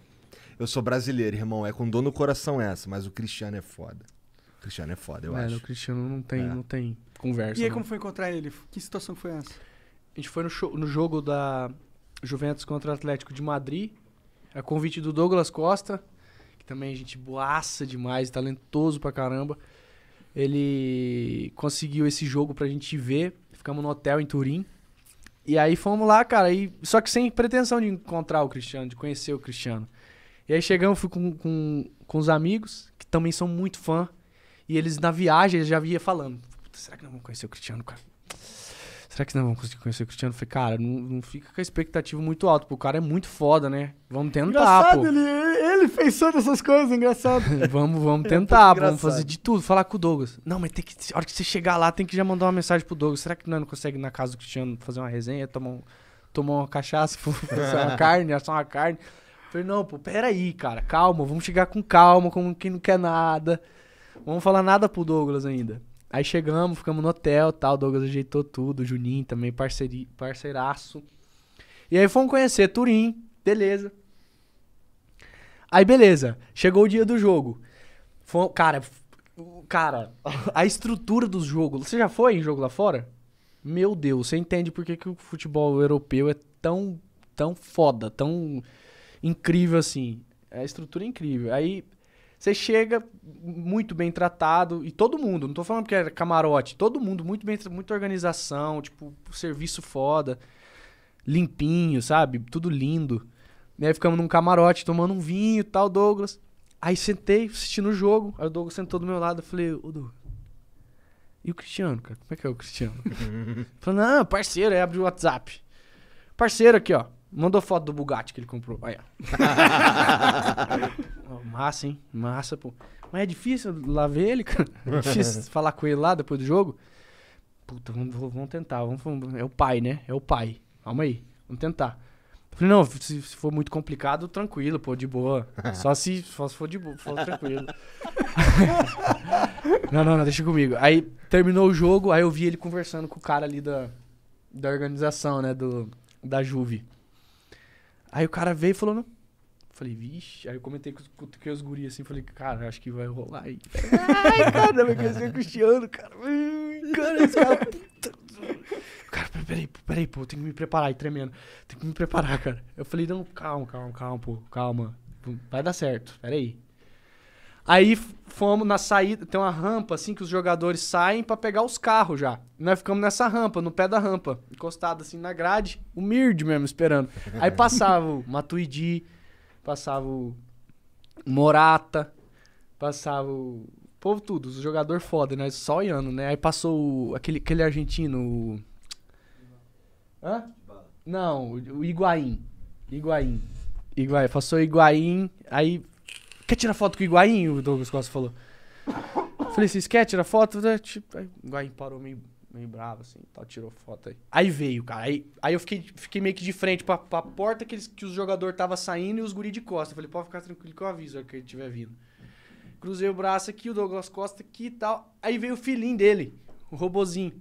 Eu sou brasileiro, irmão. É com dor no coração essa, mas o Cristiano é foda. O Cristiano
é foda, eu é, acho. É, o Cristiano não tem, é. não tem conversa. E aí, né? como
foi encontrar ele? Que
situação foi essa? A gente foi no, show, no jogo da Juventus contra o Atlético de Madrid, a convite do Douglas Costa, que também a é gente boaça demais, talentoso pra caramba. Ele conseguiu esse jogo pra gente ver, ficamos no hotel em Turim. E aí fomos lá, cara, e, só que sem pretensão de encontrar o Cristiano, de conhecer o Cristiano. E aí chegamos, fui com, com, com os amigos, que também são muito fã, e eles na viagem eles já vinha falando será que não vão conhecer o Cristiano, cara? Será que não vão conseguir conhecer o Cristiano? falei, cara, não, não fica com a expectativa muito alta, porque o cara é muito foda, né? Vamos tentar, engraçado, pô. Ele,
ele fez todas essas coisas, engraçado. [laughs] vamos, vamos é tentar, é vamos fazer de
tudo, falar com o Douglas. Não, mas tem que, a hora que você chegar lá, tem que já mandar uma mensagem pro Douglas. Será que não, não consegue na casa do Cristiano fazer uma resenha, tomar, um, tomar uma cachaça, fazer [laughs] uma carne, assar uma carne? falei, não, pô, peraí, cara, calma, vamos chegar com calma, como quem não quer nada. Vamos falar nada pro Douglas ainda. Aí chegamos, ficamos no hotel tal. O Douglas ajeitou tudo, o Juninho também, parceiri, parceiraço. E aí fomos conhecer Turim, beleza. Aí beleza, chegou o dia do jogo. Foi, cara, cara, [laughs] a estrutura dos jogos. Você já foi em jogo lá fora? Meu Deus, você entende por que, que o futebol europeu é tão, tão foda, tão incrível assim. É a estrutura é incrível. Aí você chega muito bem tratado, e todo mundo, não tô falando porque era é camarote, todo mundo muito bem, muita organização, tipo, serviço foda, limpinho, sabe? Tudo lindo. E aí ficamos num camarote tomando um vinho e tal, Douglas. Aí sentei assistindo o jogo, aí o Douglas sentou do meu lado, eu falei, ô Douglas, e o Cristiano, cara? Como é que é o Cristiano? [laughs] Falei, não, parceiro, aí abre o WhatsApp. Parceiro aqui, ó. Mandou foto do Bugatti que ele comprou. [laughs] Olha. Massa, hein? Massa, pô. Mas é difícil lá ver ele, cara. É difícil [laughs] falar com ele lá depois do jogo. Puta, vamos, vamos tentar. Vamos, é o pai, né? É o pai. Calma aí. Vamos tentar. falei, não, se, se, for muito complicado, tranquilo, pô, de boa. [laughs] Só se, só se for de boa, for tranquilo. não, não, não, deixa comigo. Aí terminou o jogo, aí eu vi ele conversando com o cara ali da, da organização, né? Do, da Juve. Aí o cara veio e falou, não. Falei, vixe. Aí eu comentei com, com, com os guris assim, falei, cara, acho que vai rolar aí. [laughs] Ai, cara, vai crescer o Cristiano, cara. Cara, esse cara. É cara, peraí, peraí, pô, tenho que me preparar aí, tremendo. Tenho que me preparar, cara. Eu falei, não, calma, calma, calma, pô, calma. Vai dar certo, peraí. Aí fomos na saída, tem uma rampa assim que os jogadores saem para pegar os carros já. Nós ficamos nessa rampa, no pé da rampa, encostado assim na grade, o Mird mesmo esperando. Aí [laughs] passava o Matuidi, passava o Morata, passava o povo tudo, os jogadores foda, né só olhando, né? Aí passou o, aquele, aquele argentino, o... Hã? Não, o, o Higuaín. Higuaín. Higuaín, passou o Higuaín, aí Quer tirar foto com o Higuaín? O Douglas Costa falou. Falei, vocês querem tirar foto? É, tipo, aí, o Higuaín parou meio, meio bravo, assim, tal, tirou foto aí. Aí veio, cara. Aí, aí eu fiquei, fiquei meio que de frente pra, pra porta que, eles, que os jogadores tava saindo e os guri de costa. falei, pode ficar tranquilo que eu aviso a hora que ele estiver vindo. Cruzei o braço aqui, o Douglas Costa aqui e tal. Aí veio o filhinho dele, o robozinho.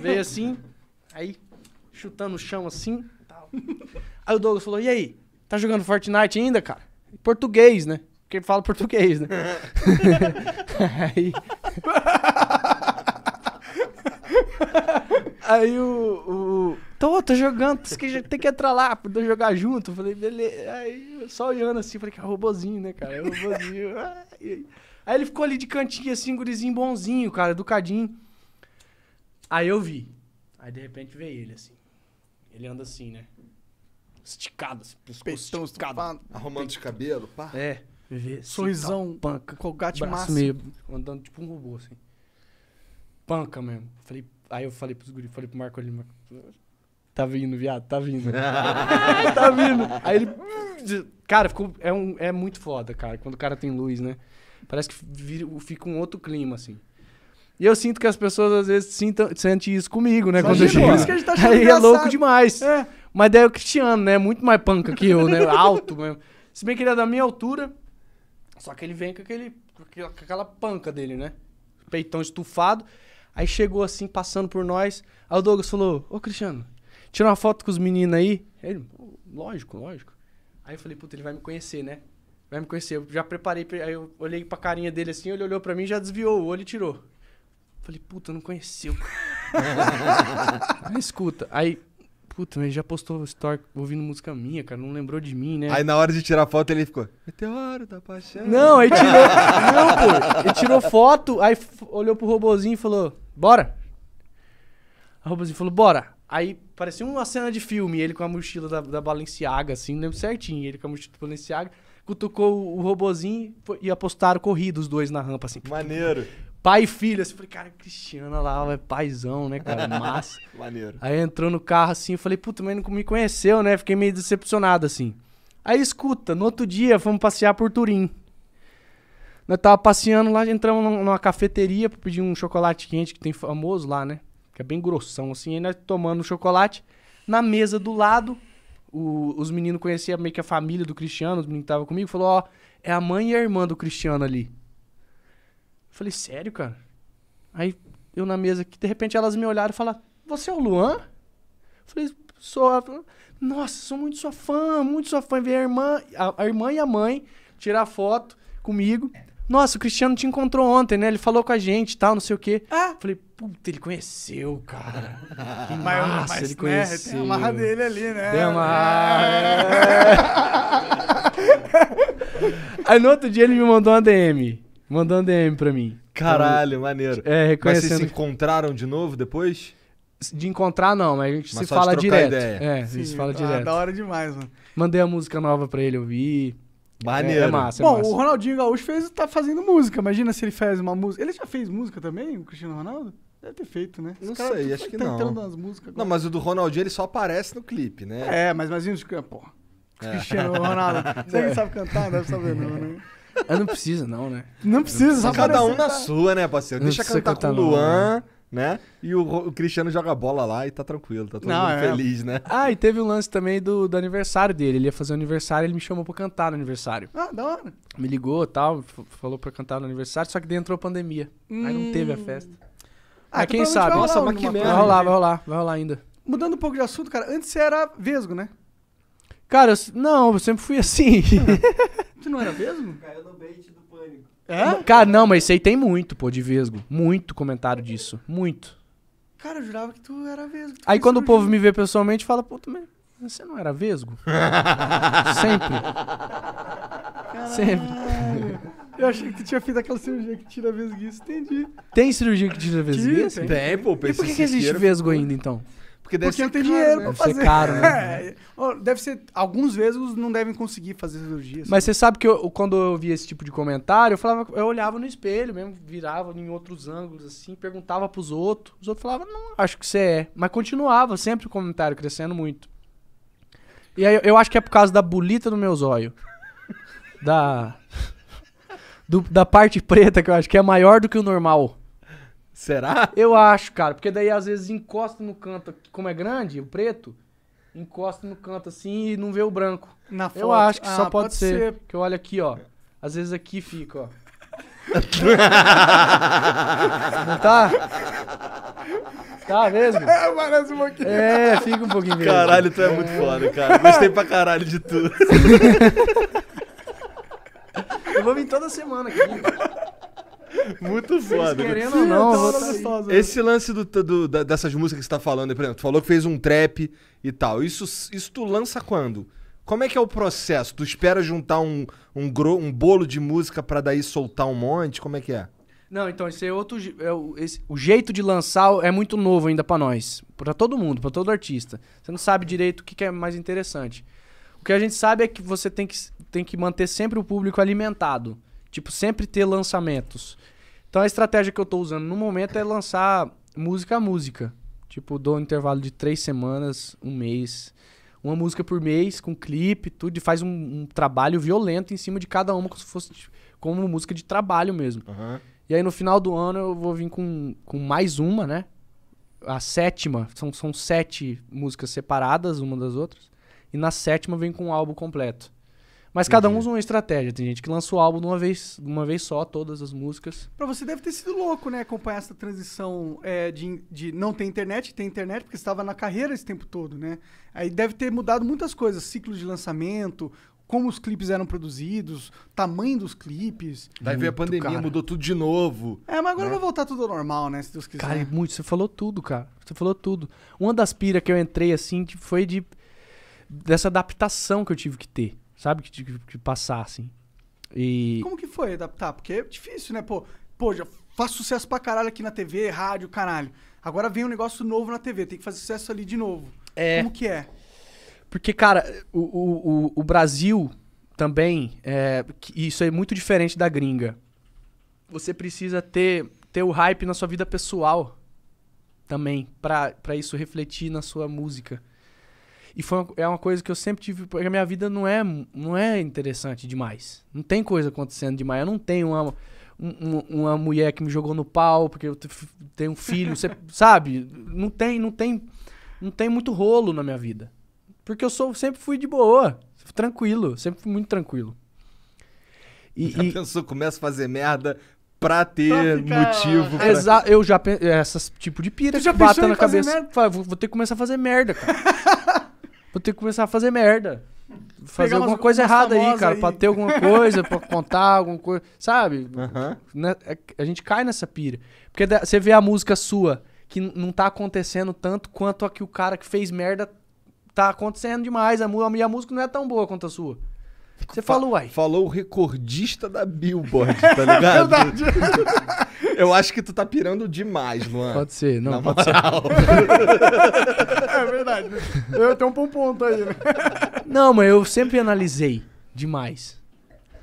Veio assim, [laughs] aí chutando o chão assim. Tal. Aí o Douglas falou, e aí? Tá jogando Fortnite ainda, cara? português, né? Porque fala português, né? [laughs] aí. aí o, o. Tô, tô jogando, que tem que entrar lá pra jogar junto. Falei, beleza. Aí só olhando assim, falei, que é robozinho, né, cara? É robozinho. aí, [laughs] aí ele ficou ali de cantinho, assim, gurizinho bonzinho, cara, educadinho. Aí eu vi. Aí de repente veio ele assim. Ele anda assim, né? Esticado, assim, pescoço esticado. Arrumando de cabelo, pá. É. Sorrisão, panca. Colgate braço massa. Meio... Andando tipo um robô, assim. Panca mesmo. Falei, aí eu falei pros guris, falei pro Marco ali, Marco, tá vindo, viado, tá vindo. [laughs] tá vindo. Aí ele. Cara, ficou, é, um, é muito foda, cara, quando o cara tem luz, né? Parece que vira, fica um outro clima, assim. E eu sinto que as pessoas às vezes sintam, sentem isso comigo, né? quando eu chego. Isso que a gente tá aí é engraçado. é louco demais. É. Mas daí é o Cristiano, né? Muito mais panca que eu, né? Alto mesmo. Se bem que ele é da minha altura. Só que ele vem com, aquele, com aquela panca dele, né? Peitão estufado. Aí chegou assim, passando por nós. Aí o Douglas falou: Ô Cristiano, tira uma foto com os meninos aí. Ele, lógico, lógico. Aí eu falei: Puta, ele vai me conhecer, né? Vai me conhecer. Eu já preparei. Aí eu olhei pra carinha dele assim, ele olhou pra mim, já desviou o olho e tirou. Falei: Puta, não conheceu. [laughs] Escuta. Aí puta, mas já postou story ouvindo música minha, cara, não lembrou de mim, né? Aí na hora de
tirar foto ele ficou,
meteoro
da paixão.
Não, aí tirou, [laughs] não, pô, ele tirou
foto, aí olhou pro robozinho e falou, bora. O robozinho falou, bora. Aí parecia uma cena de filme, ele com a mochila da, da Balenciaga, assim, lembro certinho, ele com a mochila da Balenciaga cutucou o robozinho e apostaram corrida os dois na rampa, assim. Maneiro pai e filho. Assim, eu falei, cara, Cristiano lá, é paizão, né, cara? [laughs] Massa. Maneiro. Aí entrou no carro assim, eu falei, puta, mas não me conheceu, né? Fiquei meio decepcionado assim. Aí escuta, no outro dia fomos passear por Turim. Nós tava passeando lá, entramos numa cafeteria pra pedir um chocolate quente que tem famoso lá, né? Que é bem grossão assim. Aí nós tomando o chocolate. Na mesa do lado, o, os meninos conheciam meio que a família do Cristiano, os meninos que estavam comigo, falou: Ó, é a mãe e a irmã do Cristiano ali. Falei, sério, cara? Aí eu na mesa aqui, de repente elas me olharam e falaram, você é o Luan? Falei, sou. Nossa, sou muito sua fã, muito sua fã. Ver a irmã, a, a, irmã e a mãe tirar foto comigo. Nossa, o Cristiano te encontrou ontem, né? Ele falou com a gente e tal, não sei o quê. Ah. Falei, puta, ele conheceu, cara. Que [laughs] mas, massa, mas, ele né, conheceu. Tem a marra dele ali, né? Tem a É. [laughs] Aí no outro dia ele me mandou uma DM. Mandando DM pra mim. Caralho, maneiro. É, reconhecendo. Mas vocês
se encontraram de novo depois?
De encontrar, não, mas a gente mas se fala direto. Ideia. É, Sim, a gente se fala ah, direto. Da
hora demais, mano.
Mandei a música nova pra ele ouvir. Maneiro. É, é massa, é Bom, é massa. o
Ronaldinho Gaúcho fez, tá fazendo música. Imagina se ele fez uma música. Ele já fez música também, o Cristiano Ronaldo? Deve ter feito, né? Não cara, sei, tá acho que não. Nas músicas agora. não, mas o
do Ronaldinho ele só aparece no clipe, né?
É, mas imagina, pô. É. Cristiano Ronaldo. Você [laughs] é. sabe cantar, deve saber, não, né?
[laughs] eu não precisa, não, né? Não precisa, não só Cada um na sua, né, parceiro? Deixa cantar, cantar com o Luan, não, né? né? E o, o, Cristiano joga bola lá e tá tranquilo,
tá todo não, mundo é. feliz, né? Ah, e teve o lance também do, do aniversário dele. Ele ia fazer o um aniversário, ele me chamou pra cantar no aniversário. Ah, da hora. Me ligou e tal, falou pra cantar no aniversário, só que daí entrou a pandemia. Hum. Aí não teve a hum. festa.
Ah, então quem sabe? Nossa, mas que merda. Vai rolar, vai
rolar, vai rolar ainda.
Mudando um pouco de assunto, cara, antes você era vesgo, né? Cara, eu, não, eu sempre fui assim. [laughs] tu não era mesmo? Caiu no bait do pânico. É? Cara,
não, mas isso aí tem muito, pô, de vesgo. Muito comentário disso. Muito.
Cara, eu jurava que tu era vesgo. Tu aí quando o povo me vê
pessoalmente, fala, pô, tu mesmo. Você não era vesgo? [laughs] Sempre. Caralho. Sempre.
Eu achei que tu tinha feito aquela cirurgia que tira vesguice, entendi.
Tem cirurgia que tira vesguice? Tem, pô. E por que, que existe vesgo ainda, então? Porque deve Porque ser não tem caro, dinheiro né? pra deve fazer. Ser caro, né?
[laughs] É. Deve ser. Alguns vezes não devem conseguir fazer cirurgia. Mas assim. você
sabe que eu, quando eu via esse tipo de comentário, eu falava,
eu olhava no espelho mesmo,
virava em outros ângulos, assim, perguntava pros outros. Os outros falavam, não, acho que você é. Mas continuava sempre o comentário, crescendo muito. E aí eu, eu acho que é por causa da bolita no meu zóio. da. Do, da parte preta, que eu acho que é maior do que o normal. Será? Eu acho, cara, porque daí às vezes encosta no canto, como é grande, o preto, encosta no canto assim e não vê o branco. Na foto. Eu acho que ah, só pode, pode ser. ser. Que eu olho aqui, ó. Às vezes aqui fica, ó. [laughs]
não tá? Tá mesmo?
É, parece
um pouquinho.
É, fica um pouquinho mesmo. Caralho, tu é, é muito foda, cara. Gostei pra caralho de tudo. eu vou vir toda semana aqui. Muito
foda. Né? Querendo ou não, gostosa, né? esse lance do, do, dessas músicas que você tá falando, por exemplo, tu falou que fez um trap e tal. Isso, isso tu lança quando? Como é que é o processo? Tu espera juntar um, um, gro, um bolo de música para daí soltar um monte? Como é que é?
Não, então esse é outro. É, esse, o jeito de lançar é muito novo ainda para nós. para todo mundo, para todo artista. Você não sabe direito o que, que é mais interessante. O que a gente sabe é que você tem que, tem que manter sempre o público alimentado. Tipo, sempre ter lançamentos. Então a estratégia que eu tô usando no momento é lançar música a música. Tipo, dou um intervalo de três semanas, um mês. Uma música por mês, com clipe, tudo. E faz um, um trabalho violento em cima de cada uma, como se fosse tipo, como música de trabalho mesmo. Uhum. E aí no final do ano eu vou vir com, com mais uma, né? A sétima. São, são sete músicas separadas uma das outras. E na sétima vem com um álbum completo. Mas cada um usa uma estratégia. Tem gente que lança o álbum de uma vez, uma vez só, todas as músicas.
Pra você deve ter sido louco, né? Acompanhar essa transição é, de, de não ter internet, ter internet, porque estava na carreira esse tempo todo, né? Aí deve ter mudado muitas coisas, ciclo de lançamento, como os clipes eram produzidos, tamanho dos clipes. Daí veio a pandemia, cara. mudou
tudo de novo.
É, mas agora né? vai voltar tudo ao normal, né? Se Deus quiser. Cara, muito. Você falou tudo, cara. Você falou tudo. Uma das
piras que eu entrei, assim, foi de... Dessa adaptação que eu tive que ter sabe? Que, que, que passar, assim. E...
Como que foi adaptar? Porque é difícil, né? Pô, pô, já faço sucesso pra caralho aqui na TV, rádio, caralho. Agora vem um negócio novo na TV, tem que fazer sucesso ali de novo. É. Como que é?
Porque, cara, o, o, o Brasil também, é, isso é muito diferente da gringa. Você precisa ter, ter o hype na sua vida pessoal também, para isso refletir na sua música. E foi uma, é uma coisa que eu sempre tive. Porque a minha vida não é, não é interessante demais. Não tem coisa acontecendo demais. Eu não tenho uma, um, uma mulher que me jogou no pau, porque eu tenho um filho. Você, [laughs] sabe? Não tem, não, tem, não tem muito rolo na minha vida. Porque eu sou, sempre fui de boa, tranquilo, sempre fui muito tranquilo. E, já e... pensou, começa a fazer merda pra ter pra motivo. Pra... Exato, eu já pensei. Essa tipo de pira tu já bata na cabeça. Merda? Vou, ter que começar a fazer merda, cara. [laughs] Vou ter que começar a fazer merda. Fazer Pegar alguma coisa errada aí, cara. Aí. Pra ter alguma coisa, pra [laughs] contar alguma coisa. Sabe? Uhum. A gente cai nessa pira. Porque você vê a música sua que não tá acontecendo tanto quanto a que o cara que fez merda tá acontecendo demais. A, minha música não é tão boa quanto a sua. Você falou, uai. Falou o recordista da Billboard, tá ligado? [laughs] Verdade.
Eu
acho que tu tá pirando demais, Luan. Pode ser, não, Na pode moral.
ser. [laughs] é verdade. Eu tenho um bom ponto aí, né?
Não, mas eu sempre analisei demais.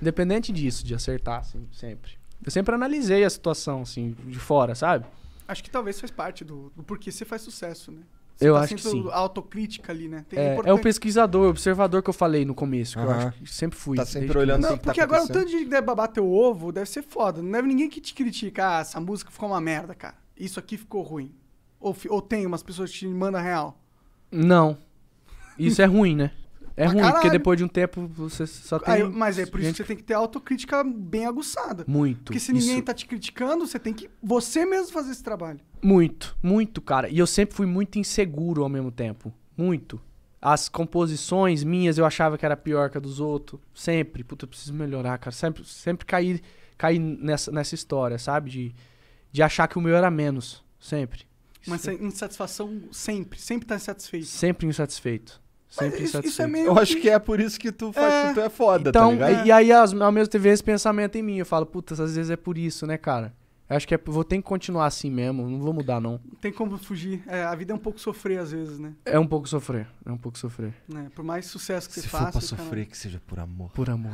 Independente disso, de acertar, assim, sempre. Eu sempre analisei a situação, assim, de fora, sabe?
Acho que talvez faz parte do, do porquê você faz sucesso, né? eu tá acho que sim. autocrítica ali, né? Tem, é, é, o
pesquisador, o observador que eu falei no começo, que uh -huh. eu acho que sempre fui. Tá sempre olhando Não, tá porque tá agora o tanto
de gente que deve babar teu ovo deve ser foda. Não deve ninguém que te critica. Ah, essa música ficou uma merda, cara. Isso aqui ficou ruim. Ou, ou tem umas pessoas que te mandam real.
Não. Isso é ruim, né? É ruim, caralho. porque depois de um tempo você só tem. Aí, mas é por isso que você
tem que ter autocrítica bem aguçada. Muito. Porque se ninguém isso. tá te criticando, você tem que você mesmo fazer esse trabalho.
Muito, muito, cara. E eu sempre fui muito inseguro ao mesmo tempo. Muito. As composições minhas eu achava que era pior que a dos outros. Sempre. Puta, eu preciso melhorar, cara. Sempre, sempre caí, caí nessa, nessa história, sabe? De, de achar que o meu era menos. Sempre. Mas sempre.
insatisfação sempre. Sempre tá insatisfeito.
Sempre insatisfeito. Sempre isso, isso é meio Eu que... acho que é por isso que tu, faz, é... tu é foda, tá então, tá ligado? E aí, as, ao mesmo tempo, esse pensamento em mim. Eu falo, puta, às vezes é por isso, né, cara? Eu acho que é, vou ter que continuar assim mesmo, não vou mudar, não.
Tem como fugir. É, a vida é um pouco sofrer, às vezes, né?
É um pouco sofrer, é um pouco sofrer.
É, por mais sucesso que Se você faça... Se for pra sofrer,
que seja
por amor. Por amor.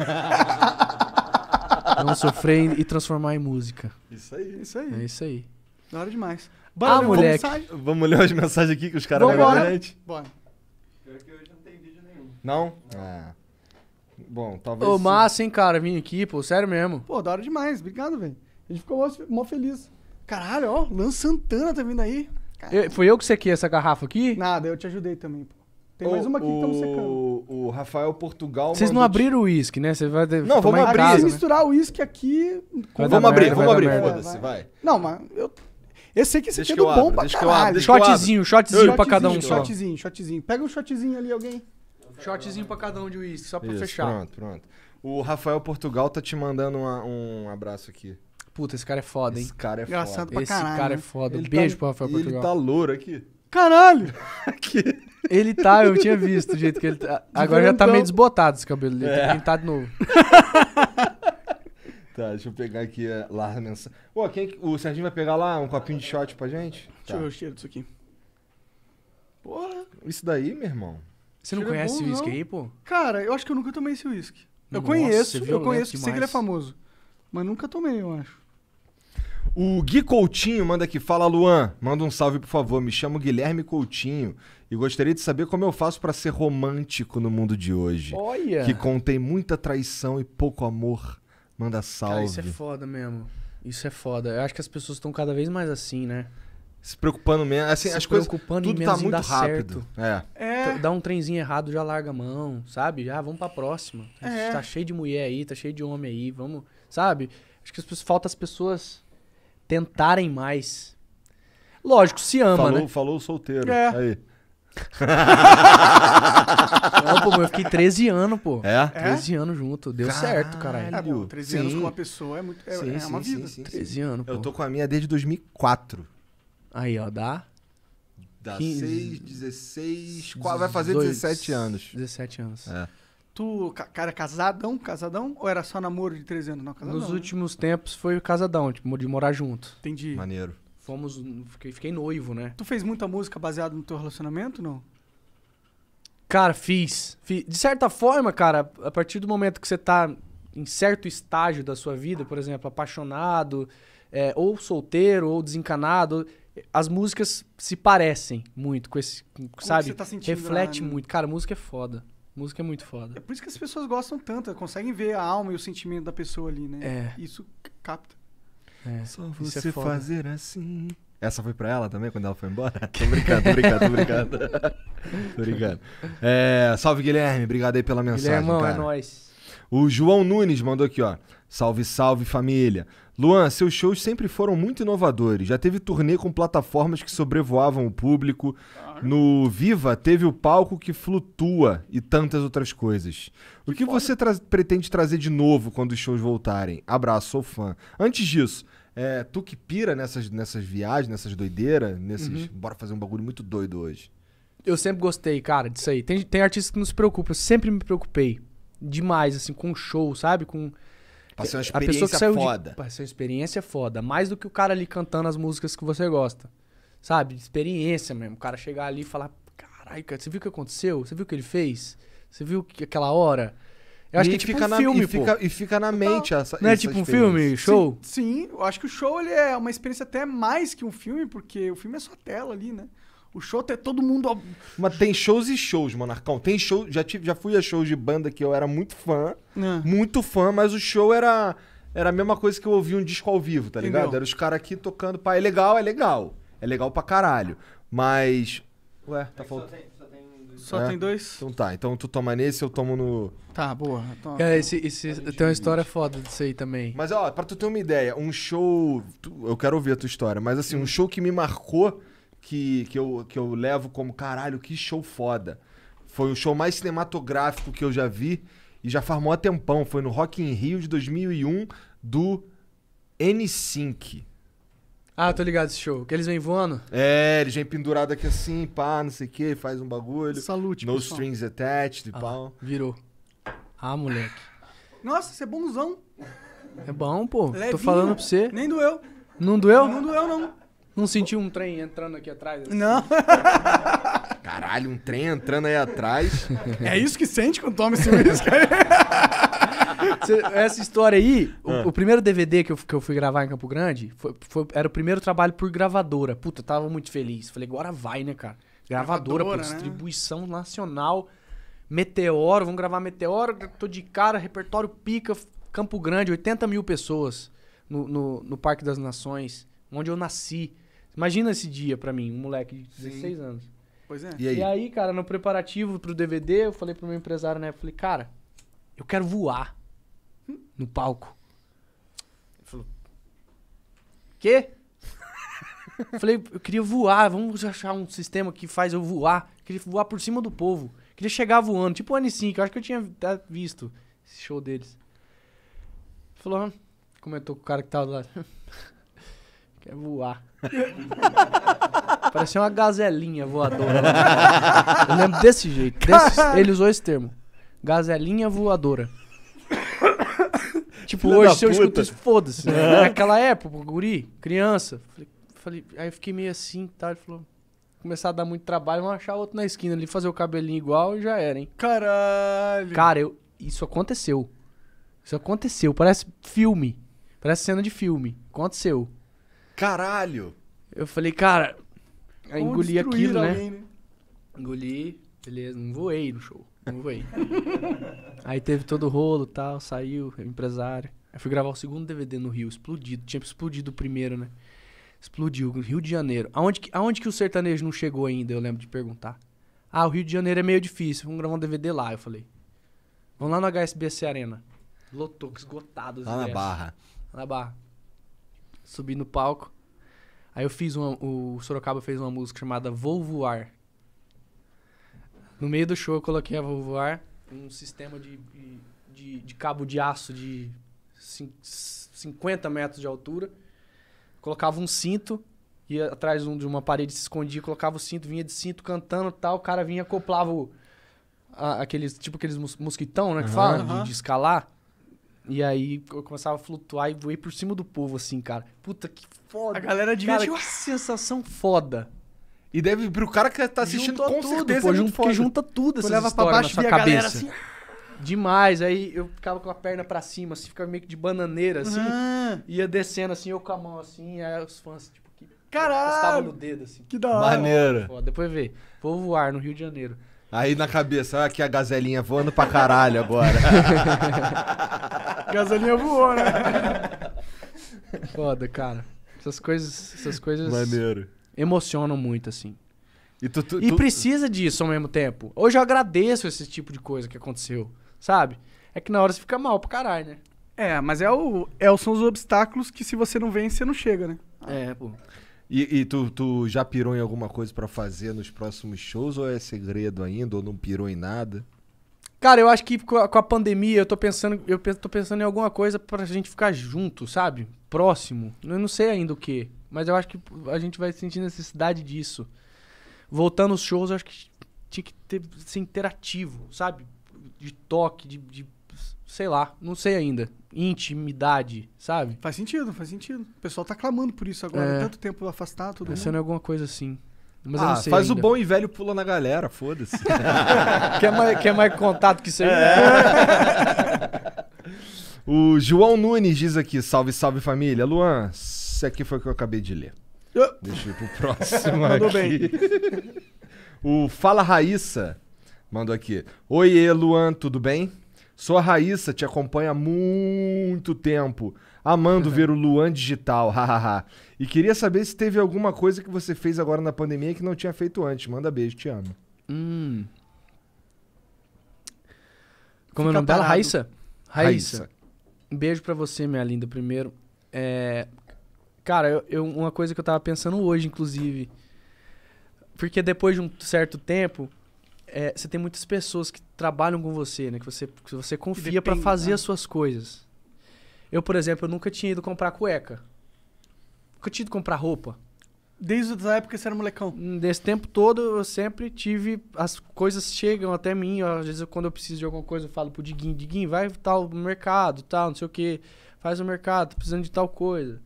[laughs] não sofrer
e transformar em música.
Isso aí. Isso aí. É isso aí. Da hora demais. Bora ah, moleque. Vamos, vamos ler as mensagens aqui que os caras vão Bora.
Não? Não. É. Bom, talvez. Ô, massa, hein, cara, vim aqui, pô, sério mesmo.
Pô, da hora demais, obrigado, velho. A gente ficou mó, mó feliz. Caralho, ó, Lan Santana tá vindo aí. Eu, foi eu que sequei essa garrafa aqui? Nada, eu te ajudei também, pô. Tem o, mais uma aqui então, o, que estamos secando. O Rafael Portugal. Vocês não
abriram o uísque, né? Você vai Não, vamos abrir. Casa, né?
misturar o uísque aqui. Vamos merda, abrir, vamos abrir. Foda-se, vai. Não, mas eu.
Eu sei que esse aqui é do bom abro, pra deixa caralho. shotzinho, shotzinho, shotzinho pra cada um só.
Shotzinho, shotzinho. Pega um shotzinho ali, alguém. Shotzinho pra cada um de uísque, só pra fechar. Pronto,
pronto. O Rafael Portugal tá te mandando uma- um abraço aqui. Puta, esse cara é foda, hein? Esse cara é Engraçado foda. pra Esse cara é foda. Né? Ele Beijo tá- pro Rafael Portugal. Ele tá louro aqui.
Caralho!
[laughs] aqui. Ele tá, eu tinha visto o jeito que ele tá. Agora já tá meio desbotado esse cabelo dele. Tem é. que pintar de novo. [laughs]
Tá, deixa eu pegar aqui a é, lá a mensagem. Pô, quem, o Serginho vai pegar lá um copinho de shot pra gente? Deixa eu tá. ver o cheiro disso aqui. Porra. Isso daí, meu irmão. Você não Cheiro é conhece o uísque aí, pô?
Cara, eu acho que eu nunca tomei esse uísque. Eu conheço, eu conheço, demais. sei que ele é famoso. Mas nunca tomei, eu acho.
O Gui Coutinho manda aqui, fala Luan, manda um salve por favor, me chamo Guilherme Coutinho e gostaria de saber como eu faço para ser romântico no mundo de hoje,
Olha.
que
contém muita traição e pouco amor. Manda salve. Cara, isso é
foda mesmo. Isso é foda. Eu acho que as pessoas estão cada vez mais assim, né? se preocupando menos. Assim, se as preocupando coisas, tudo tá menos tá muito rápido. Certo. É. é. Dá um trenzinho errado, já larga a mão, sabe? Já vamos pra próxima. É. Tá cheio de mulher aí, tá cheio de homem aí, vamos. Sabe? Acho que as, falta as pessoas tentarem mais. Lógico, se ama, falou, né? Falou solteiro. É. Aí.
[laughs]
Não, pô, eu fiquei 13 anos, pô. É? 13
é? anos junto. Deu caralho. certo, caralho. É, bom, 13 sim. anos com uma pessoa é, muito, é, sim, é uma sim, vida. Sim, 13
anos, pô. Eu tô
com a minha desde 2004. Aí, ó, dá. Dá 6,
16. vai fazer 18, 17
anos. 17 anos. É.
Tu, cara, casadão, casadão? Ou era só namoro de 13 anos? Não, casadão. Nos né?
últimos tempos foi casadão, tipo, de morar junto. Entendi. Maneiro.
Fomos. Fiquei, fiquei noivo, né? Tu fez muita música baseada no teu relacionamento, não? Cara, fiz. fiz. De certa forma, cara, a
partir do momento que você tá em certo estágio da sua vida, por exemplo, apaixonado, é, ou solteiro, ou desencanado as músicas se parecem muito com esse, com, sabe? Tá Reflete lá, né? muito. Cara, música é foda. Música é muito foda. É
por isso que as pessoas gostam tanto, conseguem ver a alma e o sentimento da pessoa ali, né? É. Isso capta.
É.
Só é você é fazer
assim.
Essa foi pra ela também, quando ela foi embora? [laughs] tô brincando, obrigado obrigado [laughs] É, salve, Guilherme. Obrigado aí pela mensagem, Guilherme, é cara. é nóis. O João Nunes mandou aqui, ó. Salve, salve família. Luan, seus shows sempre foram muito inovadores. Já teve turnê com plataformas que sobrevoavam o público. No Viva teve o palco que flutua e tantas outras coisas. O que, que você tra pretende trazer de novo quando os shows voltarem? Abraço, sou fã. Antes disso, é, tu que pira nessas, nessas viagens, nessas doideiras, nesses. Uhum. Bora fazer um bagulho muito doido hoje.
Eu sempre gostei, cara, disso aí. Tem, tem que não se preocupam eu sempre me preocupei demais, assim, com show, sabe? Com. Passou uma experiência a foda. De... Passou uma experiência foda. Mais do que o cara ali cantando as músicas que você gosta. Sabe? Experiência mesmo. O cara chegar ali e falar: caralho, cara, você viu o que aconteceu? Você viu o que ele fez? Você viu que aquela hora? Eu acho e que é tipo fica um na, filme, e fica, e fica na mente Não, essa Não é tipo um filme, show?
Sim, sim, eu acho que o show ele é uma experiência até mais que um filme, porque o filme é só tela ali, né? O show é todo mundo.
Mas tem shows e shows, Monarcão. Tem show. Já, tive, já fui a shows de banda que eu era muito fã. É. Muito fã, mas o show era. Era a mesma coisa que eu ouvia um disco ao vivo, tá ligado? Entendeu? Era os caras aqui tocando. Pá, é legal, é legal. É legal pra caralho. Mas. Ué, tá é faltando. Só é? tem dois? Então tá, então tu toma nesse, eu tomo no. Tá, boa.
Toma. Então- é, esse, esse, tem uma história foda disso aí também.
Mas ó, pra tu ter uma ideia, um show. Tu, eu quero ouvir a tua história, mas assim, um show que me marcou que, que, eu, que eu levo como caralho, que show foda. Foi o show mais cinematográfico que eu já vi e já farmou mó tempão. Foi no Rock in Rio de 2001 do N5.
Ah, tô ligado esse show. Que eles vêm voando?
É, eles vêm pendurado aqui assim, pá, não sei o que, faz um bagulho. Salute, No pessoal. strings attached, ah, pau. Virou. Ah, moleque.
Nossa, você é bonzão.
É bom, pô. Levinho. Tô falando pra você. Nem doeu. Não doeu? Não doeu, não. Não sentiu um trem entrando aqui atrás? Assim? Não. [laughs]
Caralho, um trem entrando aí atrás. É isso que sente quando toma esse uísque [laughs]
Essa história aí, ah. o, o, primeiro DVD que eu, que eu fui gravar em Campo Grande foi, foi, era o primeiro trabalho por gravadora. Puta, eu tava muito feliz. Falei, agora vai, né, cara? Gravadora, gravadora né? distribuição nacional. Meteoro, vamos gravar Meteoro, tô de cara, repertório pica, Campo Grande, 80 mil pessoas no, no, no Parque das Nações, onde eu nasci. Imagina esse dia para mim, um moleque de 16 Sim. anos. Pois é. E aí? e aí? cara, no preparativo pro DVD, eu falei pro meu empresário, né? Eu falei, cara, eu quero voar no palco. Ele falou, quê? eu falei, eu queria voar, vamos achar um sistema que faz eu voar. Eu queria voar por cima do povo. Eu queria chegar voando, tipo o N5, eu acho que eu tinha visto esse show deles. Ele falou, comentou com o cara que tava lá. Quer voar. [laughs] Parecia uma gazelinha voadora. Eu lembro desse jeito. Desse, ele usou esse termo. Gazelinha voadora.
[coughs] tipo, Filha hoje se eu escuto isso, foda-se. Né? [laughs] Naquela
época, guri, criança. Falei, falei, aí eu fiquei meio assim, tá? Ele falou, começar a dar muito trabalho, vamos achar outro na esquina ali, fazer o cabelinho igual e já era, hein? Caralho! Cara, eu, isso aconteceu. Isso aconteceu, parece filme. Parece cena de filme. Aconteceu. Caralho! Eu falei, cara, Vamos engoli aquilo, né? alguém, né? né? Engoli, beleza, não voei no show. Não voei. [laughs] aí teve todo o rolo e tal, saiu, empresário. Aí fui gravar o segundo DVD no Rio, explodido. Tinha explodido o primeiro, né? Explodiu, Rio de Janeiro. Aonde que, aonde que o sertanejo não chegou ainda, eu lembro de perguntar. Ah, o Rio de Janeiro é meio difícil, vamos gravar um DVD lá, eu falei. Vamos lá no HSBC Arena. Lotou, esgotado. Lá na Barra. Lá na Barra subi no palco. Aí eu fiz uma. O Sorocaba fez uma música chamada Vou Voar. No meio do show eu coloquei a Vou Voar um sistema de, de, de cabo de aço de 50 metros de altura. Colocava um cinto, ia atrás de uma parede, se escondia, colocava o cinto, vinha de cinto cantando tal. O cara vinha, acoplava o, a, aqueles, tipo aqueles mosquitão, né? Que uhum, fala, De, de escalar. E aí eu começava a flutuar e voei por cima do povo, assim, cara. Puta que
foda. A galera devia. Cara, que ah!
sensação foda. E deve, pro cara que tá assistindo,
Juntou com tudo, certeza, pô, é junto, junta tudo essas leva histórias pra baixo na sua cabeça. Assim...
Ah! Demais. Aí eu ficava com a perna pra cima, assim, ficava meio que de bananeira, assim. Ah! Ia descendo, assim, eu com a mão, assim. Aí os fãs, tipo, que... Caralho! Encostava no dedo, assim. Que da hora. Maneiro. depois vê. Vou voar no Rio de Janeiro.
Aí na cabeça, olha ah, aqui a gazelinha voando pra caralho agora.
[laughs] gazelinha voou, né? [laughs] Foda, cara. Essas coisas. Essas coisas. Maneiro. Emocionam muito, assim. E, tu, tu, e tu... precisa disso ao mesmo tempo. Hoje eu agradeço esse tipo de coisa que aconteceu, sabe? É que na
hora você fica mal pra caralho, né? É, mas é o, é,
são os obstáculos que se você não vence, você não chega, né?
É, pô. E, e tu, tu, já pirou em alguma coisa para fazer nos próximos shows ou é segredo ainda ou não pirou em nada?
Cara, eu acho que com a, com a pandemia eu tô pensando, eu tô pensando em alguma coisa pra gente ficar junto, sabe? Próximo. Eu não sei ainda o que, mas eu acho que a gente vai sentir necessidade disso. Voltando aos shows, eu acho que tinha que ter, ser interativo, sabe? De toque, de, de sei lá, não sei ainda. Intimidade, sabe? Faz sentido, faz sentido. O pessoal tá clamando por
isso agora, é, tanto tempo afastado, tudo Pensando mundo. em é alguma
coisa assim. Mas ah, eu não sei faz ainda. o bom e velho pula na galera, foda-se. [laughs] quer, mais, quer mais contato que isso aí?
É.
[laughs] o João Nunes diz aqui, salve, salve família. Luan, isso aqui foi o que eu acabei de ler. Deixa eu ir pro próximo [laughs] Mandou bem. o Fala Raíssa mandou aqui. Oiê, Luan, tudo bem? Sua Raíssa te acompanha há muito tempo, amando ver o [laughs] Luan digital, [laughs] hahaha. e queria saber se teve alguma coisa que você fez agora na pandemia que não tinha feito antes. Manda beijo, te amo. Hum. Como é o nome dela? Raíssa?
Raíssa? Raíssa. Um beijo para você, minha linda, primeiro. É... Cara, eu, eu, uma coisa que eu tava pensando hoje, inclusive. Porque depois de um certo tempo, é, você tem muitas pessoas que trabalham com você, né? Que você, que você confia para fazer né? as suas coisas. Eu, por exemplo, eu nunca tinha ido comprar cueca. Nunca tinha ido comprar roupa. Desde a época que você era molecão? Hum, desse tempo todo eu sempre tive. As coisas chegam até mim. Ó, às vezes, quando eu preciso de alguma coisa, eu falo pro Diguinho: Diguinho, vai tal mercado, tal, não sei o que. Faz o mercado, tô precisando de tal coisa.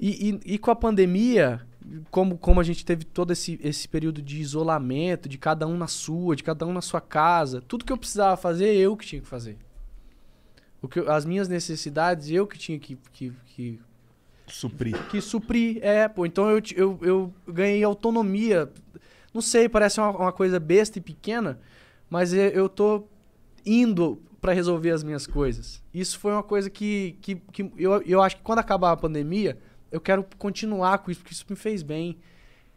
E, e, e com a pandemia, como, como a gente teve todo esse, esse período de isolamento, de cada um na sua, de cada um na sua casa, tudo que eu precisava fazer, eu que tinha que fazer. O que, as minhas necessidades, eu que tinha que, que, que suprir. Que suprir, é, pô. Então eu, eu, eu ganhei autonomia. Não sei, parece uma, uma coisa besta e pequena, mas eu, eu tô indo para resolver as minhas coisas. Isso foi uma coisa que, que, que eu, eu acho que quando acabar a pandemia eu quero continuar com isso, porque isso me fez bem.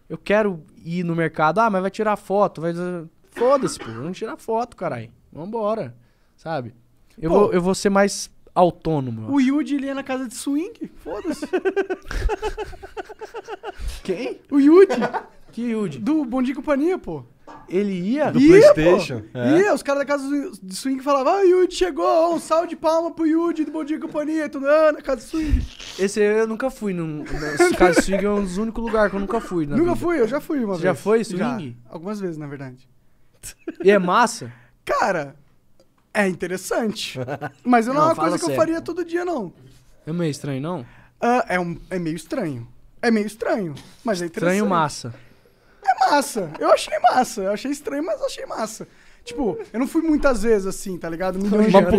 Eu quero ir no mercado, ah, mas vai tirar foto, vai. Foda-se, pô, vamos tirar foto, caralho. Vambora, sabe? Eu, pô, vou, eu vou ser mais autônomo.
O Yudi, ele é na casa de swing, foda-se. [laughs] Quem? O Yudi. que Yudi? Do Bom Dia Companhia, pô. Ele ia. Do ia, PlayStation. Pô. É. Ia, os caras da casa de swing falavam: Ah, Yud chegou, um salve de palma pro Yud do Bom Dia e Companhia. Ah, na casa de swing. Esse aí eu nunca fui. Num, casa de swing
é um dos únicos lugares que eu nunca
fui. Nunca vida. fui, eu já fui uma Você vez. Já foi swing? Já. Algumas vezes, na verdade. [laughs]
E é massa? Cara, é interessante.
Mas não, não é uma coisa que eu faria todo dia, não. É meio estranho, não? Uh, é, um, é meio estranho. É meio estranho, mas é interessante. Estranho massa é massa. Eu achei massa. Eu achei estranho, mas achei massa. Tipo, eu não fui muitas vezes assim, tá ligado? Milhões Mas por, que,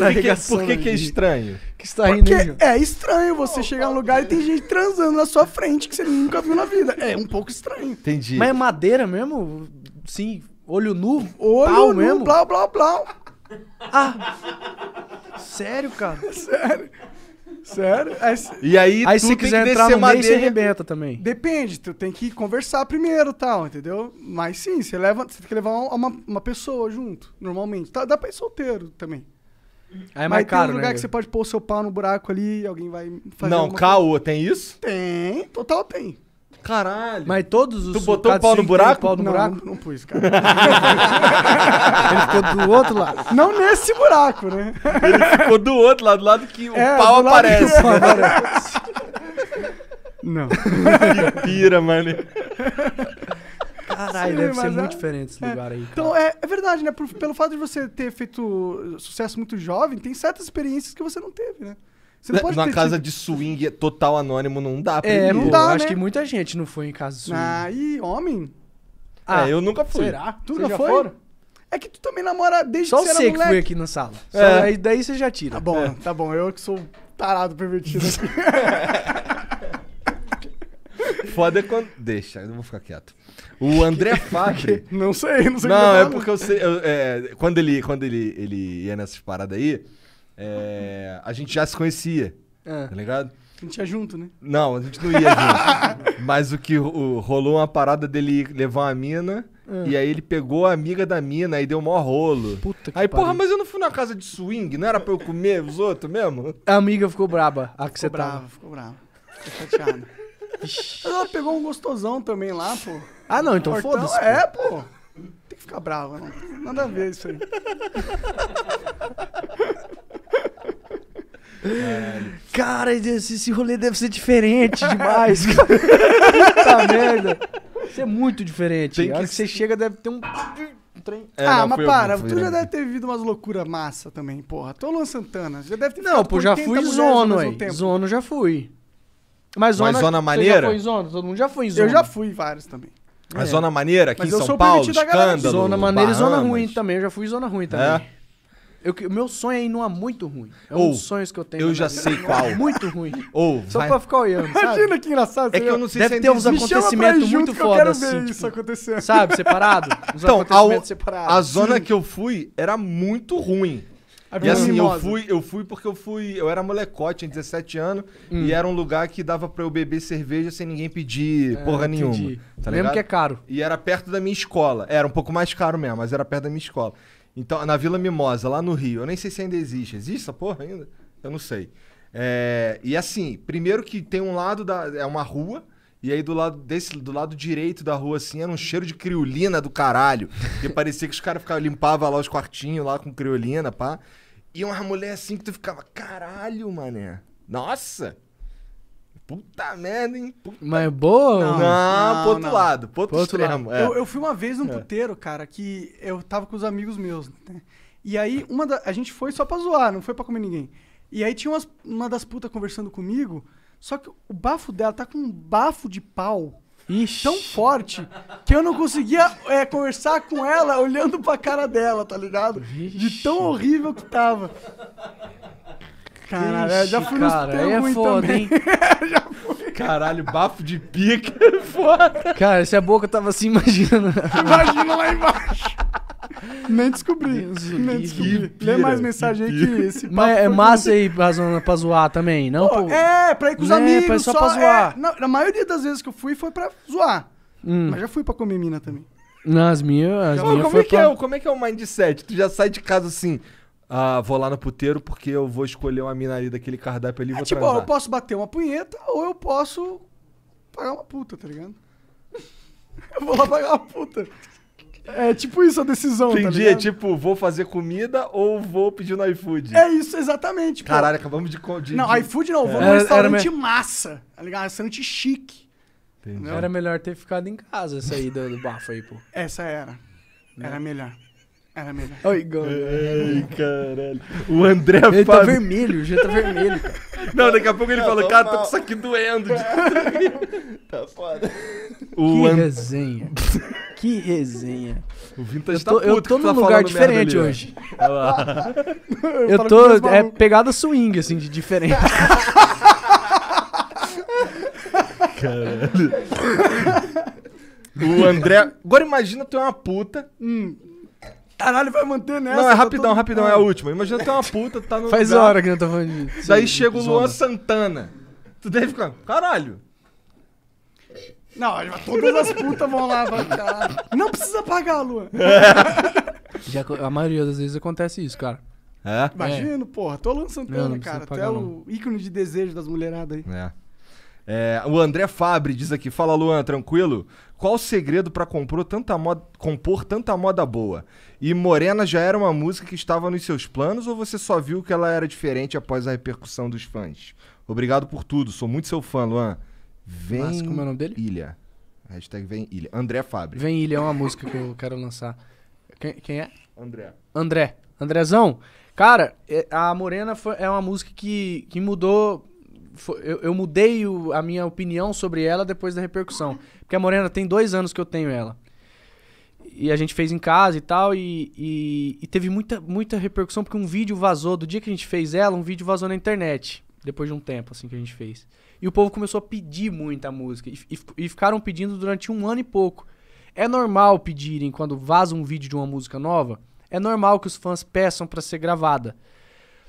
por que, que, é estranho? Que está rindo. É estranho você oh, chegar num lugar e é. tem gente transando na sua frente que você nunca viu na vida. É um pouco estranho. Entendi. Mas é madeira mesmo? Sim, olho nu? Olho pau nu, mesmo? blá, blá, blá. Ah! Sério, cara? [laughs] Sério. Sério? Aí, e aí, aí se quiser entrar no meio, você arrebenta também. Depende, tu tem que conversar primeiro e tal, entendeu? Mas sim, você, leva, você tem que levar uma, uma pessoa junto, normalmente. Tá, dá pra ir solteiro também. Aí é mais Mas caro, tem um lugar né, que você pode pôr o seu pau no buraco ali e alguém vai fazer Não, caô,
coisa. tem isso?
Tem, total tem. Caralho. Mas todos os. Tu botou o pau no buraco? Pau no não, buraco? Não, não pus, cara. [laughs] ele ficou do outro lado. Não nesse buraco, né? Ele ficou do outro lado, do lado que o é, pau aparece. Que... aparece. não. [laughs] que pira, mano. Caralho, deve ser é... muito diferente esse é. lugar é. aí. Então, cara. Então, é, é, verdade, né? Por, pelo fato de você ter feito sucesso muito jovem, tem certas experiências que você não teve, né? Você não pode casa tido-
de swing total anônimo não dá pra
É, ir, não pô. dá, acho né? que
muita gente não foi em casa swing. Ah,
e homem? É, ah, eu nunca fui. Será? Tu nunca já foi? foram? É que tu também namora desde Só que você era sei que fui aqui na sala. É. Só É. aí daí você já tira. Tá bom, é. tá bom. Eu que sou tarado pervertido. [laughs]
Foda é quando. Deixa, eu vou ficar quieto. O André [laughs] Fabri. não sei, não sei o que Não, é porque eu sei. eu- é, quando ele, quando ele, ele ia nessas paradas aí, é, a gente já se conhecia, é. tá ligado?
A gente ia junto, né?
Não, a gente não ia junto. [laughs] Mas o que o, rolou uma parada dele levar uma mina. É. E aí ele pegou a amiga da mina e deu mó rolo. Puta que Aí, porra, pariu. mas eu não fui na casa de swing, não era pra eu comer os outros mesmo?
A amiga ficou braba. A que você tá. brava, tava. Ficou brava, ficou chateada.
mas [laughs] ela pegou um gostosão também lá, pô. Ah, não, então foda-se. É, pô. Tem que ficar brava, né? Nada a ver isso aí. [laughs]
Cara, esse, esse rolê deve ser diferente demais, [laughs]
Puta [laughs] merda.
Isso é muito diferente. Tem que... você chega deve ter um... trem.
É, ah, não, mas para, tu já deve ter vivido umas loucuras massa também, porra. Tô é Luan Santana, já deve ter Não, pô, já fui zono, aí.
Zono já fui. Mas zona, mas zona maneira? já foi
zono? zona? Todo mundo já foi em zona. Eu já fui vários também.
Mas é.
zona maneira aqui mas em São Paulo,
escândalo, Zona maneira Bahamas. e zona ruim também. Eu já fui zona ruim também. É. O meu sonho é ir numa muito ruim. É um dos sonhos que eu tenho. Eu já sei qual. Muito ruim. Ou, Só vai... pra ficar olhando. Sabe?
Imagina que engraçado. É que eu não sei Deve se ter uns acontecimentos muito que foda. Eu quero assim, ver tipo, isso acontecendo. Sabe, separado? Uns então, ao, separados. A zona Sim.
que eu fui era muito ruim. A e assim, eu fui, eu fui porque eu fui. Eu era molecote, tinha 17 anos, hum. e era um lugar que dava para eu beber cerveja sem ninguém pedir é, porra nenhuma. Tá Mesmo que é caro. E era perto da minha escola. Era um pouco mais caro mesmo, mas era perto da minha escola. Então, na Vila Mimosa, lá no Rio. Eu nem sei se ainda existe. Existe essa porra ainda? Eu não sei. É, e assim, primeiro que tem um lado da. É uma rua. E aí do lado desse, do lado direito da rua, assim, era um cheiro de criolina do caralho. E parecia que os caras ficavam, limpavam lá os quartinhos lá com criolina, pá. E uma mulher assim que tu ficava, caralho, mané. Nossa! Puta merda,
hein? Puta...
Mas é boa? Não, não, não pro outro não. lado, pro outro, pro outro extremo. É. Eu, eu, fui uma vez num é. puteiro,
cara, que eu tava com os amigos meus. Né? E aí, uma da... a gente foi só pra zoar, não foi pra comer ninguém. E aí tinha umas, uma das putas conversando comigo, só que o bafo dela tá com um bafo de pau. Ixi. Tão forte que eu não conseguia é, conversar com ela olhando pra cara dela, tá ligado? Ixi. De tão horrível que tava.
Caralho, Ixi, já fui cara, nos é foda, também. hein? [laughs]
já
fui. Caralho, bafo de pica, [laughs] é foda. Cara, se a boca tava assim, [laughs] imagina. Imagina lá
embaixo. Nem descobri. Deus nem descobri. Pira, Lê mais mensagem aí que esse Mas
é massa aí pra, pra zoar também, não? Pô, pô,
É, pra ir com os é, amigos. Pra só, só pra é, zoar. É, na, na, maioria das vezes que eu fui foi pra zoar. Hum. Mas já fui pra comer mina também.
Nas minhas.
As minhas como, é pra... é, como é que é o mindset? Tu já sai de casa assim. Ah, vou lá no puteiro porque eu vou escolher uma mina ali daquele cardápio ali e é, vou tipo, transar. eu posso
bater uma punheta ou eu posso pagar uma puta, tá ligado? [laughs] eu vou lá pagar uma puta. É tipo isso a decisão, tá Entendi, tá é tipo, vou fazer comida ou vou pedir no iFood. É isso, exatamente. Pô. Caralho, acabamos de... de não, de... iFood não, é. vou num restaurante massa, tá ligado? Restaurante chique.
Entendi. Era melhor ter ficado em casa essa aí do, do bafo aí, pô.
Essa era. Não. Era né? melhor. Era mesmo. Ai, né? caralho. O André Ele tá Fábio. tá vermelho, jeito tá vermelho. Cara. Não, daqui a pouco ele fala, tá cara, tô com isso aqui doendo. [laughs] Tá foda. O que resenha.
[laughs] que resenha. O Vintage eu tá tô, tá puto. Eu tô num tá lugar diferente ali, né? hoje. Olha lá. Eu, eu tô. É pegada swing, assim, de diferente.
Caralho. [laughs]
O André.
Agora imagina tu é uma puta. Hum. Caralho, vai manter nessa. Não, é tá rapidão, todo... rapidão, é a última. Imagina ter é uma puta, tá no. Faz lugar, hora que não tá
falando disso. Daí chega o Luan
Santana. Tu deve ficar, caralho.
Não, todas as putas vão lá, vai, caralho. Não precisa pagar, Luan. É.
Já, a maioria das vezes acontece isso, cara. É? Imagino,
é. porra. Tô Luan Santana, não, cara. Pagar, tu
é o ícone de desejo das mulheradas aí. É. É, o
André Fabre diz aqui: Fala Luan, tranquilo? Qual o segredo para compor tanta moda boa? E Morena já era uma música que estava nos seus planos ou você só viu que ela era diferente após a repercussão dos fãs? Obrigado por tudo, sou muito seu fã, Luan. Vem Mas, como é o nome dele? Ilha. Hashtag Vem Ilha.
André Fábio. Vem Ilha é uma música que eu quero lançar. Quem, quem, é? André. André. Andrezão, cara, é, a Morena foi, é uma música que, que mudou. Foi, eu, eu, mudei o, a minha opinião sobre ela depois da repercussão. Porque a Morena tem dois anos que eu tenho ela e a gente fez em casa e tal, e, e, e, teve muita, muita repercussão, porque um vídeo vazou, do dia que a gente fez ela, um vídeo vazou na internet, depois de um tempo, assim, que a gente fez. E o povo começou a pedir muita música, e, e, e ficaram pedindo durante um ano e pouco. É normal pedirem, quando vaza um vídeo de uma música nova, é normal que os fãs peçam para ser gravada.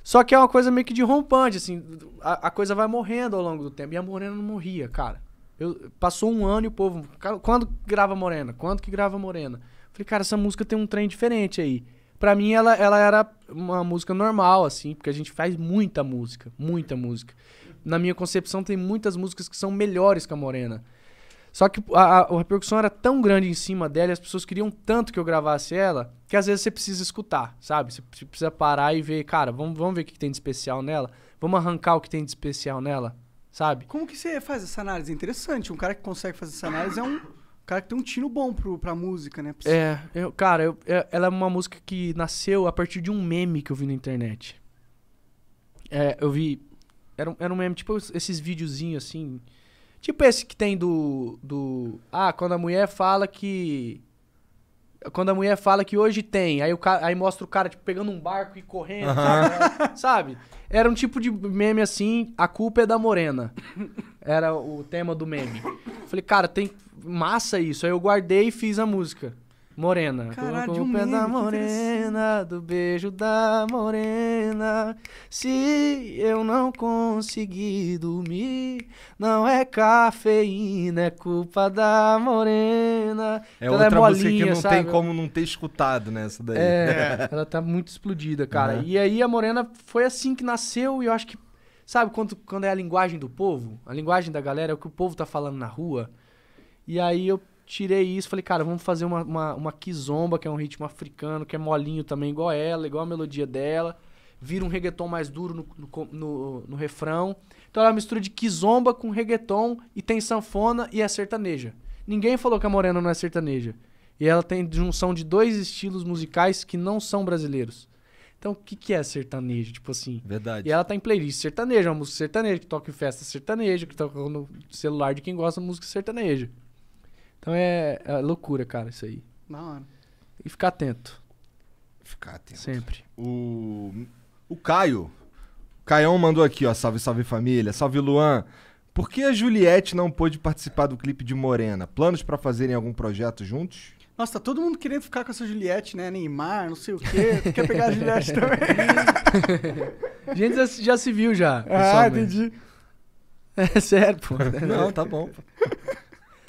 Só que é uma coisa meio que de rompante, assim, a, a coisa vai morrendo ao longo do tempo, e a Morena não morria, cara. Eu, passou um ano e o povo. quando grava Morena? Quando que grava Morena? Falei, cara, essa música tem um trem diferente aí. Pra mim, ela, ela era uma música normal, assim, porque a gente faz muita música, muita música. Na minha concepção, tem muitas músicas que são melhores que a Morena. Só que a, a, a repercussão era tão grande em cima dela, e as pessoas queriam tanto que eu gravasse ela, que às vezes você precisa escutar, sabe? Você precisa parar e ver, cara, vamos, vamos ver o que tem de especial nela, vamos arrancar o que tem de especial nela, sabe?
Como que você faz essa análise? É interessante, um cara que consegue fazer essa análise é um cara que tem um tino bom pro, pra música, né? Pra é,
eu, cara, eu, é, ela é uma música que nasceu a partir de um meme que eu vi na internet. É, eu vi. Era, era um meme, tipo esses videozinhos assim. Tipo esse que tem do. do ah, quando a mulher fala que. Quando a mulher fala que hoje tem, aí, o cara, aí mostra o cara tipo, pegando um barco e correndo, uhum. sabe? sabe? Era um tipo de meme assim, a culpa é da morena. Era o tema do meme. Falei, cara, tem, massa isso. Aí eu guardei e fiz a música. Morena. Caralho, Colocou um o pé da morena, do beijo da morena. Se eu não conseguir dormir, não é cafeína, é culpa da morena. É, então é outra é bolinha, música que não sabe? tem como
não ter escutado, né? Essa daí. É, [laughs] ela tá muito explodida, cara. Uhum. E
aí a morena foi assim que nasceu e eu acho que. Sabe quando, quando é a linguagem do povo? A linguagem da galera é o que o povo tá falando na rua e aí eu tirei isso, falei, cara, vamos fazer uma, uma, uma kizomba, que é um ritmo africano, que é molinho também, igual ela, igual a melodia dela. Vira um reggaeton mais duro no, no, no, no refrão. Então ela é uma mistura de kizomba com reggaeton e tem sanfona e é sertaneja. Ninguém falou que a Morena não é sertaneja. E ela tem junção de dois estilos musicais que não são brasileiros. Então, o que, que é sertanejo? Tipo assim. Verdade. E ela tá em playlist sertaneja, uma música sertaneja, que toca em festa sertaneja, que toca no celular de quem gosta de música sertaneja. Então é, é loucura, cara, isso aí. Na hora. E ficar atento. Ficar atento. Sempre. O, o Caio.
O Caião mandou aqui, ó. Salve, salve família. Salve, Luan. Por que a Juliette não pôde participar do clipe de Morena? Planos para fazerem algum projeto juntos?
Nossa, tá todo mundo querendo ficar com essa Juliette, né? Neymar, não sei o quê. Tu quer pegar a Juliette [laughs] também?
a gente já, já, se viu já. Ah, entendi. É sério, pô. Não, tá bom.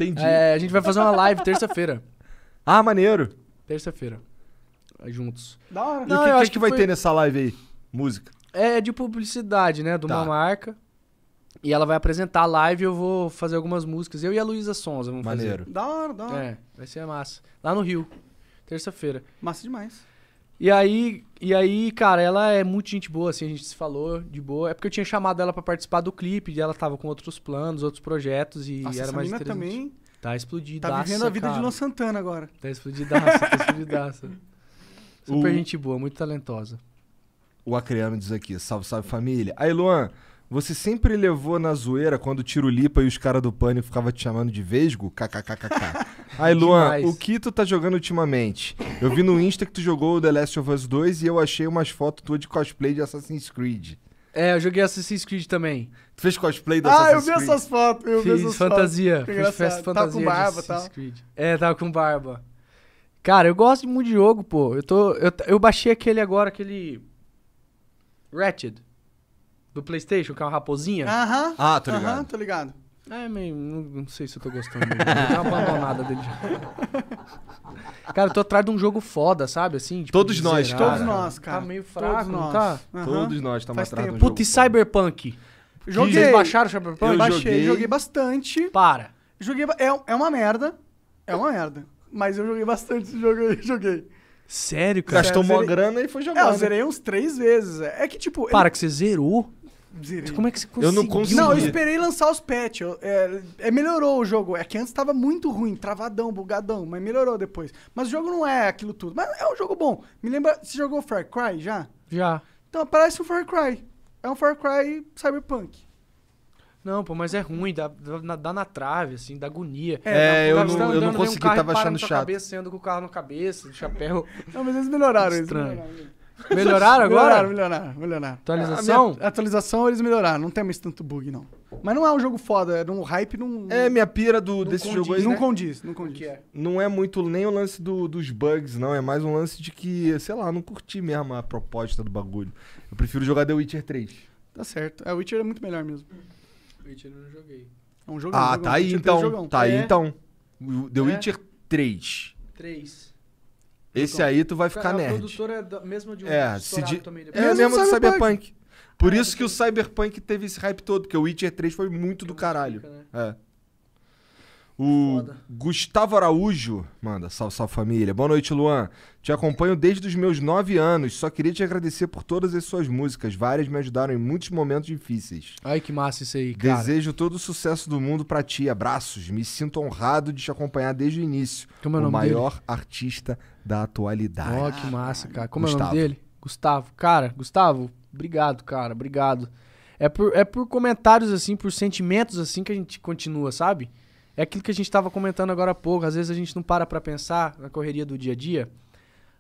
Entendi. É, a gente vai fazer uma live terça-feira. Ah, maneiro.
Terça-feira. Juntos. Da
hora. Não, e o que, que, que, que vai foi... ter
nessa live aí? Música.
É de publicidade, né? De uma tá. marca. E ela vai apresentar a live e eu vou fazer algumas músicas. Eu e a Luísa Sonza vamos Maneiro. fazer. Maneiro. Da hora, da hora. É, vai ser massa. Lá no Rio. Terça-feira. Massa demais. E aí, e aí, cara, ela é muito gente boa, assim, a gente se falou de boa. É porque eu tinha chamado ela para participar do clipe, e ela tava com outros planos, outros projetos,
e Nossa, era mais mina também Tá explodida. Tá vivendo a vida cara. de Luan Santana agora. Tá explodidaça, tá explodidaça. [laughs] Super o... gente
boa, muito talentosa.
O Acreano diz aqui, salve, salve família. Aí, Luan, você sempre levou na zoeira quando o Tiro Lipa e os caras do Pânico ficavam te chamando de Vesgo? KKKKK. [laughs] Aí, é Luan, Demais. o que tu tá jogando ultimamente? Eu vi no Insta que tu jogou The Last of Us 2 e eu achei umas fotos tuas de cosplay de Assassin's Creed.
É, eu joguei Assassin's Creed também. Tu fez cosplay do ah, Assassin's Creed? Ah, eu vi essas fotos. Eu Fiz vi essas fantasia. Fotos. Fiz tá fantasia. Tava com barba, tá? É, tava tá com barba. Cara, eu gosto muito de jogo, pô. Eu, tô, eu, eu baixei aquele agora, aquele. Ratchet. Do PlayStation, que é uma raposinha. Aham. Ah, tô ligado. Aham, tô
ligado. É, meio.
Não, não sei se eu tô gostando. Dele. abandonada dele já. [laughs] cara, eu tô atrás de um jogo foda, sabe? Assim, tipo, todos nós, zerar, todos cara. nós,
cara. Tá meio fraco, todos nós. tá? Uhum. Todos nós estamos atrás de um
Puta, e Cyberpunk?
Joguei. Vocês baixaram o Cyberpunk? Eu baixei, joguei. joguei bastante. Para. Joguei. É, é uma merda. É uma merda. Mas eu joguei bastante esse jogo aí, [laughs] joguei. Sério, cara? Gastou uma grana e foi jogar. É, eu zerei uns três vezes. É, é que, tipo. Para, ele... que você
zerou?
como é que você conseguiu? Eu não consegui. Não, eu esperei lançar os patch. Eu, é, é, melhorou o jogo. É que antes tava muito ruim, travadão, bugadão, mas melhorou depois. Mas o jogo não é aquilo tudo. Mas é um jogo bom. Me lembra. Você jogou Far Cry já? Já. Então parece um Far Cry. É um Far Cry Cyberpunk.
Não, pô, mas é ruim, dá, dá, dá na trave, assim, dá agonia. É, eu, não, andando, eu não consegui, um tava achando chato. Cabeça, com o carro na cabeça, de
chapéu. não, mas eles melhoraram isso. Estranho. Eles melhoraram.
Melhoraram agora? Melhoraram,
melhoraram, melhoraram. Atualização? A atualização eles melhoraram, não tem mais tanto bug, não. Mas não é um jogo foda, é um hype não. É, minha pira do, desse condiz, jogo aí. Não né? condiz, não condiz. É. Não é muito nem o lance do, dos bugs,
não. É mais um lance de que, sei lá, não curti mesmo a proposta do bagulho. Eu prefiro jogar The Witcher 3.
Tá certo. É, o Witcher é muito melhor mesmo. Witcher eu não joguei. É um jogo é Ah, é um tá, aí, então, tá aí é. então. Tá
aí então. The Witcher 3. 3. Esse aí tu vai ficar a nerd. A
produtora é da, mesma de um é, di... também. Depois. Né? É, é mesmo do Cyberpunk. Cyberpunk.
Por ah, isso que o Cyberpunk teve esse hype todo, porque o Witcher 3 foi muito do é caralho. Fica, né? É. O Foda. Gustavo Araújo manda, salve, salve família. Boa noite, Luan. Te acompanho desde os meus nove anos. Só queria te agradecer por todas as suas músicas. Várias me ajudaram em muitos momentos difíceis. Ai, que massa isso aí, cara. Desejo todo o sucesso do mundo para ti. Abraços. Me sinto honrado de te acompanhar desde o início. Como é o, o maior dele? artista da atualidade. Ó, oh, que massa, cara. Como Gustavo. é o nome
dele? Gustavo. Cara, Gustavo, obrigado, cara. Obrigado. É por, é por comentários assim, por sentimentos assim que a gente continua, sabe? É aquilo que a gente estava comentando agora há pouco. Às vezes a gente não para para pensar na correria do dia a dia.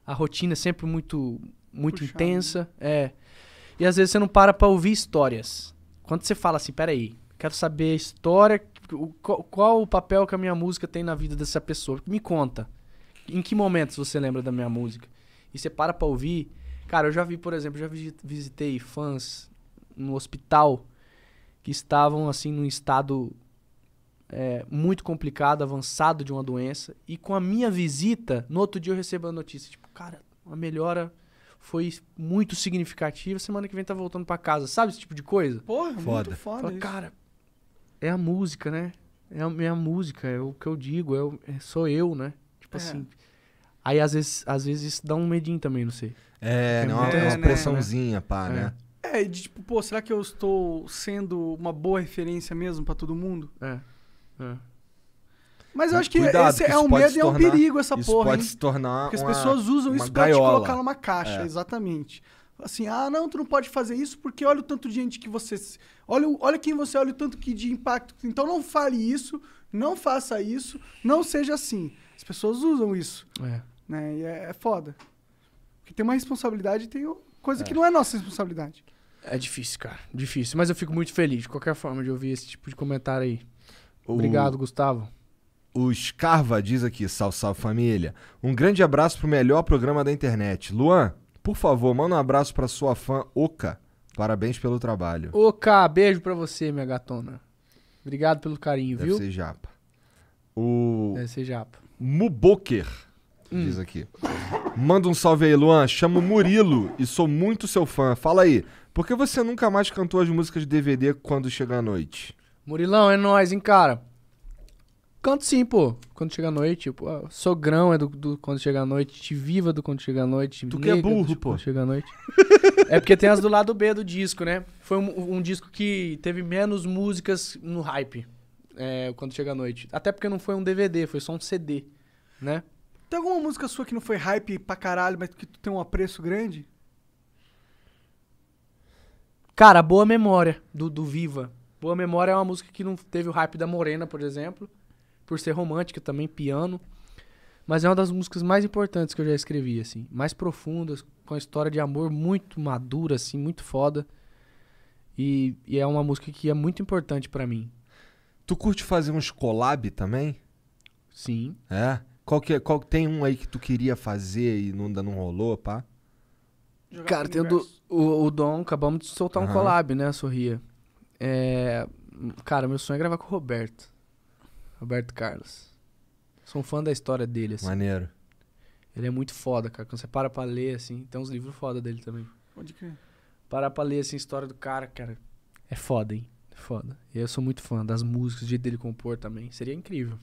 A rotina é sempre muito, muito Puxado. intensa. Né? É. E às vezes você não para para ouvir histórias. Quando você fala assim, peraí, quero saber a história, o, qual, qual, o papel que a minha música tem na vida dessa pessoa. Me conta. Em que momentos você lembra da minha música? E você para para ouvir. Cara, eu já vi, por exemplo, já visitei fãs no hospital que estavam, assim, num estado é, muito complicado, avançado de uma doença. E com a minha visita, no outro dia eu recebo a notícia, tipo, cara, uma melhora foi muito significativa. Semana que vem tá voltando para casa. Sabe esse tipo de coisa? Porra, foda. muito foda. Fala, cara, é a música, né? É a minha música, é o que eu digo, é, o, é sou eu, né? Tipo é. assim. Aí às vezes, às vezes isso dá um medinho também, não sei. É, é não, né? é uma né, né, pressãozinha, né? pá, é. né?
É, de tipo, pô, será que eu estou sendo uma boa referência mesmo para todo mundo? É. É. Mas eu acho que Cuidado, esse que é um medo e é um perigo essa isso porra. Pode hein? se tornar. Porque uma, as pessoas usam isso pra gaiola. te colocar numa caixa, é. exatamente. Assim, ah, não, tu não pode fazer isso porque olha o tanto de gente que você. Olha, olha quem você olha, o tanto que de impacto. Então não fale isso, não faça isso, não seja assim. As pessoas usam isso. É. Né? E é, é foda. Porque tem uma responsabilidade e tem coisa é. que não é nossa responsabilidade.
É difícil, cara. Difícil. Mas eu fico muito feliz, de qualquer forma, de ouvir esse tipo de comentário aí. Obrigado, Gustavo.
O Scarva diz aqui, salve, salve família. Um grande abraço pro melhor programa da internet. Luan, por favor, manda um abraço pra sua fã Oka. Parabéns pelo trabalho.
Oka, beijo pra você, minha gatona. Obrigado pelo carinho, Deve viu? Deve
ser japa. O... Deve ser japa. Muboker hum. diz aqui. Manda um salve aí, Luan. Chamo Murilo e sou muito seu fã. Fala aí, por que você nunca mais
cantou as músicas de
DVD quando
chega a noite? Murilão, é nóis, hein, cara? Canto sim, pô. Quando chega a noite, tipo, ah, sogrão é do, do quando chega a noite, te viva do quando chega a noite. Tu que é burro, do, tipo, pô. Quando chega a noite. é porque tem as do lado B do disco, né? Foi um, um disco que teve menos músicas no hype. É, quando
chega a noite. Até porque não foi um DVD, foi só um CD, né? Tem alguma música sua que não foi hype pra caralho, mas que tu tem um apreço grande?
Cara, boa memória do, do Viva. Boa Memória é uma música que não teve o hype da Morena, por exemplo, por ser romântica também, piano. Mas é uma das músicas mais importantes que eu já escrevi, assim. Mais profundas, com a história de amor muito madura, assim, muito foda. E, e é uma música que é muito importante para mim. Tu curte fazer uns
collab também? Sim. É? Qual que, é, qual, tem um aí que tu queria fazer e não, ainda não rolou, pá?
Jogar Cara, tem o, o, Dom, acabamos de soltar uhum. um collab, né, Sorria? É, cara, meu sonho é gravar com o Roberto. Roberto Carlos. Sou um fã da história dele, assim. Maneiro. Ele é muito foda, cara. Quando você para pra ler, assim, tem uns livros foda dele também. que é? Parar pra ler, assim, a história do cara, cara. É foda, hein? É foda. E eu sou muito fã das músicas, do jeito dele compor também. Seria incrível.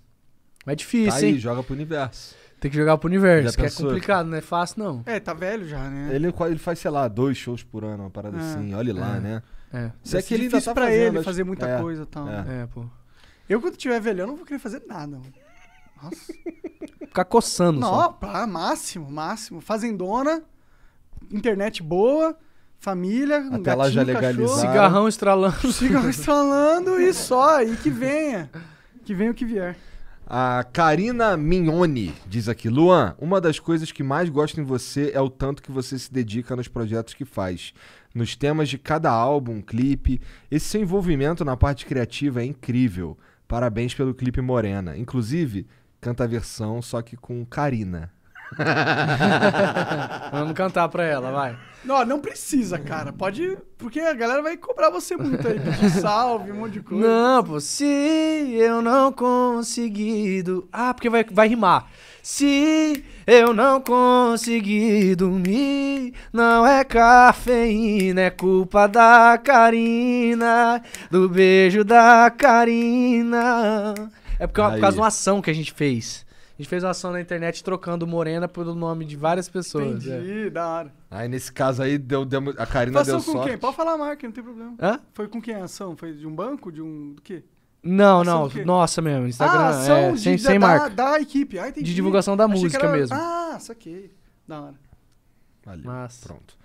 Mas é difícil, tá aí, hein? joga pro universo. Tem que jogar pro universo, que é complicado, não é fácil, não. É, tá velho já, né? Ele,
ele faz, sei lá, dois shows por ano, uma parada é. assim. Olha lá, é. né? É. Se é que ele ainda
difícil tá pra fazendo, ele fazer muita é, coisa e tal. é. É, pô. Eu, quando tiver velhão, não vou querer fazer nada, mano. Nossa.
Ficar coçando só.
pá, máximo, máximo. Fazendona, internet boa, família, um Até lá já gatinho, legalizar. cachorro, Cigarrão estralando. Cigarrão [laughs] estralando e só, e que venha. Que venha o que vier.
A Karina Mignoni diz aqui: Luan, uma das coisas que mais gosto em você é o tanto que você se dedica nos projetos que faz nos temas de cada álbum, clipe. Esse seu envolvimento na parte criativa é incrível. Parabéns pelo clipe Morena. Inclusive, canta a versão, só que com Karina.
[laughs] Vamos cantar pra ela, vai.
Não, não precisa, cara. Pode. Porque a galera vai cobrar você muito aí. Pedir salve, um monte de coisa. Não, pô, se eu não
conseguido. Ah, porque vai, vai rimar. Se eu não conseguir dormir, não é cafeína, é culpa da Karina, do beijo da Karina. É porque, é por causa de uma ação que a gente fez. A gente fez uma ação na internet trocando Morena pelo nome de várias pessoas. Entendi, é. da hora. Aí nesse caso aí, deu, deu a Karina Passou deu sorte. Passou com quem?
Pode falar a marca, não tem problema. Hã? Foi com quem a ação? Foi de um banco? De um... do quê? Não, não, nossa mesmo. Ah, Instagram ah, ação é, de, sem, da, sem marca. Da, da equipe. Ah, de divulgação da Achei música era... mesmo. Ah, saquei. Da hora.
Valeu. Massa. Pronto.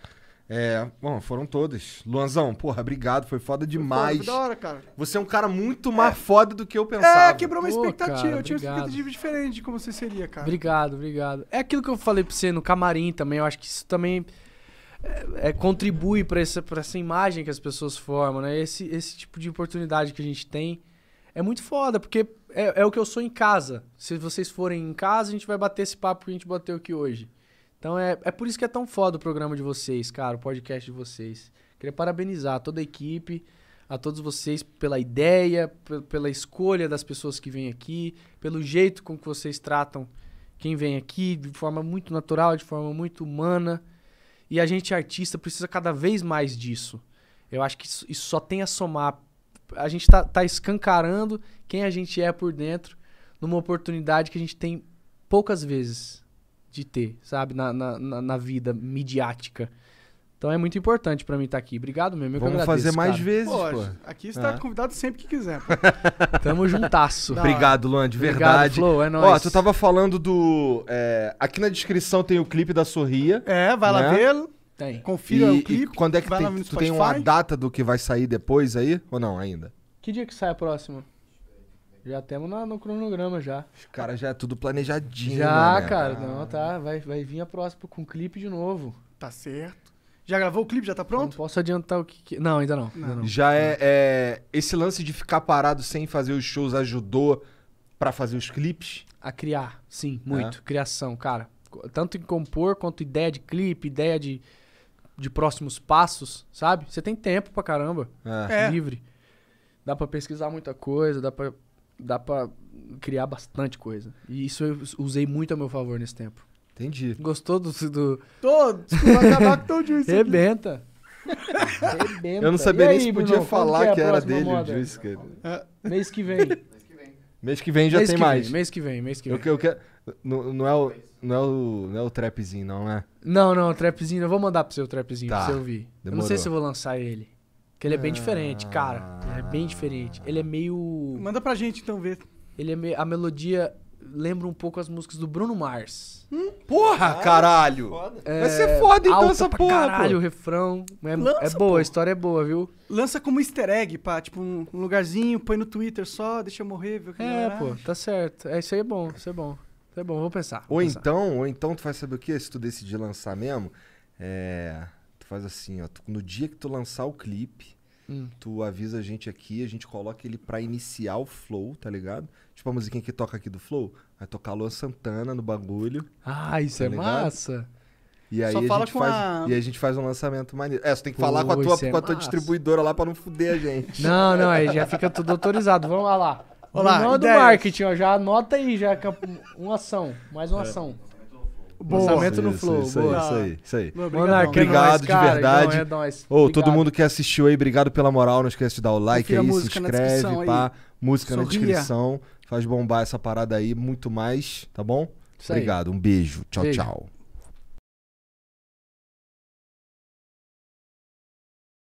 É, bom, foram todas. Luanzão, porra, obrigado, foi foda demais. Foi da hora, cara. Você é um cara muito é. mais foda do que eu pensava. É,
quebrou uma expectativa. Cara, eu tinha uma expectativa diferente de como você seria, cara.
Obrigado, obrigado. É aquilo que eu falei pra você no camarim também, eu acho que isso também é, é contribui para essa, pra essa imagem que as pessoas formam, né? Esse, esse tipo de oportunidade que a gente tem é muito foda, porque é, é, o que eu sou em casa. Se vocês forem em casa, a gente vai bater esse papo que a gente bateu aqui hoje. Então é, é por isso que é tão foda o programa de vocês, cara, o podcast de vocês. Queria parabenizar toda a equipe, a todos vocês pela ideia, pela escolha das pessoas que vêm aqui, pelo jeito com que vocês tratam quem vem aqui, de forma muito natural, de forma muito humana. E a gente, artista, precisa cada vez mais disso. Eu acho que isso só tem a somar a gente tá, tá escancarando quem a gente é por dentro numa oportunidade que a gente tem poucas vezes de ter, sabe? Na, na, na vida midiática. Então é muito importante para mim estar tá aqui. Obrigado mesmo. Eu Vamos agradeço, fazer mais cara. vezes, pô. pô. Aqui está ah. É.
convidado sempre que quiser. Pô. [laughs] Tamo juntasso. Obrigado, Luan, de Obrigado, verdade. Flo, é nóis. Ó, tu
tava falando do. É, aqui na descrição tem o clipe da Sorria. É, vai né? lá vê-lo.
Tem. Confira e, o clipe. quando é que tem, tu tem uma
data do que vai sair depois aí? Ou não, ainda?
Que dia que sai a próxima? Já temos no cronograma já. Os caras já é tudo planejadinho. Já, né? cara. Não, tá. Vai, vai vir a próxima com clipe de novo. Tá certo. Já gravou o clipe? Já tá pronto? Não posso adiantar o que. que...
Não, ainda não, não. ainda não. Já é, é. Esse lance de ficar parado sem fazer os shows ajudou
para fazer os clipes? A criar, sim, muito. É. Criação, cara. Tanto em compor quanto ideia de clipe, ideia de, de próximos passos, sabe? Você tem tempo pra caramba. É. é. Livre. Dá pra pesquisar muita coisa, dá pra, dá pra criar bastante coisa. E isso eu usei muito a meu favor nesse tempo. Entendi. Gostou
do. do... Tô, [laughs] acabar com todo juiz. Rebenta.
Rebenta.
Eu não sabia nem se podia falar que, é que era dele moda? o juiz, cara.
É. Mês que vem.
Mês que vem já mês tem mais. Vem, mês que vem, mês que vem. Eu, eu quero. Não, é o, não, é o, não é o trapzinho, não é?
Não, não, o trapzinho. Eu vou mandar pro seu trapzinho tá. pra você ouvir. Demorou. Eu não sei se eu vou lançar ele. Porque ele é bem diferente, cara. Ele é bem diferente. Ele é meio. Manda pra gente então ver. Ele é meio. A melodia lembra um pouco as músicas do Bruno Mars. Hum, porra, caralho! É, Vai ser foda então essa porra. Caralho, pô. o refrão. É, Lança, é boa, a história é boa, viu?
Lança como easter egg, pá. Tipo, um lugarzinho, põe no Twitter só, deixa eu morrer, viu? É, pô, tá certo. É, isso aí é bom, isso é bom. Tá bom, vou pensar. Vou ou pensar.
então, ou então tu faz saber o que? Se tu decidir lançar mesmo, é, tu faz assim, ó, tu, no dia que tu lançar o clipe, hum. tu avisa a gente aqui, a gente coloca ele para iniciar o flow, tá ligado? Tipo a musiquinha que toca aqui do flow, vai tocar a Luan Santana no bagulho. Ah, isso tá é ligado? massa. E aí, Só a gente faz, a... e a gente faz um lançamento maneiro. É, você tem que Pô, falar com a tua, é com a tua distribuidora lá pra não fuder a gente. Não, não, aí
já fica tudo autorizado. Vamos lá lá. Olá, Manual é do marketing, ó, já anota aí, já é uma ação, mais uma é. ação. Boa. Lançamento no Flow. Isso, boa.
isso aí, isso aí. Boa, obrigado, Monarca, obrigado é nóis, de verdade. Então é nóis, oh, todo mundo que assistiu aí, obrigado pela moral. Não esquece de dar o like aí, se inscreve, pá. Aí. Música Sorria. na descrição. Faz bombar essa parada aí, muito mais, tá bom? Isso obrigado, aí. um beijo. Tchau, beijo. tchau.